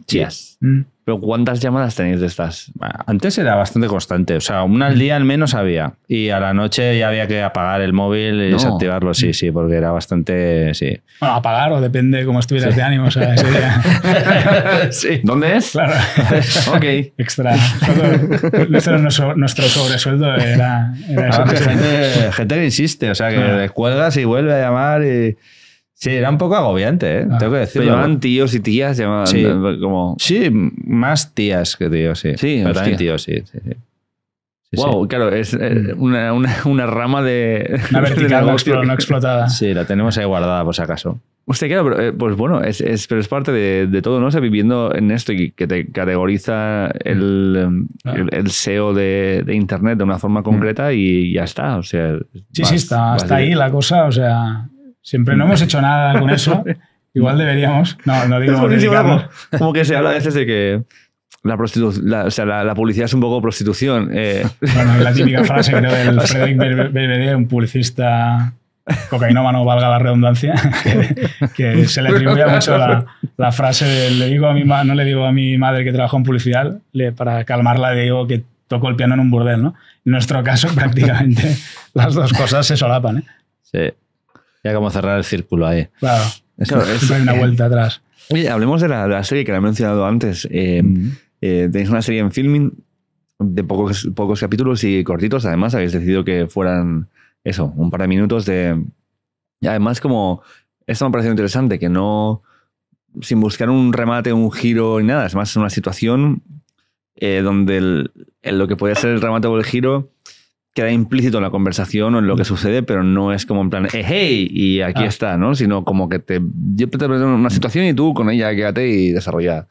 Sí, mm. ¿Pero cuántas llamadas tenéis de estas? Antes era bastante constante, o sea, una al mm. día al menos había. Y a la noche ya había que apagar el móvil y desactivarlo, sí, sí, porque era bastante. Sí. Bueno, apagar o depende cómo estuvieras de ánimo, ese día. sí. ¿Dónde es? Claro. ok. Extra. Nuestro, nuestro, nuestro sobresueldo era. Ah, gente, que insiste, o sea, que descuelgas y vuelve a llamar y. Sí, era un poco agobiante, ¿eh? ah. tengo que decirlo. Pero tíos y tías, llamaban sí. Eh, como... Sí, más tías que tíos, sí. Sí, más tíos, sí. Wow, claro, es eh, mm. una, rama de. Una vertical no, explotada. Sí, la tenemos ahí guardada por si acaso. Usted, claro, pues bueno, pero es parte de, todo, ¿no? O sea, viviendo en esto y que te categoriza el, mm. SEO de, Internet de una forma mm. concreta y ya está. O sea, sí, sí, está ahí la cosa, o sea. Siempre no hemos hecho nada con eso. Igual deberíamos. No, no digo. Como, como que se habla a veces de que la, la, o sea, la, publicidad es un poco prostitución. Eh. Bueno, la típica frase creo del Frederick BBD, un publicista cocainómano, valga la redundancia, que, se le atribuye mucho la, frase de, le digo a mi no le digo a mi madre que trabajó en publicidad, le, para calmarla le digo que toco el piano en un burdel. ¿no? En nuestro caso prácticamente las dos cosas se solapan. ¿eh? Sí ya como cerrar el círculo ahí. Claro, es, una vuelta atrás. Oye, hablemos de la, serie que la he mencionado antes. Eh, eh, tenéis una serie en filming de pocos, pocos capítulos y cortitos, además habéis decidido que fueran eso, un par de minutos de... Y además como... Esto me ha parecido interesante, que no... Sin buscar un remate, un giro ni nada, es más una situación eh, donde lo que podía ser el remate o el giro queda implícito en la conversación o en lo que mm. sucede, pero no es como en plan, eh, hey, y aquí ah. está, ¿no? Sino como que te, yo te presento una mm. situación y tú con ella quédate y desarrolla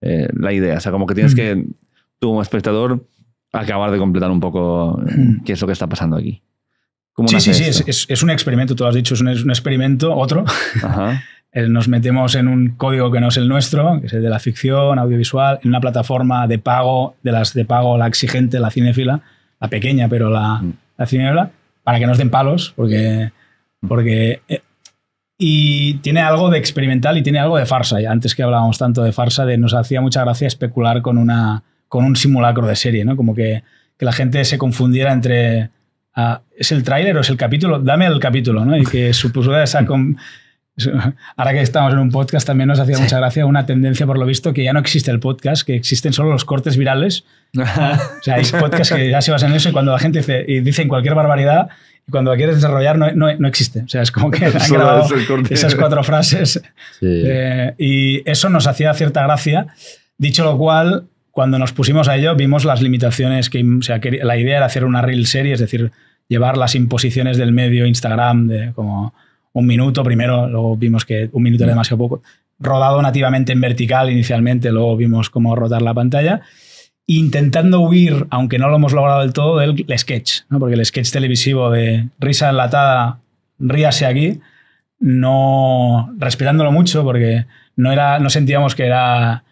eh, la idea. O sea, como que tienes mm. que, tú como espectador, acabar de completar un poco qué es lo que está pasando aquí. sí, sí, sí, es, un experimento, tú lo has dicho, es un, experimento, otro. Eh, nos metemos en un código que no es el nuestro, que es el de la ficción, audiovisual, en una plataforma de pago, de las de pago, la exigente, la cinefila la pequeña, pero la, mm. la cinebla, para que nos den palos, porque... Mm. Eh, y tiene algo de experimental y tiene algo de farsa. Y antes que hablábamos tanto de farsa, de, nos hacía mucha gracia especular con, una, con un simulacro de serie, ¿no? Como que, que la gente se confundiera entre... Ah, ¿Es el tráiler o es el capítulo? Dame el capítulo, ¿no? Y que supusiera esa... Mm. Ahora que estamos en un podcast también nos hacía mucha gracia una tendencia, por lo visto, que ya no existe el podcast, que existen solo los cortes virales. o sea, hay podcasts que ya se basan en eso y cuando la gente dice, y cualquier barbaridad, y cuando la quieres desarrollar no, no, existe. O sea, es como que esas cuatro frases. Eh, y eso nos hacía cierta gracia. Dicho lo cual, cuando nos pusimos a ello, vimos las limitaciones que, o sea, la idea era hacer una real serie, es decir, llevar las imposiciones del medio Instagram, de como un minuto primero, luego vimos que un minuto era mm. demasiado poco, rodado nativamente en vertical inicialmente, luego vimos cómo rotar la pantalla, intentando huir, aunque no lo hemos logrado del todo, del sketch, porque el sketch televisivo de risa enlatada, ríase aquí, no respirándolo mucho, porque no, era, no sentíamos que era...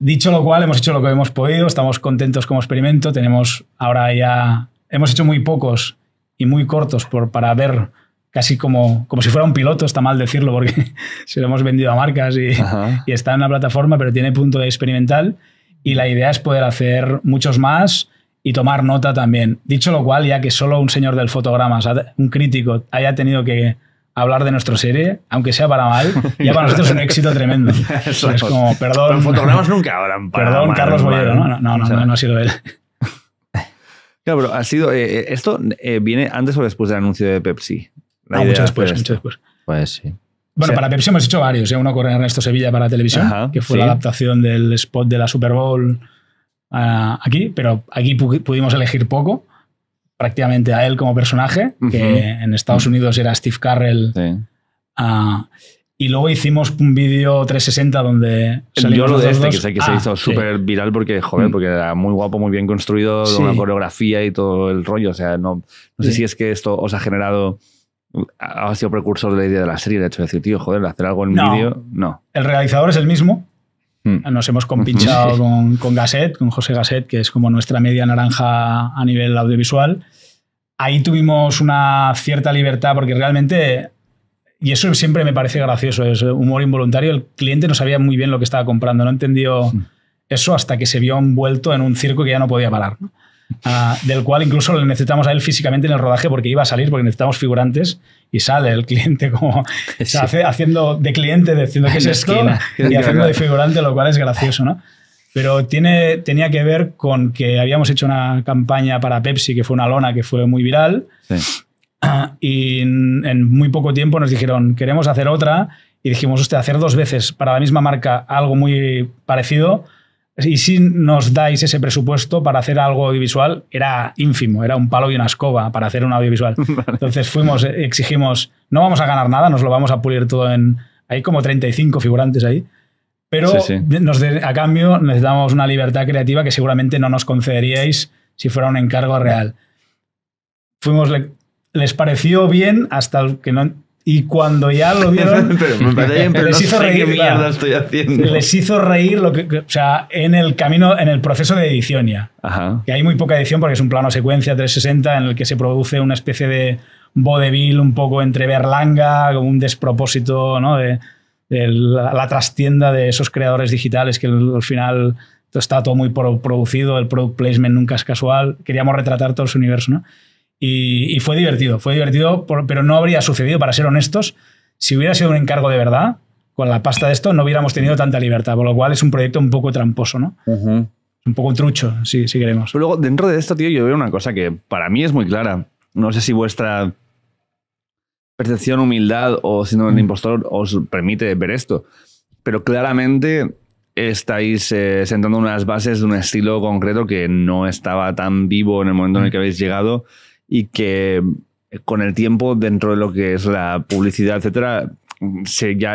Dicho lo cual, hemos hecho lo que hemos podido, estamos contentos como experimento, tenemos ahora ya... Hemos hecho muy pocos y muy cortos por, para ver casi como, como si fuera un piloto, está mal decirlo porque se lo hemos vendido a marcas y, está en la plataforma, pero tiene punto de experimental y la idea es poder hacer muchos más y tomar nota también. Dicho lo cual, ya que solo un señor del fotograma, un crítico, haya tenido que hablar de nuestra serie, aunque sea para mal, ya para nosotros es un éxito tremendo. es como, perdón. fotogramas nunca hablan Perdón, Carlos Bollero, ¿no? No, no, no, ha sido él. Claro, pero ha sido. Eh, eh, ¿Esto eh, viene antes o después del anuncio de Pepsi? Ah, mucho después, Pues sí. Bueno, para Pepsi hemos hecho varios. ¿eh? Uno con Ernesto Sevilla para televisión, que fue la adaptación del spot de la Super Bowl ah, aquí, pero aquí pudimos elegir poco, prácticamente a él como personaje, que en Estados Unidos era Steve Carrell. Ah, y luego hicimos un vídeo 360 donde... Yo lo de este, que, sé que se hizo súper viral porque, joder, mm. porque era muy guapo, muy bien construido, una la coreografía y todo el rollo. O sea, no, no sé si es que esto os ha generado ha sido precursor de la idea de la serie, de hecho, decir, tío, joder, hacer algo en no. vídeo, no. El realizador es el mismo. Hmm. Nos hemos compinchado con, con Gasset, con José Gasset, que es como nuestra media naranja a nivel audiovisual. Ahí tuvimos una cierta libertad porque realmente, y eso siempre me parece gracioso, es humor involuntario, el cliente no sabía muy bien lo que estaba comprando, no entendió hmm. eso hasta que se vio envuelto en un circo que ya no podía parar. ¿no? Ah, del cual incluso le necesitamos a él físicamente en el rodaje porque iba a salir, porque necesitamos figurantes y sale el cliente como haciendo de cliente, diciendo que es esto esquina. y haciendo de figurante, lo cual es gracioso, ¿no? Pero tiene, tenía que ver con que habíamos hecho una campaña para Pepsi que fue una lona que fue muy viral. y en, en muy poco tiempo nos dijeron, queremos hacer otra y dijimos, usted, hacer dos veces para la misma marca algo muy parecido y si nos dais ese presupuesto para hacer algo audiovisual, era ínfimo, era un palo y una escoba para hacer un audiovisual. Entonces fuimos, eh, exigimos, no vamos a ganar nada, nos lo vamos a pulir todo en... Hay como 35 figurantes ahí, pero Nos a cambio necesitamos una libertad creativa que seguramente no nos concederíais si fuera un encargo real. Fuimos, les pareció bien hasta que no, y cuando ya lo vieron, les hizo reír. Les hizo reír lo que, o sea, en el camino, en el proceso de edición ya. Que hay muy poca edición porque es un plano secuencia 360 en el que se produce una especie de vodevil un poco entre Berlanga, como un despropósito ¿no? de, la, trastienda de esos creadores digitales que al final está todo muy producido, el product placement nunca es casual. Queríamos retratar todo su universo, ¿no? Y, fue divertido, fue divertido, pero no habría sucedido, para ser honestos, si hubiera sido un encargo de verdad, con la pasta de esto no hubiéramos tenido tanta libertad, por lo cual es un proyecto un poco tramposo, ¿no? Un poco trucho, si, si queremos. luego, dentro de esto, tío, yo veo una cosa que para mí es muy clara. No sé si vuestra percepción, humildad o siendo el mm. impostor os permite ver esto. Pero claramente estáis eh, sentando unas bases de un estilo concreto que no estaba tan vivo en el momento en el mm. que habéis llegado y que con el tiempo, dentro de lo que es la publicidad, etcétera,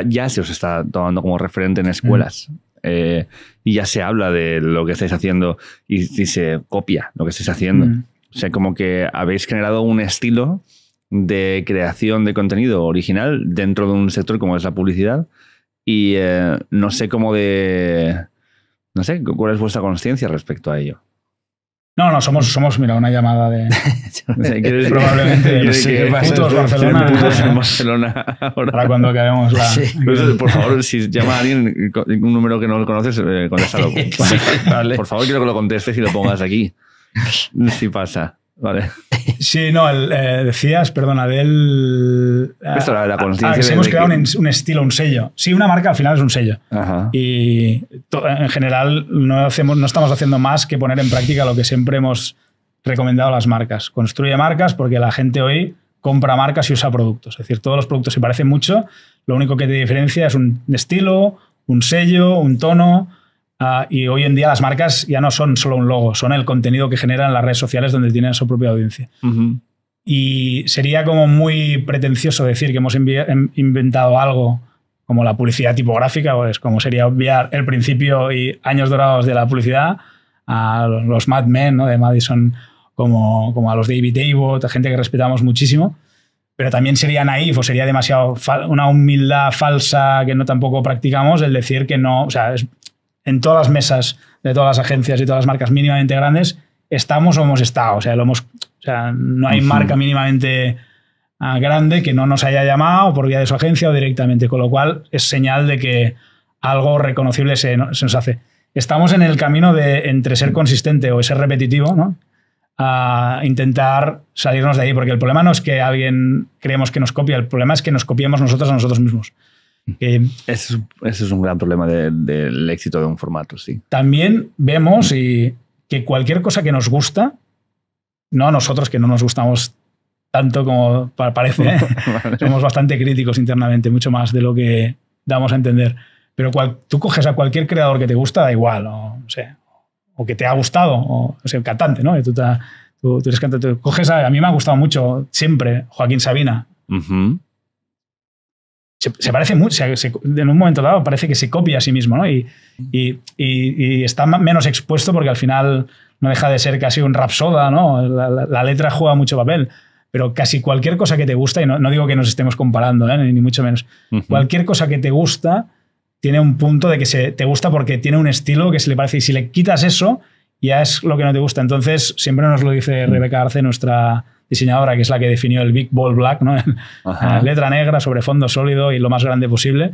ya, se os está tomando como referente en escuelas. Mm. Eh, y ya se habla de lo que estáis haciendo y, se copia lo que estáis haciendo. Mm. O sea, como que habéis generado un estilo de creación de contenido original dentro de un sector como es la publicidad. Y eh, no sé cómo de. No sé, ¿cuál es vuestra conciencia respecto a ello? No, no, somos, somos, mira, una llamada de. probablemente de, no sé, Barcelona. Barcelona Para cuando acabemos la. Entonces, por favor, si llama a alguien un número que no lo conoces, eh, contéstalo. Por favor, quiero que lo contestes y lo pongas aquí. Si pasa. Vale. Sí, no, eh, decías, perdona, del. Esto la hemos creado un, estilo, un sello. Sí, una marca al final es un sello. Y en general no, hacemos, no estamos haciendo más que poner en práctica lo que siempre hemos recomendado a las marcas. Construye marcas porque la gente hoy compra marcas y usa productos. Es decir, todos los productos se parecen mucho. Lo único que te diferencia es un estilo, un sello, un tono Ah, y hoy en día las marcas ya no son solo un logo, son el contenido que generan las redes sociales donde tienen su propia audiencia. Y sería como muy pretencioso decir que hemos em, inventado algo como la publicidad tipográfica, o es pues, como sería obviar el principio y años dorados de la publicidad a los Mad Men de Madison, como, como a los David Abbott, gente que respetamos muchísimo pero también sería naif o sería demasiado una humildad falsa que no tampoco practicamos el decir que no, o sea, es, en todas las mesas de todas las agencias y todas las marcas mínimamente grandes, estamos o hemos estado. O sea, no hay marca mínimamente ah, grande que no nos haya llamado por vía de su agencia o directamente, con lo cual es señal de que algo reconocible se, nos hace. Estamos en el camino de entre ser consistente o ser repetitivo, a intentar salirnos de ahí, porque el problema no es que alguien creemos que nos copia, el problema es que nos copiamos nosotros a nosotros mismos ese, es, un gran problema del éxito de un formato, sí. También vemos que cualquier cosa que nos gusta, no a nosotros que no nos gustamos tanto como parece, ¿eh? somos bastante críticos internamente, mucho más de lo que damos a entender. Pero tú coges a cualquier creador que te gusta, da igual, o, que te ha gustado, o, sea, el cantante, ¿no? Tú, coges a, a mí me ha gustado mucho siempre Joaquín Sabina se, parece mucho, en un momento dado parece que se copia a sí mismo, ¿no? Y, está menos expuesto porque al final no deja de ser casi un rapsoda, ¿no? La, letra juega mucho papel, pero casi cualquier cosa que te gusta, y no, digo que nos estemos comparando, ¿eh? ni, mucho menos, cualquier cosa que te gusta tiene un punto de que se, te gusta porque tiene un estilo que se le parece, y si le quitas eso, ya es lo que no te gusta. Entonces, siempre nos lo dice Rebeca Arce, nuestra diseñadora, que es la que definió el Big Ball Black, ¿no? letra negra sobre fondo sólido y lo más grande posible,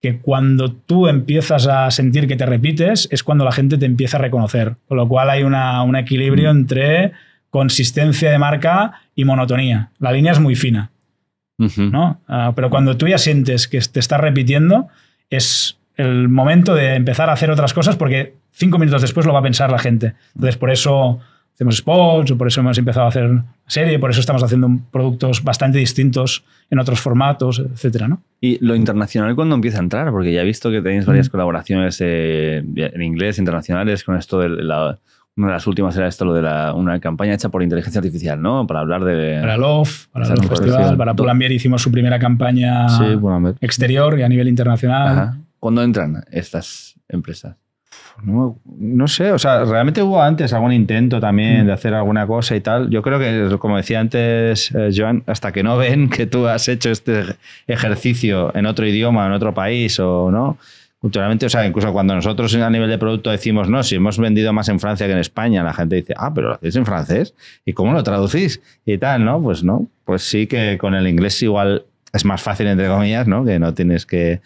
que cuando tú empiezas a sentir que te repites es cuando la gente te empieza a reconocer, con lo cual hay una, un equilibrio mm. entre consistencia de marca y monotonía. La línea es muy fina, ¿no? Ah, pero cuando tú ya sientes que te estás repitiendo, es el momento de empezar a hacer otras cosas porque cinco minutos después lo va a pensar la gente. Entonces, por eso hacemos spots, por eso hemos empezado a hacer serie, por eso estamos haciendo productos bastante distintos en otros formatos, etcétera, ¿no? Y lo internacional cuándo empieza a entrar, porque ya he visto que tenéis varias mm. colaboraciones eh, en inglés internacionales con esto de una de las últimas era esto lo de la, una campaña hecha por inteligencia artificial, ¿no? Para hablar de para Love, para Love Festival, para Pulambier hicimos su primera campaña exterior y a nivel internacional. ¿Cuándo entran estas empresas? no, no, sé, o sea, realmente hubo antes algún intento también de mm. hacer alguna cosa y tal. Yo creo que, como decía antes eh, Joan, hasta que no ven que tú has hecho este ejercicio en otro idioma, en otro país o no, culturalmente, o sea, incluso cuando nosotros a nivel de producto decimos, no, si hemos vendido más en Francia que en España, la gente dice, ah, pero lo hacéis en francés, ¿y cómo lo traducís? Y tal, ¿no? Pues no, pues sí que con el inglés igual es más fácil, entre comillas, ¿no? Que no tienes que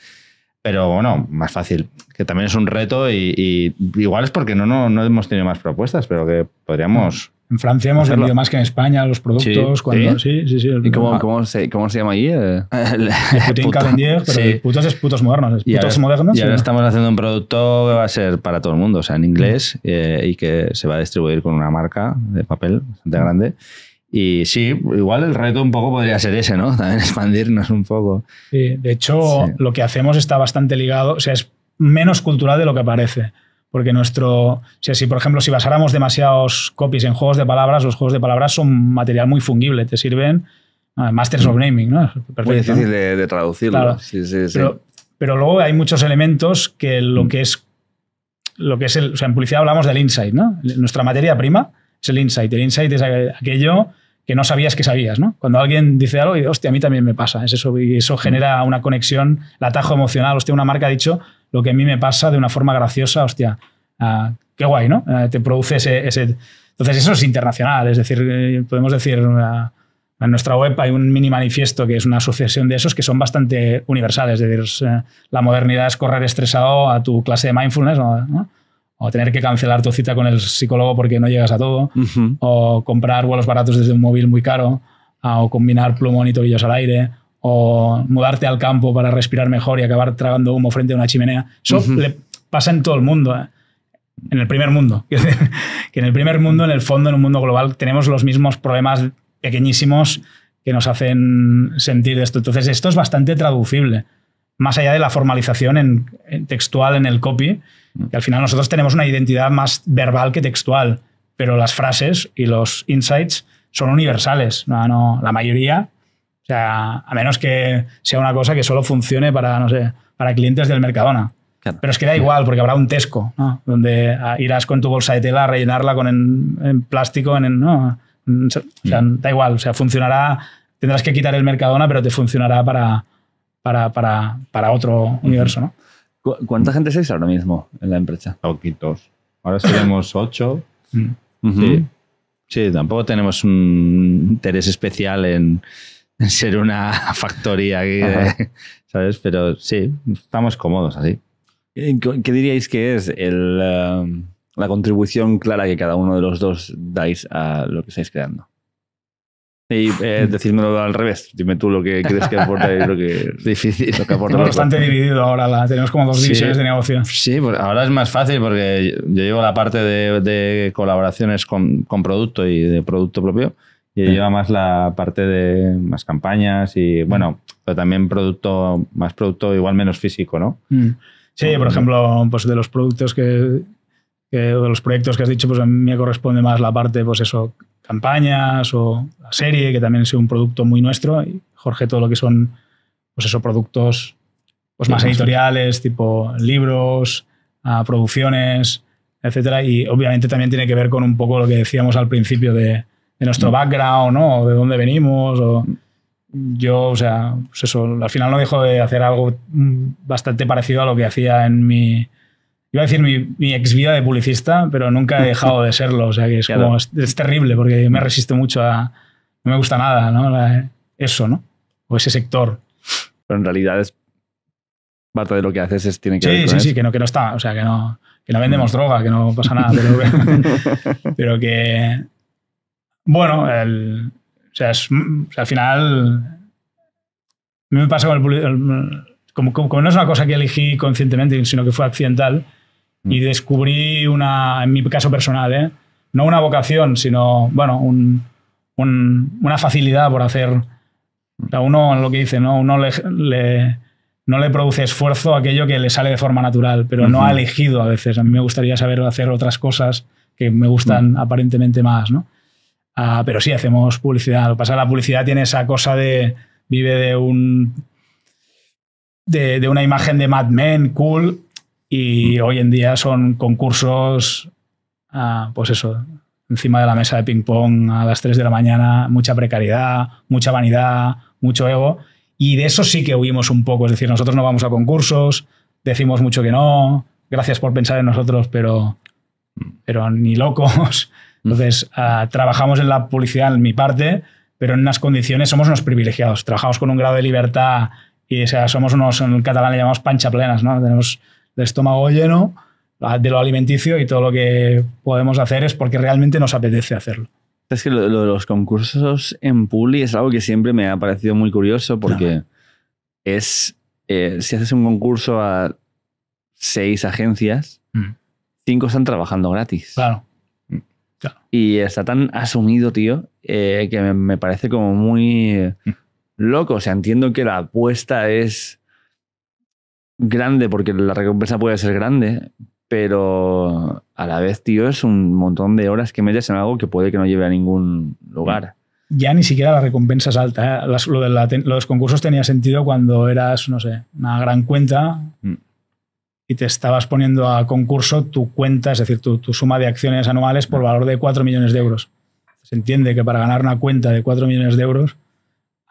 pero bueno, más fácil, que también es un reto y, igual es porque no, no, no, hemos tenido más propuestas, pero que podríamos... En Francia hemos vendido más que en España los productos. cuando, sí, sí. ¿Y cómo, ah. cómo, se, llama allí? Eh, el, pero putos es putos modernos. estamos haciendo un producto que va a ser para todo el mundo, o sea, en inglés eh, y que se va a distribuir con una marca de papel bastante mm. grande. Y sí, igual el reto un poco podría ser ese, ¿no? También expandirnos un poco. Sí, de hecho, lo que hacemos está bastante ligado, o sea, es menos cultural de lo que parece. Porque nuestro. O sea, si por ejemplo, si basáramos demasiados copies en juegos de palabras, los juegos de palabras son material muy fungible, te sirven. Ah, Masters of mm. Naming, ¿no? Perfecto, muy difícil De, traducirlo. Sí, sí, sí. Pero, pero, luego hay muchos elementos que lo mm. que es. Lo que es el, o sea, en publicidad hablamos del insight, ¿no? Nuestra materia prima es el insight. El insight es aquello que no sabías que sabías, ¿no? Cuando alguien dice algo y, hostia, a mí también me pasa. Es eso, y eso mm. genera una conexión, el atajo emocional. Hostia, una marca ha dicho lo que a mí me pasa de una forma graciosa, hostia, ah, qué guay, ¿no? Ah, te produce ese, Entonces, eso es internacional. Es decir, eh, podemos decir, ah, en nuestra web hay un mini manifiesto que es una sucesión de esos que son bastante universales. Es decir, eh, la modernidad es correr estresado a tu clase de mindfulness, ¿no? o tener que cancelar tu cita con el psicólogo porque no llegas a todo, o comprar vuelos baratos desde un móvil muy caro, o combinar plumón y tobillos al aire, o mudarte al campo para respirar mejor y acabar tragando humo frente a una chimenea. Eso le pasa en todo el mundo, ¿eh? en el primer mundo. que en el primer mundo, en el fondo, en un mundo global, tenemos los mismos problemas pequeñísimos que nos hacen sentir esto. Entonces, esto es bastante traducible, más allá de la formalización textual en el copy Mm. Y al final nosotros tenemos una identidad más verbal que textual, pero las frases y los insights son universales. la mayoría, sea, a menos que sea una cosa que solo funcione para, clientes del Mercadona. Pero es que da igual, porque habrá un Tesco, donde ah, irás con tu bolsa de tela a rellenarla con en, plástico. En, ¿no? Mm. da igual, sea, funcionará, tendrás que quitar el Mercadona, pero te funcionará para, otro universo. ¿Cuánta gente sois ahora mismo en la empresa? Poquitos. Ahora somos ocho. Mm. sí. sí, tampoco tenemos un interés especial en, ser una factoría aquí, eh, ¿sabes? Pero sí, estamos cómodos así. ¿Qué, diríais que es eh, la contribución clara que cada uno de los dos dais a lo que estáis creando? y eh, decírmelo al revés. Dime tú lo que crees que aporta y lo que. Difícil. Lo que bastante dividido ahora. tenemos como dos divisiones de negocio. Sí, pues ahora es más fácil porque yo llevo la parte de, colaboraciones con, producto y de producto propio. Y lleva más la parte de más campañas y, bueno, pero también producto, más producto igual menos físico, ¿no? Mm. Sí, por ejemplo, pues de los productos que, que de los proyectos que has dicho, pues a mí me corresponde más la parte, pues eso, campañas o la serie, que también es un producto muy nuestro. Y Jorge, todo lo que son, pues esos productos pues más editoriales, tipo libros, ah, producciones, etcétera. Y obviamente también tiene que ver con un poco lo que decíamos al principio de, nuestro mm. background, ¿no? de dónde venimos, yo, o sea, pues eso, al final no dejo de hacer algo mm, bastante parecido a lo que hacía en mi iba a decir mi, ex vida de publicista, pero nunca he dejado de serlo. O sea que es, como, es, terrible porque me resisto mucho a. No me gusta nada, ¿no? eso, ¿no? O ese sector. Pero en realidad es. Parte de lo que haces es tiene que. Sí, sí, sí, que no, que no está. O sea, que no, no vendemos mm. droga, que no pasa nada. Pero, que. Bueno, o sea, o al final. me pasa como, no es una cosa que elegí conscientemente, sino que fue accidental, y mm. descubrí una, en mi caso personal, ¿eh? no una vocación, sino, bueno, un, una facilidad por hacer. A uno, lo que dice, ¿no? Uno le, no le produce esfuerzo aquello que le sale de forma natural, pero no ha elegido a veces. A mí me gustaría saber hacer otras cosas que me gustan mm. aparentemente más, ¿no? Ah, pero sí, hacemos publicidad. Lo que pasa es que la publicidad tiene esa cosa de. vive de un de, de, una imagen de Mad Men, cool, y hoy en día son concursos, ah, pues eso, encima de la mesa de ping-pong a las 3 de la mañana, mucha precariedad, mucha vanidad, mucho ego. Y de eso sí que huimos un poco. Es decir, nosotros no vamos a concursos, decimos mucho que no, gracias por pensar en nosotros, pero, mm. pero ni locos. Mm. Entonces, ah, trabajamos en la publicidad, en mi parte, pero en unas condiciones, somos unos privilegiados. Trabajamos con un grado de libertad y sea, somos unos, en el catalán le llamamos pancha plenas, ¿no? Tenemos de estómago lleno, de lo alimenticio y todo lo que podemos hacer es porque realmente nos apetece hacerlo. Es que lo, de los concursos en puli es algo que siempre me ha parecido muy curioso porque es, eh, si haces un concurso a seis agencias, mm. cinco están trabajando gratis. Mm. Claro. Y está tan asumido, tío, eh, que me, parece como muy mm. loco. O sea, entiendo que la apuesta es grande, porque la recompensa puede ser grande, pero a la vez, tío, es un montón de horas que metes en algo que puede que no lleve a ningún lugar. Ya ni siquiera la recompensa es alta. ¿eh? lo de los concursos tenía sentido cuando eras, no sé, una gran cuenta mm. y te estabas poniendo a concurso tu cuenta, es decir, tu, tu suma de acciones anuales por mm. valor de 4 millones de euros. Se entiende que para ganar una cuenta de 4 millones de euros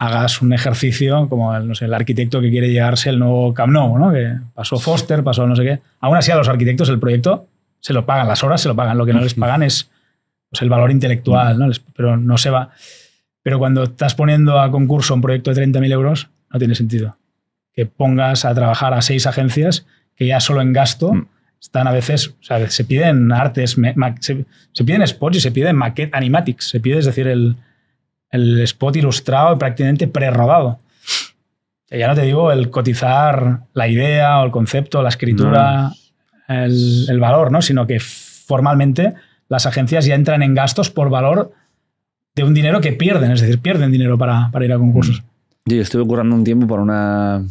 hagas un ejercicio como el, el arquitecto que quiere llegarse el nuevo Camp Nou, ¿no? que pasó Foster, pasó no sé qué. Aún así a los arquitectos el proyecto se lo pagan las horas, se lo pagan. Lo que no les pagan es pues, el valor intelectual, ¿no? pero no se va. Pero cuando estás poniendo a concurso un proyecto de 30.000 euros, no tiene sentido. Que pongas a trabajar a seis agencias que ya solo en gasto mm. están a veces, o sea, se piden artes, se, piden sports y se piden maquet animatics, se pide, es decir, el, el spot ilustrado y prácticamente prerrodado. Ya no te digo el cotizar la idea o el concepto, la escritura, el, valor, ¿no? Sino que formalmente las agencias ya entran en gastos por valor de un dinero que pierden, es decir, pierden dinero para, ir a concursos. Mm. Yo, estuve currando un tiempo para una,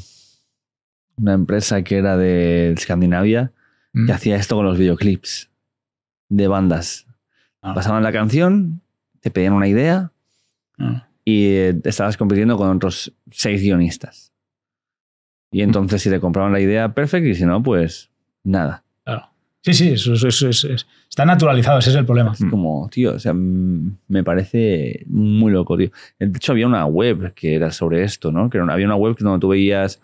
una empresa que era de Escandinavia y mm. hacía esto con los videoclips de bandas. Ah. Pasaban la canción, te pedían una idea, y eh, estabas compitiendo con otros seis guionistas. Y entonces, si te compraban la idea, perfecto, y si no, pues nada. Claro. Sí, sí, eso, está naturalizado, ese es el problema. como, tío, o sea, mm, me parece muy loco, tío. Eh, de hecho, había una web que era sobre esto, ¿no? Que había una web que donde tú veías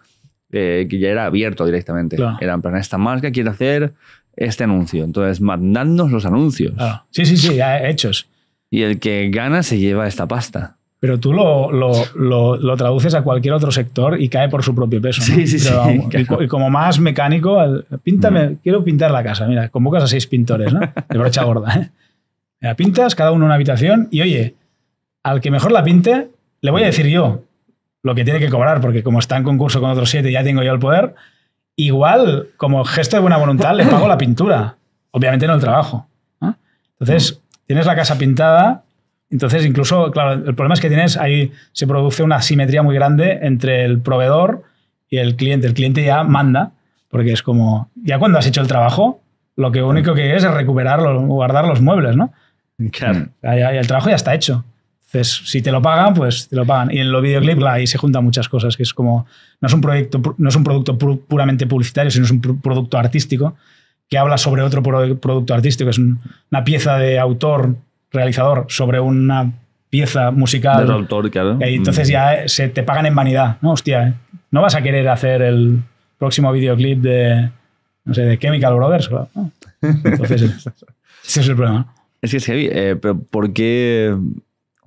eh, que ya era abierto directamente. Claro. Era plan, esta marca quiere hacer este anuncio. Entonces, mandándonos los anuncios. Sí, sí, sí, hechos y el que gana se lleva esta pasta. Pero tú lo, traduces a cualquier otro sector y cae por su propio peso. Sí, sí, sí. Y, como más mecánico, píntame, mm. quiero pintar la casa. Mira, convocas a seis pintores, ¿no? De brocha gorda. ¿eh? pintas cada uno una habitación y oye, al que mejor la pinte, le voy a decir yo lo que tiene que cobrar, porque como está en concurso con otros siete, ya tengo yo el poder. Igual, como gesto de buena voluntad, le pago la pintura. Obviamente no el trabajo. Entonces, tienes la casa pintada, entonces incluso, claro, el problema es que tienes ahí, se produce una simetría muy grande entre el proveedor y el cliente. El cliente ya manda, porque es como, ya cuando has hecho el trabajo, lo que único que es es recuperar, guardar los muebles, ¿no? Claro. Mm. el trabajo ya está hecho. si te lo pagan, pues te lo pagan. Y en los videoclips, ahí se juntan muchas cosas, que es como, no es un, proyecto, no es un producto puramente publicitario, sino es un producto artístico que habla sobre otro producto artístico, es una pieza de autor, realizador, sobre una pieza musical. Del autor, Y entonces mm. ya eh, se te pagan en vanidad. No, hostia, ¿eh? no vas a querer hacer el próximo videoclip de, no sé, de Chemical Brothers. Claro? Entonces, ese es el problema. Es que es eh, pero ¿por qué,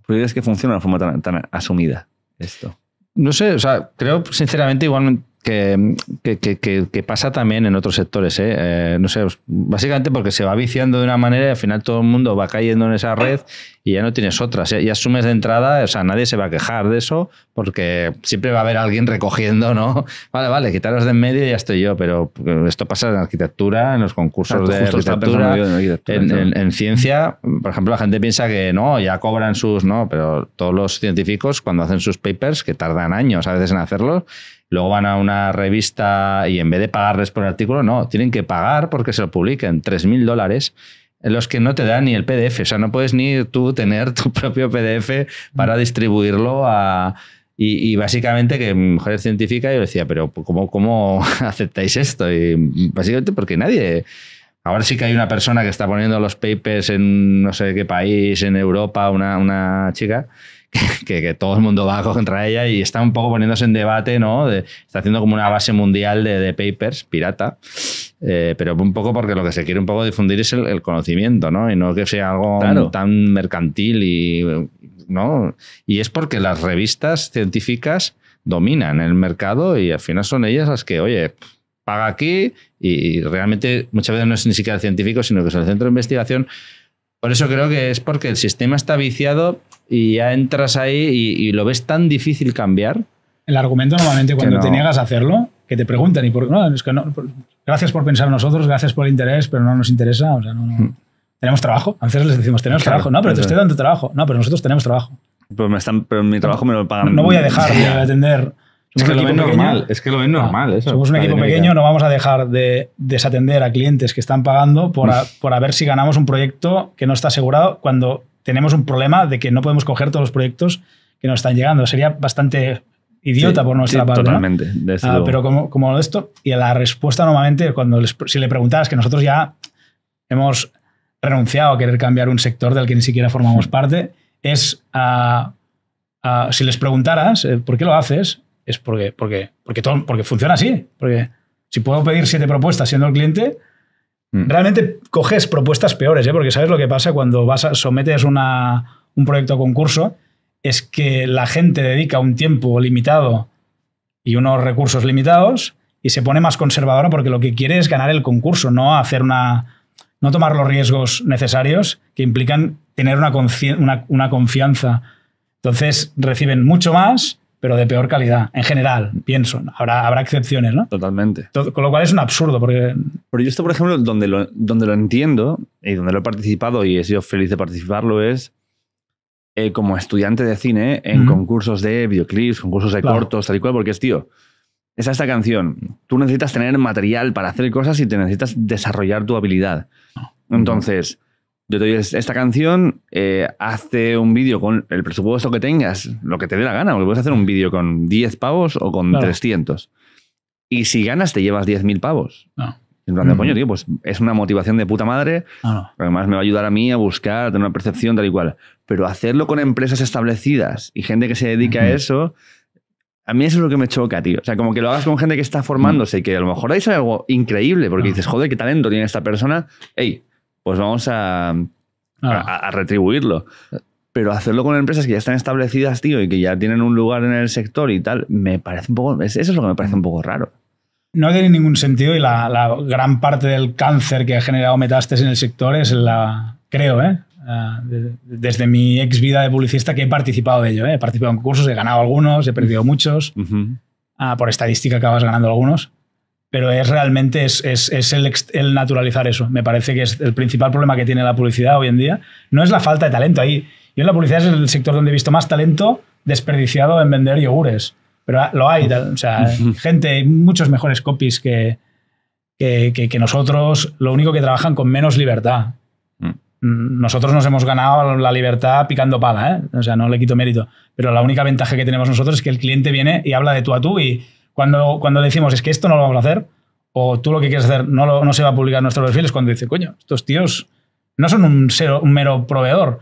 ¿por qué crees que funciona de una forma tan, tan asumida esto? No sé, o sea, creo sinceramente igualmente que, que, que, pasa también en otros sectores. ¿eh? Eh, no sé, básicamente porque se va viciando de una manera y al final todo el mundo va cayendo en esa red y ya no tienes otras. ¿eh? Ya, asumes de entrada, o sea, nadie se va a quejar de eso porque siempre va a haber alguien recogiendo, ¿no? Vale, vale, quitaros de en medio y ya estoy yo, pero esto pasa en arquitectura, en los concursos de arquitectura, en, en, ciencia. Por ejemplo, la gente piensa que no, ya cobran sus, ¿no? Pero todos los científicos cuando hacen sus papers, que tardan años a veces en hacerlos, luego van a una revista y en vez de pagarles por el artículo, no, tienen que pagar porque se lo publiquen, 3.000 dólares en los que no te dan ni el PDF, o sea, no puedes ni tú tener tu propio PDF para distribuirlo a... Y, básicamente que Mujeres científica yo decía, pero pues, ¿cómo, ¿cómo aceptáis esto? Y básicamente porque nadie... Ahora sí que hay una persona que está poniendo los papers en no sé qué país, en Europa, una, una chica, que, todo el mundo va contra ella y está un poco poniéndose en debate, ¿no? está haciendo como una base mundial de, papers, pirata, eh, pero un poco porque lo que se quiere un poco difundir es el, conocimiento, ¿no? Y no que sea algo tan mercantil y, ¿no? Y es porque las revistas científicas dominan el mercado y al final son ellas las que, oye, paga aquí y realmente muchas veces no es ni siquiera el científico, sino que es el centro de investigación. Por eso creo que es porque el sistema está viciado y ya entras ahí y, lo ves tan difícil cambiar. El argumento normalmente cuando te niegas a hacerlo, que te preguntan y por, no, gracias por pensar en nosotros, gracias por el interés, pero no nos interesa, no, hmm. tenemos trabajo, a les decimos tenemos trabajo, no, pero te estoy dando trabajo, no, pero nosotros tenemos trabajo. Pero, me están, pero mi trabajo me lo pagan. No, voy a dejar de atender. Es que, lo normal, es que lo ven ah, normal. somos un equipo pequeño, no vamos a dejar de desatender a clientes que están pagando por por ver si ganamos un proyecto que no está asegurado cuando tenemos un problema de que no podemos coger todos los proyectos que nos están llegando. Sería bastante idiota por nuestra parte. Totalmente. Ah, pero como, como esto, y la respuesta normalmente, cuando si le preguntaras que nosotros ya hemos renunciado a querer cambiar un sector del que ni siquiera formamos parte, es si les preguntaras eh, por qué lo haces, es porque, porque, porque, porque funciona así. Porque si puedo pedir siete propuestas siendo el cliente, Mm. Realmente coges propuestas peores, ¿eh? porque sabes lo que pasa cuando vas sometes una, un proyecto a concurso, es que la gente dedica un tiempo limitado y unos recursos limitados y se pone más conservadora porque lo que quiere es ganar el concurso, no hacer una no tomar los riesgos necesarios que implican tener una, una confianza. Entonces reciben mucho más pero de peor calidad, en general, pienso. Habrá, habrá excepciones, ¿no? Totalmente. Con lo cual es un absurdo, porque... Pero yo esto, por ejemplo, donde lo, donde lo entiendo y donde lo he participado y he sido feliz de participarlo es eh, como estudiante de cine en concursos de videoclips, concursos de cortos, tal y cual, porque es, tío, es esta canción. Tú necesitas tener material para hacer cosas y te necesitas desarrollar tu habilidad. Entonces yo te doy esta canción, eh, hace un vídeo con el presupuesto que tengas, lo que te dé la gana, porque puedes hacer un vídeo con 10 pavos o con 300. Y si ganas, te llevas 10.000 pavos. No. Ah. En pues es una motivación de puta madre. Ah, además, me va a ayudar a mí a buscar, tener una percepción tal y cual. Pero hacerlo con empresas establecidas y gente que se dedica a eso, a mí eso es lo que me choca, tío. O sea, como que lo hagas con gente que está formándose y que a lo mejor ahí sale algo increíble, porque ah. dices, joder, qué talento tiene esta persona. Ey, pues vamos ah. a, retribuirlo. Pero hacerlo con empresas que ya están establecidas, tío, y que ya tienen un lugar en el sector y tal, me parece un poco. Eso es lo que me parece un poco raro no tiene ningún sentido y la, gran parte del cáncer que ha generado Metastes en el sector es la, creo, ¿eh? Ah, desde mi ex vida de publicista que he participado de ello. ¿eh? He participado en concursos, he ganado algunos, he perdido muchos. Ah, por estadística acabas ganando algunos pero es realmente es, el, naturalizar eso. Me parece que es el principal problema que tiene la publicidad hoy en día. No es la falta de talento ahí. Yo en la publicidad es el sector donde he visto más talento desperdiciado en vender yogures. Pero lo hay, o sea, gente, muchos mejores copies que, que, nosotros, lo único que trabajan con menos libertad. Mm. Mm, nosotros nos hemos ganado la libertad picando pala, ¿eh? o sea, no le quito mérito. Pero la única ventaja que tenemos nosotros es que el cliente viene y habla de tú a tú y, cuando, le decimos, es que esto no lo vamos a hacer, o tú lo que quieres hacer no, no se va a publicar en nuestros perfiles, cuando dice, coño, estos tíos no son un, mero proveedor.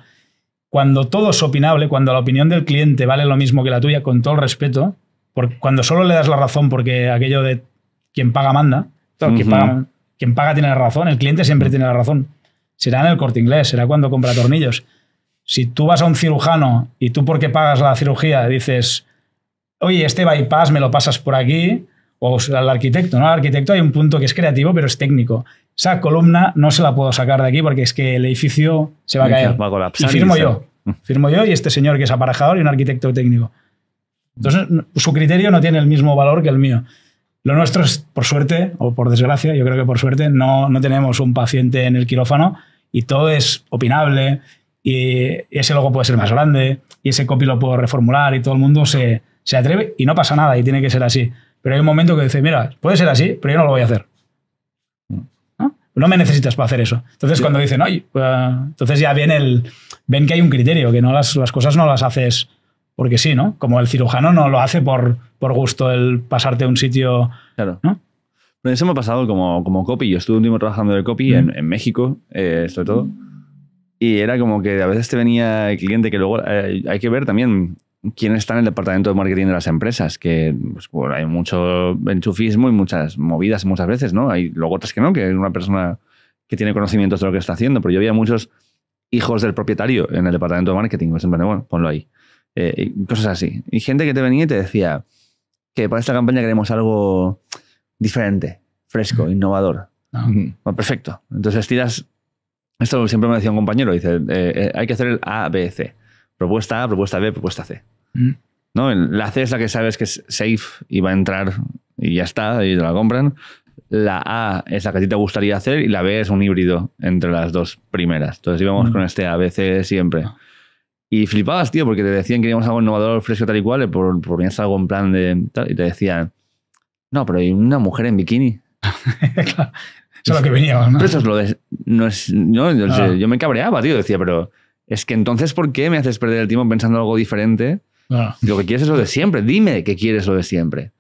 Cuando todo es opinable, cuando la opinión del cliente vale lo mismo que la tuya, con todo el respeto, porque cuando solo le das la razón porque aquello de quien paga manda, quien, paga, quien, paga, tiene la razón, el cliente siempre tiene la razón. Será en el corte inglés, será cuando compra tornillos. Si tú vas a un cirujano y tú porque pagas la cirugía dices, oye, este bypass me lo pasas por aquí, o al arquitecto, ¿no? Al arquitecto hay un punto que es creativo, pero es técnico. Esa columna no se la puedo sacar de aquí porque es que el edificio se va a caer. Va a colapsar, y firmo yo. Firmo yo y este señor que es aparejador y un arquitecto técnico. Entonces, su criterio no tiene el mismo valor que el mío. Lo nuestro es, por suerte, o por desgracia, yo creo que por suerte, no, no tenemos un paciente en el quirófano y todo es opinable y ese logo puede ser más grande y ese copy lo puedo reformular y todo el mundo se, se atreve y no pasa nada y tiene que ser así. Pero hay un momento que dice, mira, puede ser así, pero yo no lo voy a hacer. Mm. No, me necesitas para hacer eso. Entonces, cuando dicen, oye, pues, entonces ya ven, ven que hay un criterio, que no las, cosas no las haces porque sí, ¿no? Como el cirujano no lo hace por, gusto el pasarte a un sitio. Claro. ¿no? Pero eso me ha pasado como, como copy. Yo estuve un tiempo trabajando de copy en, mm. México, eh, sobre todo. Y era como que a veces te venía el cliente que luego eh, hay que ver también quién está en el departamento de marketing de las empresas, que pues, hay mucho enchufismo y muchas movidas muchas veces, ¿no? Hay luego otras que no, que es una persona que tiene conocimientos de lo que está haciendo, pero yo había muchos hijos del propietario en el departamento de marketing, pues bueno, ponlo ahí. Eh, cosas así. Y gente que te venía y te decía que para esta campaña queremos algo diferente, fresco, innovador. Ah. Bueno, perfecto. Entonces tiras, esto siempre me decía un compañero, dice, eh, eh, hay que hacer el ABC B, C propuesta A, propuesta B, propuesta C. Mm. ¿No? La C es la que sabes que es safe y va a entrar y ya está, y te la compran. La A es la que a ti te gustaría hacer y la B es un híbrido entre las dos primeras. Entonces íbamos mm. con este A, ABC siempre. Y flipabas, tío, porque te decían que íbamos algo innovador, fresco, tal y cual, por ponías algo en plan de. Tal, y te decían, no, pero hay una mujer en bikini. Eso es lo que veníamos, ¿no? eso es No ah. yo me cabreaba, tío, decía, pero es que entonces, ¿por qué me haces perder el tiempo pensando algo diferente? Lo que quieres es lo de siempre. Dime que quieres lo de siempre.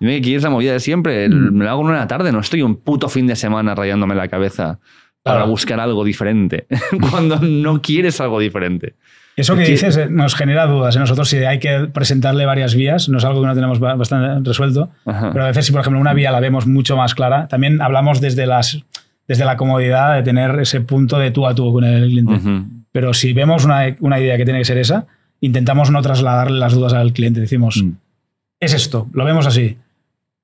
Dime que quieres la movida de siempre. Mm. Me lo hago una tarde. No estoy un puto fin de semana rayándome la cabeza para buscar algo diferente. cuando no quieres algo diferente. Eso que dices eh, nos genera dudas. ¿eh? Nosotros, si hay que presentarle varias vías, no es algo que no tenemos bastante resuelto, pero a veces, si por ejemplo una vía la vemos mucho más clara, también hablamos desde, las, desde la comodidad de tener ese punto de tú a tú con el cliente. Pero si vemos una, idea que tiene que ser esa, intentamos no trasladarle las dudas al cliente. Decimos, mm. es esto, lo vemos así.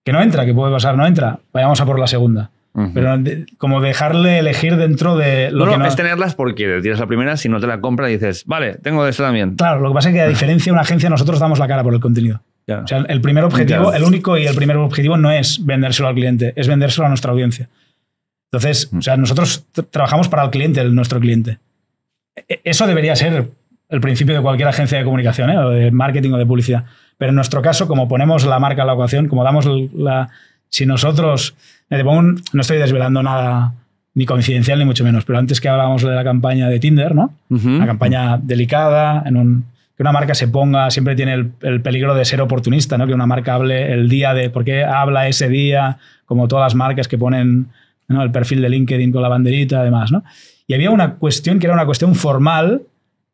Que no entra, que puede pasar, no entra. Vayamos a por la segunda. Pero como dejarle elegir dentro de lo no, que no, es tenerlas porque tienes la primera, si no te la compra dices, vale, tengo eso también. Claro, lo que pasa es que a diferencia de una agencia nosotros damos la cara por el contenido. O sea, el primer objetivo, el único y el primer objetivo no es vendérselo al cliente, es vendérselo a nuestra audiencia. Entonces, o sea, nosotros trabajamos para el cliente, nuestro cliente. E, eso debería ser el principio de cualquier agencia de comunicación, ¿eh? de marketing o de publicidad. Pero en nuestro caso, como ponemos la marca en la ecuación, como damos la... Si nosotros... no estoy desvelando nada ni coincidencial ni mucho menos, pero antes que hablábamos de la campaña de Tinder, ¿no? Una campaña delicada, en un, que una marca se ponga, siempre tiene el, peligro de ser oportunista, ¿no? Que una marca hable el día de, ¿por qué habla ese día? Como todas las marcas que ponen el perfil de LinkedIn con la banderita, además, ¿no? y había una cuestión que era una cuestión formal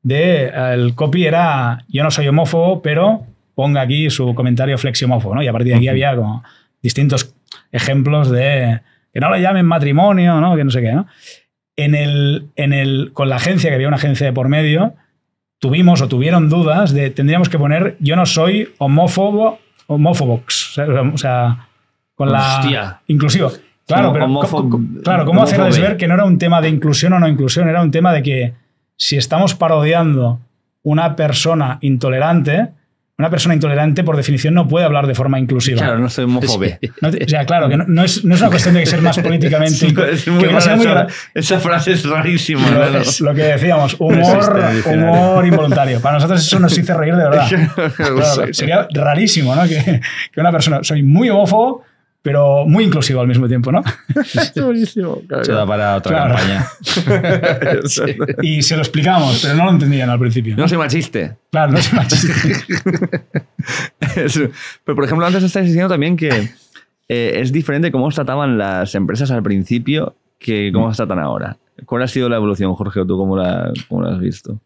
de eh, el copy era yo no soy homófobo, pero ponga aquí su comentario flexiomófobo. ¿no? Y a partir de aquí había como distintos ejemplos de que no lo llamen matrimonio, ¿no? Que no sé qué, ¿no? En el, en el, con la agencia, que había una agencia de por medio, tuvimos o tuvieron dudas de tendríamos que poner yo no soy homófobo, homófobox, o sea, con la Hostia. inclusivo. Claro, pero ¿cómo, hacerles ver que no era un tema de inclusión o no inclusión? Era un tema de que si estamos parodiando una persona intolerante, una persona intolerante, por definición, no puede hablar de forma inclusiva. Claro, no soy homófobe. o sea, claro, que no, es, no, es, una cuestión de ser más políticamente. que esa, frase es rarísima. Lo, es, lo que decíamos, humor, este humor involuntario. Para nosotros eso nos hizo reír de verdad. sería rarísimo, ¿no? Que, que una persona, soy muy homófobo, pero muy inclusivo al mismo tiempo, ¿no? es buenísimo. Se da para otra campaña. Y se lo explicamos, pero no lo entendían al principio. No, soy machiste. Claro, no soy machiste. pero, por ejemplo, antes estáis diciendo también que eh, es diferente cómo os trataban las empresas al principio que cómo os tratan ahora. ¿Cuál ha sido la evolución, Jorge, o tú cómo la, cómo la has visto?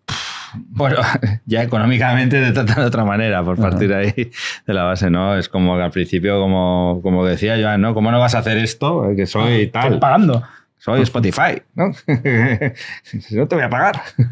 Bueno, ya económicamente te de otra manera, por partir ahí de la base, ¿no? Es como que al principio, como, como decía Joan, ¿no? ¿Cómo no vas a hacer esto? Eh, que soy ah, tal. pagando. Soy Spotify, ¿no? no te voy a pagar.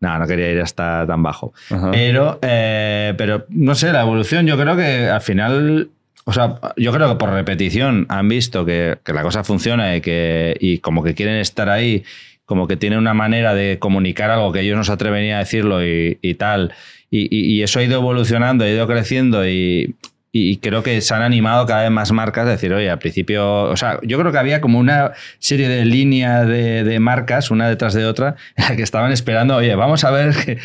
No, no quería ir hasta tan bajo. Pero, eh, pero, no sé, la evolución, yo creo que al final o sea, yo creo que por repetición han visto que, la cosa funciona y que y como que quieren estar ahí como que tiene una manera de comunicar algo que ellos no se a decirlo y, tal. y, eso ha ido evolucionando, ha ido creciendo y y creo que se han animado cada vez más marcas a decir, oye, al principio, o sea, yo creo que había como una serie de líneas de, de, marcas, una detrás de otra, que estaban esperando, oye, vamos a ver qué,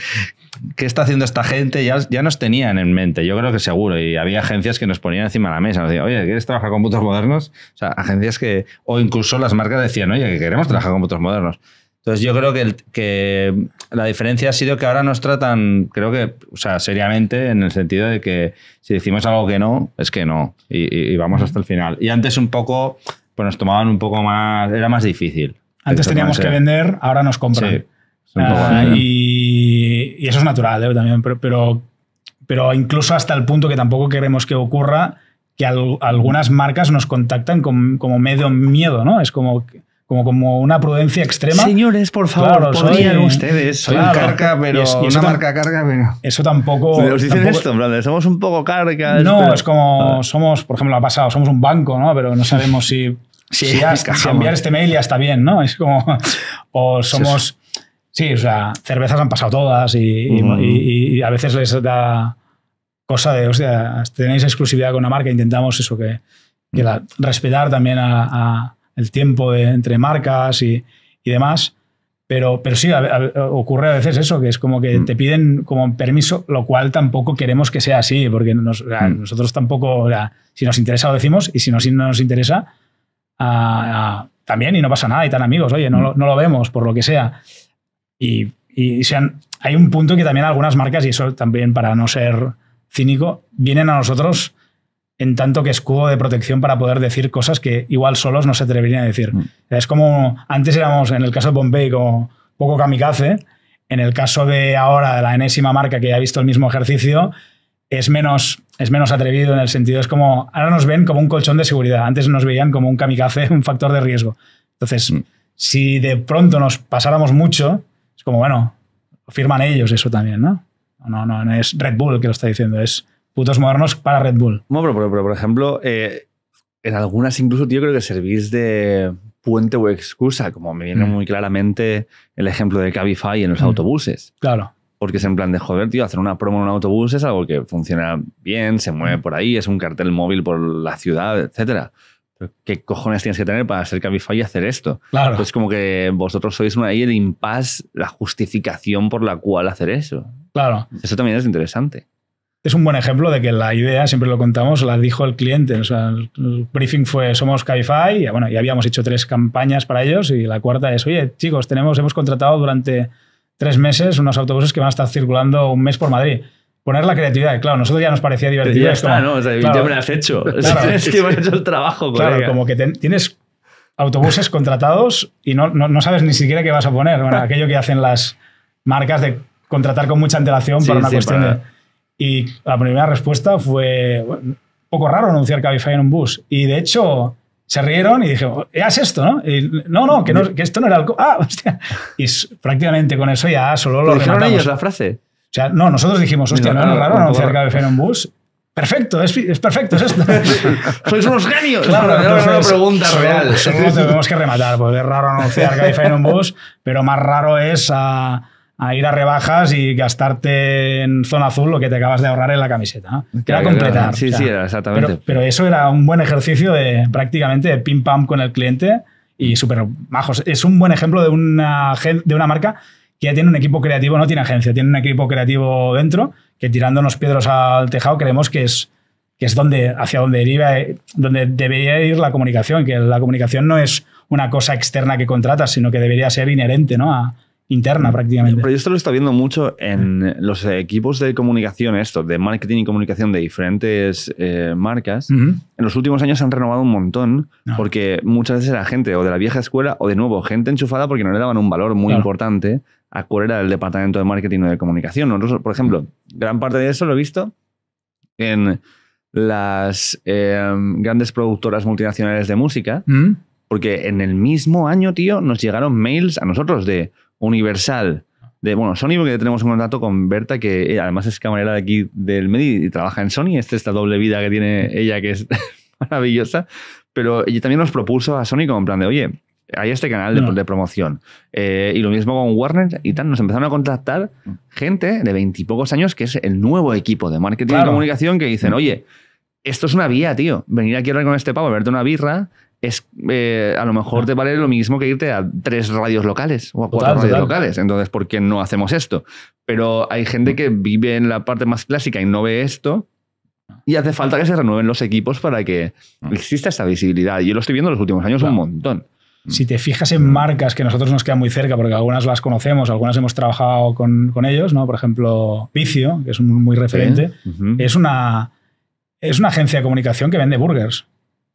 qué está haciendo esta gente, ya, ya, nos tenían en mente, yo creo que seguro, y había agencias que nos ponían encima de la mesa, nos oye, ¿quieres trabajar con putos modernos? O sea, agencias que, o incluso las marcas decían, oye, que queremos trabajar con putos modernos. Entonces yo creo que, la diferencia ha sido que ahora nos tratan, creo que, o sea, seriamente, en el sentido de que si decimos algo que no, es que no, y, vamos hasta el final. Y antes un poco, pues nos tomaban un poco más, era más difícil. Antes teníamos que vender, ahora nos compran. Sí, ah, y, eso es natural ¿eh? también, pero, pero, incluso hasta el punto que tampoco queremos que ocurra que algunas marcas nos contactan como medio miedo, ¿no? Es como... Que, como, como una prudencia extrema. Señores, por favor, claro, podrían ustedes. Soy pero es, una marca carga, pero... Eso tampoco... dicen esto, brother, somos un poco carga. No, es como somos, por ejemplo, lo ha pasado, somos un banco, ¿no? Pero no sabemos si, sí, si, ya, si, enviar este mail ya está bien, ¿no? Es como... o somos... Sí, o sea, cervezas han pasado todas y, a veces les da cosa de, o sea, tenéis exclusividad con una marca, intentamos eso que, que mm. la, respetar también a el tiempo de, entre marcas y, demás. Pero, pero sí, ocurre a veces eso, que es como que mm. te piden como permiso, lo cual tampoco queremos que sea así, porque mm. nosotros tampoco, si nos interesa lo decimos y si no, nos interesa, también y no pasa nada y tan amigos, oye, no, mm. lo, vemos por lo que sea. Y, hay un punto que también algunas marcas, y eso también para no ser cínico, vienen a nosotros en tanto que escudo de protección para poder decir cosas que igual solos no se atreverían a decir. Mm. Es como antes éramos, en el caso de Bombay, como poco kamikaze, en el caso de ahora, de la enésima marca que ha visto el mismo ejercicio, es menos, es menos atrevido en el sentido, es como, ahora nos ven como un colchón de seguridad, antes nos veían como un kamikaze, un factor de riesgo. Entonces, mm. si de pronto nos pasáramos mucho, es como, bueno, firman ellos eso también, ¿no? No, no, no es Red Bull que lo está diciendo, es putos modernos para Red Bull. pero, por ejemplo, eh, en algunas incluso, tío, creo que servís de puente o excusa, como me viene mm. muy claramente el ejemplo de Cabify en los mm. autobuses. Claro. Porque es en plan de joder, tío, hacer una promo en un autobús es algo que funciona bien, se mueve mm. por ahí, es un cartel móvil por la ciudad, etcétera. ¿qué cojones tienes que tener para ser Cabify y hacer esto? Claro. Entonces, como que vosotros sois una, ahí el impas, la justificación por la cual hacer eso. Claro. Eso también es interesante es un buen ejemplo de que la idea, siempre lo contamos, la dijo el cliente. sea, el briefing fue somos Cabify, y bueno, y habíamos hecho tres campañas para ellos y la cuarta es, oye, chicos, tenemos, hemos contratado durante tres meses unos autobuses que van a estar circulando un mes por Madrid. Poner la creatividad, claro, nosotros ya nos parecía divertido. esto. ya está, ¿no? O sea, ya me lo has hecho. es que hemos hecho el trabajo, Claro, como que tienes autobuses contratados y no, no, sabes ni siquiera qué vas a poner. Bueno, aquello que hacen las marcas de contratar con mucha antelación para una cuestión de y la primera respuesta fue, un poco raro anunciar Cabify en un bus. Y de hecho, se rieron y dije, es esto, ¿no? no, no que, esto no era algo Ah, hostia. Y prácticamente con eso ya solo lo dijeron ellos la frase? O sea, no, nosotros dijimos, hostia, no, era es raro anunciar Cabify en un bus. Perfecto, es, es perfecto, es esto. Sois unos genios. Claro, no es una pregunta real. Solo tenemos que rematar, porque es raro anunciar Cabify en un bus, pero más raro es a a ir a rebajas y gastarte en zona azul lo que te acabas de ahorrar en la camiseta. ¿no? era completar. Sí, sí, exactamente. Pero, eso era un buen ejercicio de prácticamente de pim pam con el cliente y mm. súper majos. Es un buen ejemplo de una, de una marca que ya tiene un equipo creativo, no tiene agencia, tiene un equipo creativo dentro que tirándonos piedras al tejado creemos que es, que es donde, hacia donde, deriva, eh, donde debería ir la comunicación, que la comunicación no es una cosa externa que contratas, sino que debería ser inherente ¿no? a, interna mm. prácticamente. Pero esto lo está viendo mucho en los equipos de comunicación, esto, de marketing y comunicación de diferentes eh, marcas. En los últimos años se han renovado un montón ah. porque muchas veces era gente o de la vieja escuela o de nuevo gente enchufada porque no le daban un valor muy importante a cuál era el departamento de marketing o de comunicación. por ejemplo, gran parte de eso lo he visto en las eh, grandes productoras multinacionales de música, porque en el mismo año, tío, nos llegaron mails a nosotros de Universal. De, bueno, Sony, porque tenemos un contrato con Berta, que eh, además es camarera de aquí del Medi y trabaja en Sony. Este, esta doble vida que tiene ella, que es maravillosa. Pero ella también nos propuso a Sony como plan de, oye, hay este canal de, mm. promoción. Eh, y lo mismo con Warner y tal. Nos empezaron a contactar gente de veintipocos años que es el nuevo equipo de marketing y comunicación que dicen, mm. oye, esto es una vía, tío. Venir aquí a hablar con este pavo, verte una birra es eh, a lo mejor ah. te vale lo mismo que irte a tres radios locales o a cuatro radios locales. Entonces, ¿por qué no hacemos esto? Pero hay gente mm. que vive en la parte más clásica y no ve esto. Y hace falta que se renueven los equipos para que ah. exista esta visibilidad. Yo lo estoy viendo en los últimos años un montón. Mm. Si te fijas en mm. marcas que nosotros nos quedan muy cerca, porque algunas las conocemos, algunas hemos trabajado con, ellos, ¿no? Por ejemplo, Vicio, que es muy referente, es, una, es una agencia de comunicación que vende burgers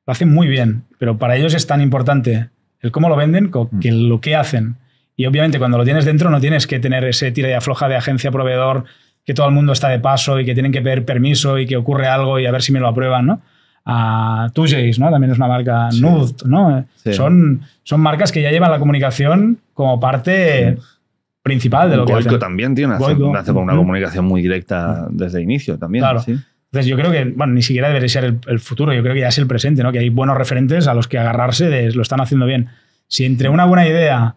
lo hacen muy bien, pero para ellos es tan importante el cómo lo venden mm. que lo que hacen. Y obviamente cuando lo tienes dentro no tienes que tener ese tira y afloja de agencia proveedor que todo el mundo está de paso y que tienen que pedir permiso y que ocurre algo y a ver si me lo aprueban, ¿no? a Tujays, ¿no? También es una marca Nude, ¿no? Eh, son, son marcas que ya llevan la comunicación como parte principal de lo que hacen. también tiene hace, con una comunicación muy directa desde inicio también. Claro. Entonces yo creo que, bueno, ni siquiera debería ser el, futuro, yo creo que ya es el presente, ¿no? Que hay buenos referentes a los que agarrarse de lo están haciendo bien. Si entre una buena idea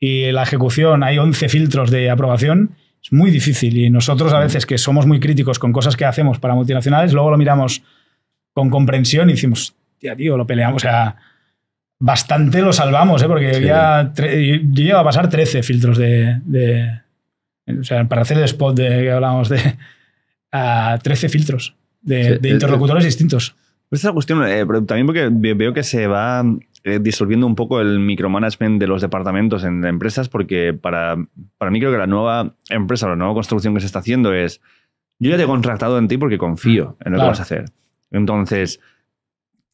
y la ejecución hay 11 filtros de aprobación, es muy difícil. Y nosotros a veces que somos muy críticos con cosas que hacemos para multinacionales, luego lo miramos con comprensión y decimos, tía, tío, lo peleamos. O sea, bastante lo salvamos, ¿eh? porque ya yo, a pasar 13 filtros de, o sea, para hacer el spot de que hablábamos de a 13 filtros de, eh, interlocutores eh, distintos. Esta pues cuestión, eh, también porque veo que se va disolviendo un poco el micromanagement de los departamentos en empresas, porque para, para mí creo que la nueva empresa, la nueva construcción que se está haciendo es, yo ya te he contratado en ti porque confío mm, en lo que vas a hacer. Entonces,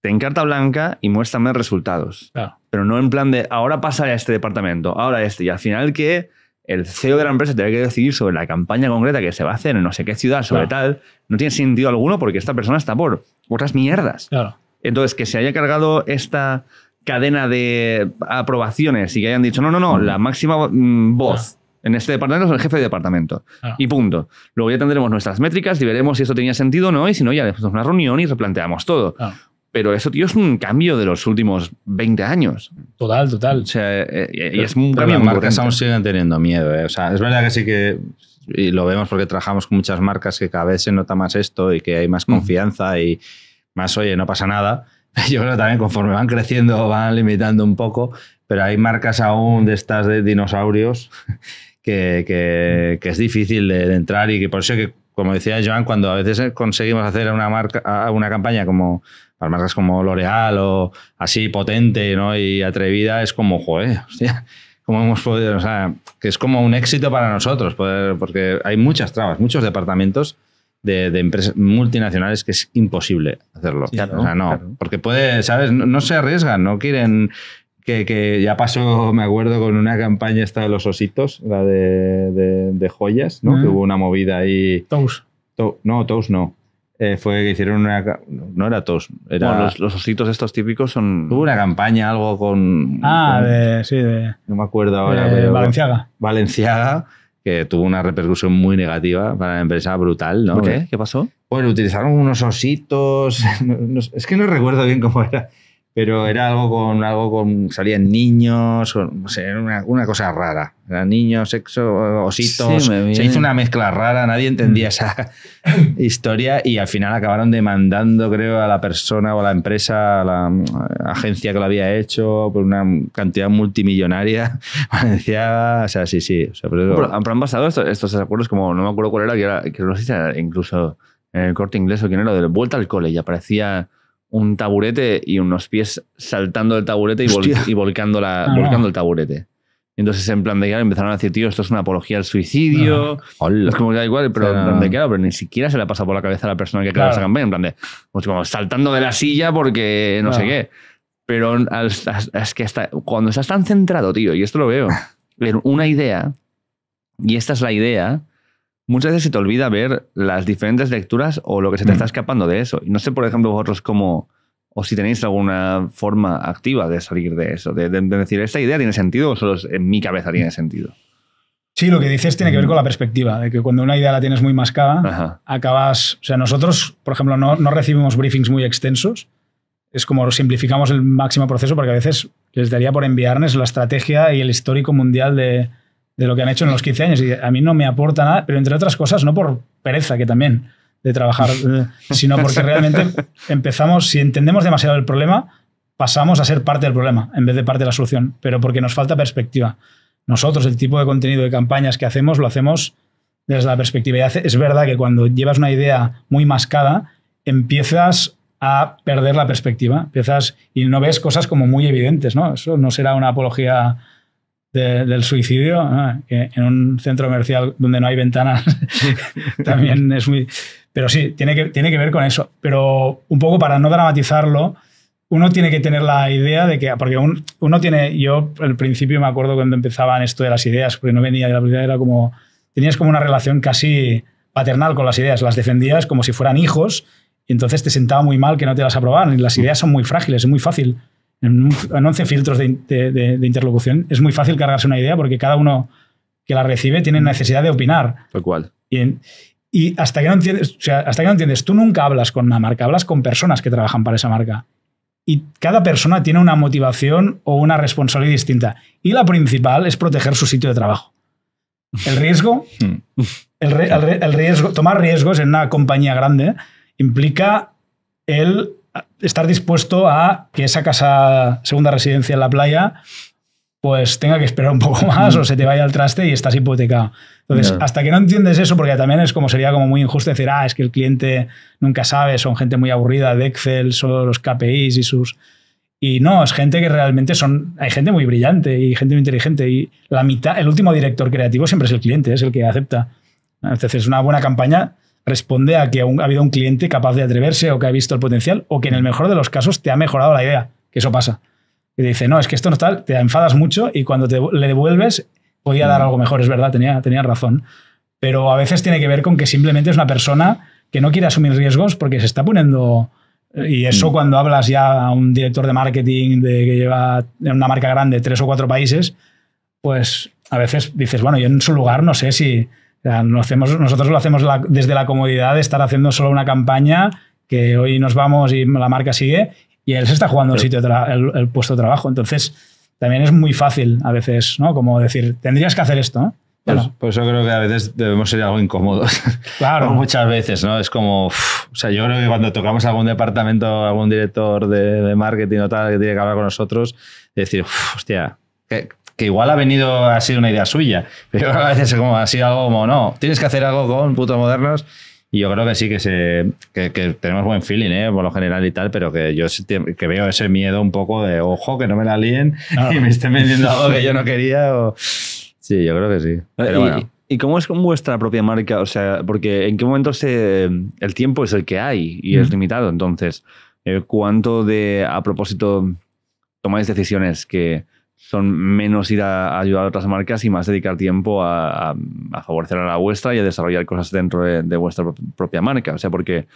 ten carta blanca y muéstrame resultados. Pero no en plan de, ahora pasa a este departamento, ahora a este, y al final que el CEO de la empresa tiene que decidir sobre la campaña concreta que se va a hacer en no sé qué ciudad, sobre tal, no tiene sentido alguno porque esta persona está por otras mierdas. Claro. Entonces, que se haya cargado esta cadena de aprobaciones y que hayan dicho, no, no, no, la máxima mm, voz. En este departamento es el jefe de departamento. Y punto. Luego ya tendremos nuestras métricas y veremos si esto tenía sentido o no. Y si no, ya después una reunión y replanteamos todo. Pero eso, tío, es un cambio de los últimos 20 años. Total, total. O sea, eh, eh, y es un cambio Las marcas aún siguen teniendo miedo. Eh. O sea, es verdad que sí que. Y lo vemos porque trabajamos con muchas marcas que cada vez se nota más esto y que hay más mm. confianza y más, oye, no pasa nada. Yo creo también conforme van creciendo van limitando un poco, pero hay marcas aún de estas de dinosaurios que, que, es difícil de, entrar y que por eso que, como decía Joan, cuando a veces conseguimos hacer una, marca, una campaña como las marcas como L'Oreal o así potente ¿no? y atrevida es como, joder, hostia, ¿cómo hemos podido? O sea, que es como un éxito para nosotros, poder, porque hay muchas trabas, muchos departamentos de, empresas multinacionales que es imposible hacerlo. o sea, no, porque puede, ¿sabes? No, se arriesgan, no quieren que, ya pasó, me acuerdo, con una campaña esta de los ositos, la de, joyas, ¿no? Ah. Que hubo una movida ahí. Tous. no, Tous no. Eh, fue que hicieron una. No era tos. los, ositos estos típicos son. Hubo una campaña, algo con. Ah, sí, de. No me acuerdo ahora. De, Valenciaga. Valenciaga, que tuvo una repercusión muy negativa para la empresa, brutal, ¿no? qué? pasó? Bueno, utilizaron unos ositos. es que no recuerdo bien cómo era pero era algo con algo con salían niños o, una, una, cosa rara eran niños sexo ositos se hizo una mezcla rara nadie entendía mm. esa historia y al final acabaron demandando creo a la persona o a la empresa a la mm, agencia que lo había hecho por una cantidad multimillonaria o sea sí sí pero, han pasado estos, estos, acuerdos como no me acuerdo cuál era que era que lo hice incluso en el corte inglés o quién era de vuelta al cole y aparecía un taburete y unos pies saltando del taburete y, y volcando, la, ah. volcando el taburete. Entonces, en plan de ya empezaron a decir, tío, esto es una apología al suicidio. Ah, es como que da igual, pero, pero ni siquiera se le pasa por la cabeza a la persona que claro. esa campaña. En plan de, pues, como saltando de la silla porque no sé ah. qué. Pero es que hasta cuando estás tan centrado, tío, y esto lo veo, una idea, y esta es la idea, muchas veces se te olvida ver las diferentes lecturas o lo que se te mm. está escapando de eso. no sé, por ejemplo, vosotros cómo, o si tenéis alguna forma activa de salir de eso, de, decir, ¿esta idea tiene sentido o solo en mi cabeza tiene sentido? Sí, lo que dices tiene que ver mm. con la perspectiva, de que cuando una idea la tienes muy mascada, acabas, o sea, nosotros, por ejemplo, no, no recibimos briefings muy extensos, es como simplificamos el máximo proceso porque a veces les daría por enviarnos la estrategia y el histórico mundial de, de lo que han hecho en los 15 años. Y a mí no me aporta nada, pero entre otras cosas, no por pereza, que también de trabajar, eh, sino porque realmente empezamos, si entendemos demasiado el problema, pasamos a ser parte del problema en vez de parte de la solución, pero porque nos falta perspectiva. Nosotros, el tipo de contenido de campañas que hacemos, lo hacemos desde la perspectiva. es verdad que cuando llevas una idea muy mascada, empiezas a perder la perspectiva, empiezas y no ves cosas como muy evidentes, ¿no? Eso no será una apología del suicidio, en un centro comercial donde no hay ventanas también es muy... Pero sí, tiene que, tiene que ver con eso. Pero un poco para no dramatizarlo, uno tiene que tener la idea de que, porque uno tiene, yo al principio me acuerdo cuando empezaban esto de las ideas, porque no venía de la publicidad, era como, tenías como una relación casi paternal con las ideas, las defendías como si fueran hijos, y entonces te sentaba muy mal que no te las aprobaran, y las ideas son muy frágiles, es muy fácil en, 11 filtros de, interlocución, es muy fácil cargarse una idea porque cada uno que la recibe tiene mm. necesidad de opinar. Tal cual. Y, y hasta, que no entiendes, o sea, hasta que no entiendes, tú nunca hablas con una marca, hablas con personas que trabajan para esa marca. Y cada persona tiene una motivación o una responsabilidad distinta. Y la principal es proteger su sitio de trabajo. El riesgo, hmm. el riesgo tomar riesgos en una compañía grande implica el estar dispuesto a que esa casa, segunda residencia en la playa, pues tenga que esperar un poco más o se te vaya al traste y estás hipotecado. Entonces, hasta que no entiendes eso, porque también es como sería como muy injusto decir, ah, es que el cliente nunca sabe, son gente muy aburrida de Excel, son los KPIs y sus... Y no, es gente que realmente son. Hay gente muy brillante y gente muy inteligente. Y la mitad, el último director creativo siempre es el cliente, es el que acepta. Entonces, es una buena campaña responde a que ha habido un cliente capaz de atreverse o que ha visto el potencial o que en el mejor de los casos te ha mejorado la idea, que eso pasa. Y dice, no, es que esto no está, te enfadas mucho y cuando te, le devuelves podía dar mm. algo mejor, es verdad, tenía, tenía razón. Pero a veces tiene que ver con que simplemente es una persona que no quiere asumir riesgos porque se está poniendo... Eh, y eso mm. cuando hablas ya a un director de marketing de, que lleva una marca grande tres o cuatro países, pues a veces dices, bueno, yo en su lugar no sé si, no hacemos, nosotros lo hacemos desde la comodidad de estar haciendo solo una campaña que hoy nos vamos y la marca sigue y él se está jugando el, sitio el, puesto de trabajo. Entonces, también es muy fácil a veces, ¿no? Como decir, tendrías que hacer esto, ¿no? Pues, pues yo creo que a veces debemos ser algo incómodos. Claro. muchas veces, ¿no? Es como. o sea, yo creo que cuando tocamos algún departamento, algún director de, marketing o tal que tiene que hablar con nosotros, decir, hostia, ¿qué, que igual ha venido, ha sido una idea suya, pero a veces como, ha sido algo como, no, tienes que hacer algo con putos modernos. Y yo creo que sí, que, se, tenemos buen feeling, ¿eh? por lo general y tal, pero que yo que veo ese miedo un poco de, ojo, que no me la líen ah. y me estén vendiendo algo que yo no quería. O... Sí, yo creo que sí. Eh, y, cómo es con vuestra propia marca? O sea, porque en qué momento se, el tiempo es el que hay y es mm. limitado. Entonces, eh, ¿cuánto de, a propósito, tomáis decisiones que son menos ir a, ayudar a otras marcas y más dedicar tiempo a, favorecer a la vuestra y a desarrollar cosas dentro de, vuestra propia marca. O sea, porque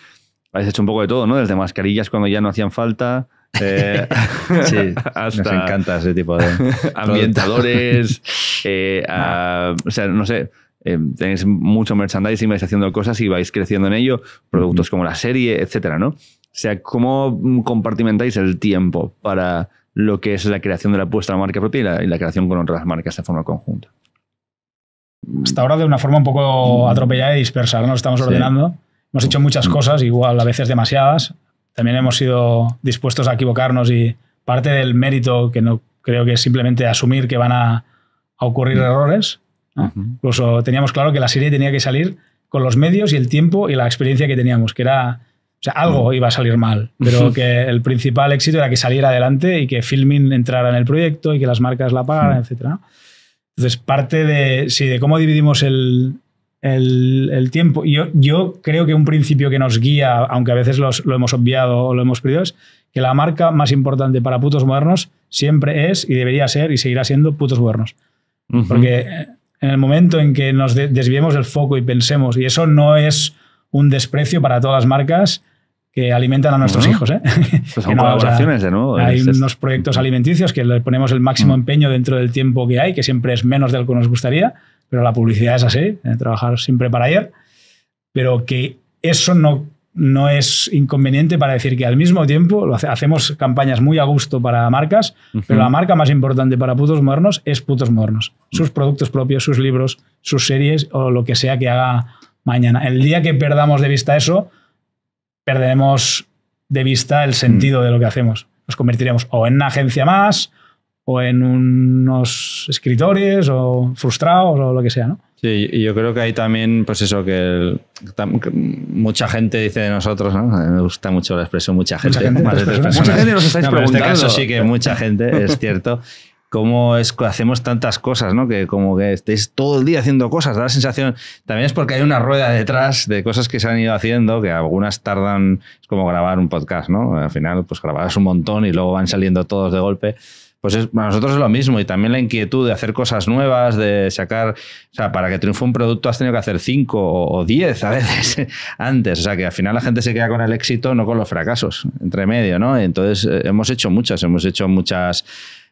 habéis hecho un poco de todo, ¿no? Desde mascarillas cuando ya no hacían falta. Eh, sí, nos encanta ese tipo de ambientadores. Eh, ah. o sea, no sé. Eh, tenéis mucho merchandising, vais haciendo cosas y vais creciendo en ello, productos como la serie, etcétera, ¿no? O sea, ¿cómo compartimentáis el tiempo para lo que es la creación de la apuesta a la marca propia y la, creación con otras marcas de forma conjunta. Hasta ahora de una forma un poco mm. atropellada y dispersa, no nos estamos ordenando. Hemos hecho muchas mm. cosas, igual a veces demasiadas. También hemos sido dispuestos a equivocarnos y parte del mérito que no creo que es simplemente asumir que van a, ocurrir mm. errores. Incluso teníamos claro que la serie tenía que salir con los medios y el tiempo y la experiencia que teníamos, que era o sea, algo iba a salir mal, pero que el principal éxito era que saliera adelante y que Filmin entrara en el proyecto y que las marcas la pagaran, hmm. etc. Entonces, parte de, de cómo dividimos el, tiempo. Yo, yo, creo que un principio que nos guía, aunque a veces lo hemos obviado o lo hemos perdido, es que la marca más importante para putos modernos siempre es y debería ser y seguirá siendo putos modernos. Porque eh, en el momento en que nos desviemos del foco y pensemos, y eso no es un desprecio para todas las marcas, que alimentan a nuestros hijos. ¿eh? son de nuevo. Hay unos proyectos alimenticios que le ponemos el máximo empeño dentro del tiempo que hay, que siempre es menos del que nos gustaría, pero la publicidad es así, ¿eh? trabajar siempre para ayer. Pero que eso no, no es inconveniente para decir que al mismo tiempo hacemos campañas muy a gusto para marcas, pero la marca más importante para Putos Modernos es Putos Modernos. Sus productos propios, sus libros, sus series o lo que sea que haga mañana. El día que perdamos de vista eso, perderemos de vista el sentido mm. de lo que hacemos. Nos convertiremos o en una agencia más, o en unos escritores, o frustrados, o lo que sea, ¿no? Sí, y yo creo que hay también, pues eso, que, mucha gente dice de nosotros, ¿no? Me gusta mucho la expresión mucha gente, mucha gente nos en este caso sí que mucha gente, es cierto. cómo es, hacemos tantas cosas, ¿no? Que como que estéis todo el día haciendo cosas, da la sensación, también es porque hay una rueda detrás de cosas que se han ido haciendo, que algunas tardan, es como grabar un podcast, ¿no? Al final, pues grabarás un montón y luego van saliendo todos de golpe. Pues para nosotros es lo mismo y también la inquietud de hacer cosas nuevas, de sacar, o sea, para que triunfe un producto has tenido que hacer cinco o diez a veces antes, o sea, que al final la gente se queda con el éxito, no con los fracasos, entre medio, ¿no? Entonces eh, hemos hecho muchas, hemos hecho muchas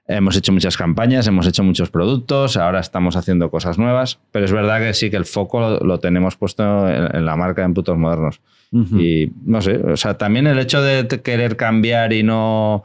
Hemos hecho muchas campañas, hemos hecho muchos productos, ahora estamos haciendo cosas nuevas, pero es verdad que sí que el foco lo, tenemos puesto en, la marca de Putos Modernos. Y no sé, o sea, también el hecho de querer cambiar y no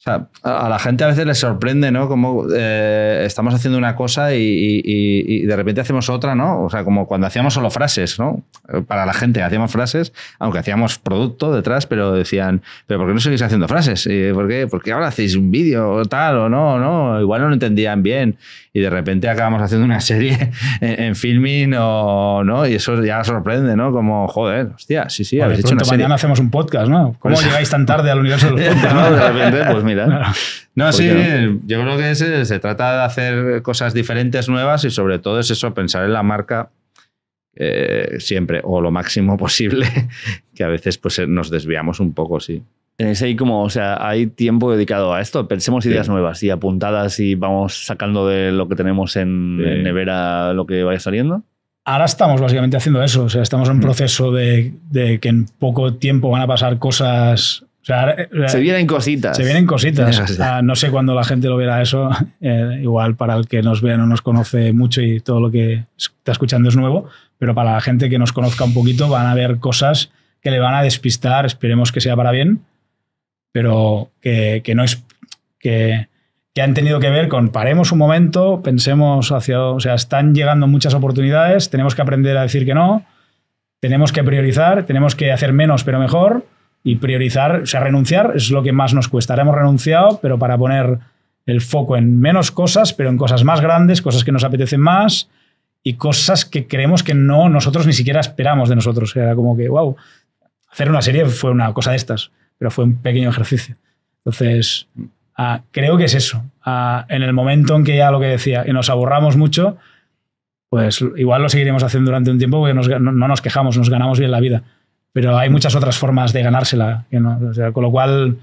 o sea, a la gente a veces les sorprende, ¿no? Como eh, estamos haciendo una cosa y, de repente hacemos otra, ¿no? O sea, como cuando hacíamos solo frases, ¿no? Eh, para la gente hacíamos frases, aunque hacíamos producto detrás, pero decían, ¿pero por qué no seguís haciendo frases? ¿Por qué, ahora hacéis un vídeo o tal o no? no? Igual no lo entendían bien y de repente acabamos haciendo una serie en, filming o no, y eso ya sorprende, ¿no? Como, joder, hostia, sí, sí, habéis hecho una mañana hacemos un podcast, ¿no? ¿Cómo pues- llegáis tan tarde al universo de los podcasts? ¿no? De repente, pues no, sí, yo creo que se, trata de hacer cosas diferentes, nuevas y sobre todo es eso, pensar en la marca eh, siempre o lo máximo posible, que a veces pues, nos desviamos un poco, sí. ahí como, o sea, hay tiempo dedicado a esto. Pensemos ideas nuevas y apuntadas y vamos sacando de lo que tenemos en, nevera lo que vaya saliendo. Ahora estamos básicamente haciendo eso. O sea, estamos en mm. proceso de que en poco tiempo van a pasar cosas eh, eh, se vienen cositas. Se vienen cositas. Ah, no sé cuándo la gente lo verá eso. Eh, igual para el que nos vea no nos conoce mucho y todo lo que está escuchando es nuevo, pero para la gente que nos conozca un poquito van a ver cosas que le van a despistar. Esperemos que sea para bien, pero que, no es que, que han tenido que ver con paremos un momento, pensemos hacia, o sea, están llegando muchas oportunidades, tenemos que aprender a decir que no, tenemos que priorizar, tenemos que hacer menos pero mejor y priorizar, o sea, renunciar es lo que más nos cuesta. hemos renunciado, pero para poner el foco en menos cosas, pero en cosas más grandes, cosas que nos apetecen más y cosas que creemos que no nosotros ni siquiera esperamos de nosotros. Era como que, wow, hacer una serie fue una cosa de estas, pero fue un pequeño ejercicio. Entonces, creo que es eso. en el momento en que ya lo que decía, que nos aburramos mucho, pues igual lo seguiremos haciendo durante un tiempo porque no nos quejamos, nos ganamos bien la vida pero hay muchas otras formas de ganársela. con lo cual,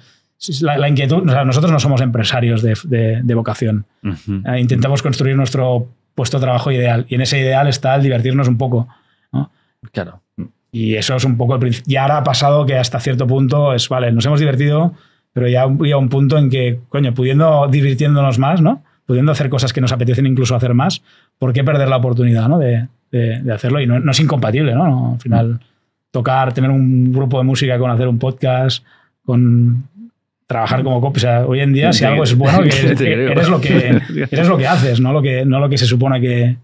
la, inquietud, nosotros no somos empresarios de, vocación. Eh, intentamos construir nuestro puesto de trabajo ideal y en ese ideal está el divertirnos un poco. Claro. Y eso es un poco el principio. Y ahora ha pasado que hasta cierto punto es, vale, nos hemos divertido, pero ya había un punto en que, coño, pudiendo divirtiéndonos más, ¿no? Pudiendo hacer cosas que nos apetecen incluso hacer más, ¿por qué perder la oportunidad ¿no? de, de, hacerlo? Y no, es incompatible, ¿no? Al final... Mm tocar, tener un grupo de música con hacer un podcast, con trabajar como copy. O sea, hoy en día, si algo es bueno, que eres, lo que, eres lo que haces, no lo que, no lo que se supone que,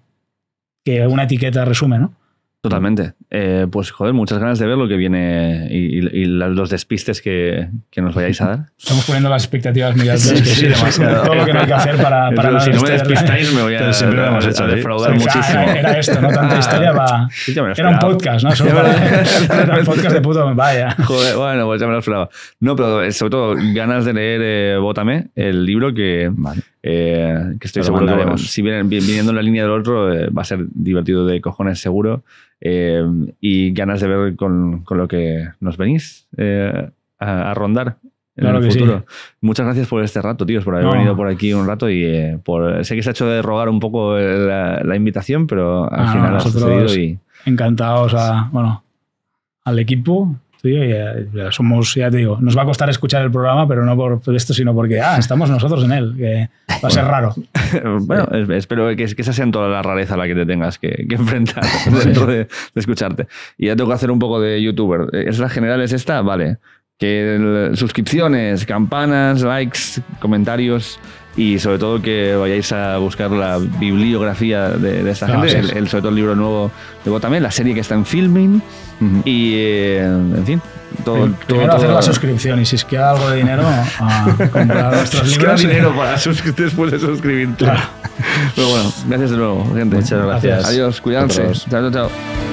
que una etiqueta resume, ¿no? Totalmente. Eh, pues joder, muchas ganas de ver lo que viene y, y, los despistes que, que, nos vayáis a dar. Estamos poniendo las expectativas muy altas. Sí, sí, demasiado. Todo lo que no hay que hacer para, para Pero, Si no me este despistáis, me voy a, siempre hemos hecho, ¿eh? defraudar muchísimo. era, esto, no tanta ah, historia. Va, sí, era un podcast, ¿no? Solo era un podcast de puto, vaya. Joder, bueno, pues ya me lo esperaba. No, pero eh, sobre todo, ganas de leer eh, Bótame, el libro que, eh, que estoy pero seguro que, si vienen, viniendo en la línea del otro, eh, va a ser divertido de cojones, seguro. Eh, y ganas de ver con, lo que nos venís eh, a, rondar. En el futuro. Muchas gracias por este rato, tíos, por haber venido por aquí un rato y eh, por, sé que se ha hecho de rogar un poco la, invitación, pero al ah, final Encantados bueno, al equipo y eh, Ya, somos, ya te digo, nos va a costar escuchar el programa, pero no por esto, sino porque ah, estamos nosotros en él, que va a ser raro. bueno, espero que, que, esa sea toda la rareza a la que te tengas que, enfrentar dentro de, escucharte. Y ya tengo que hacer un poco de youtuber. ¿Es la general es esta? Vale. Que suscripciones, campanas, likes, comentarios y sobre todo que vayáis a buscar la bibliografía de, de esta ah, gente, el, sobre todo el libro nuevo de también la serie que está en filming y eh, en fin. Todo, todo primero hacer la, suscripción y si es que hay algo de dinero a comprar nuestros es libros. dinero eh. para después de suscribirte. Claro. Pero bueno, gracias de nuevo, gente. Muchas gracias. Adiós, cuídense. Chao, chao, chao.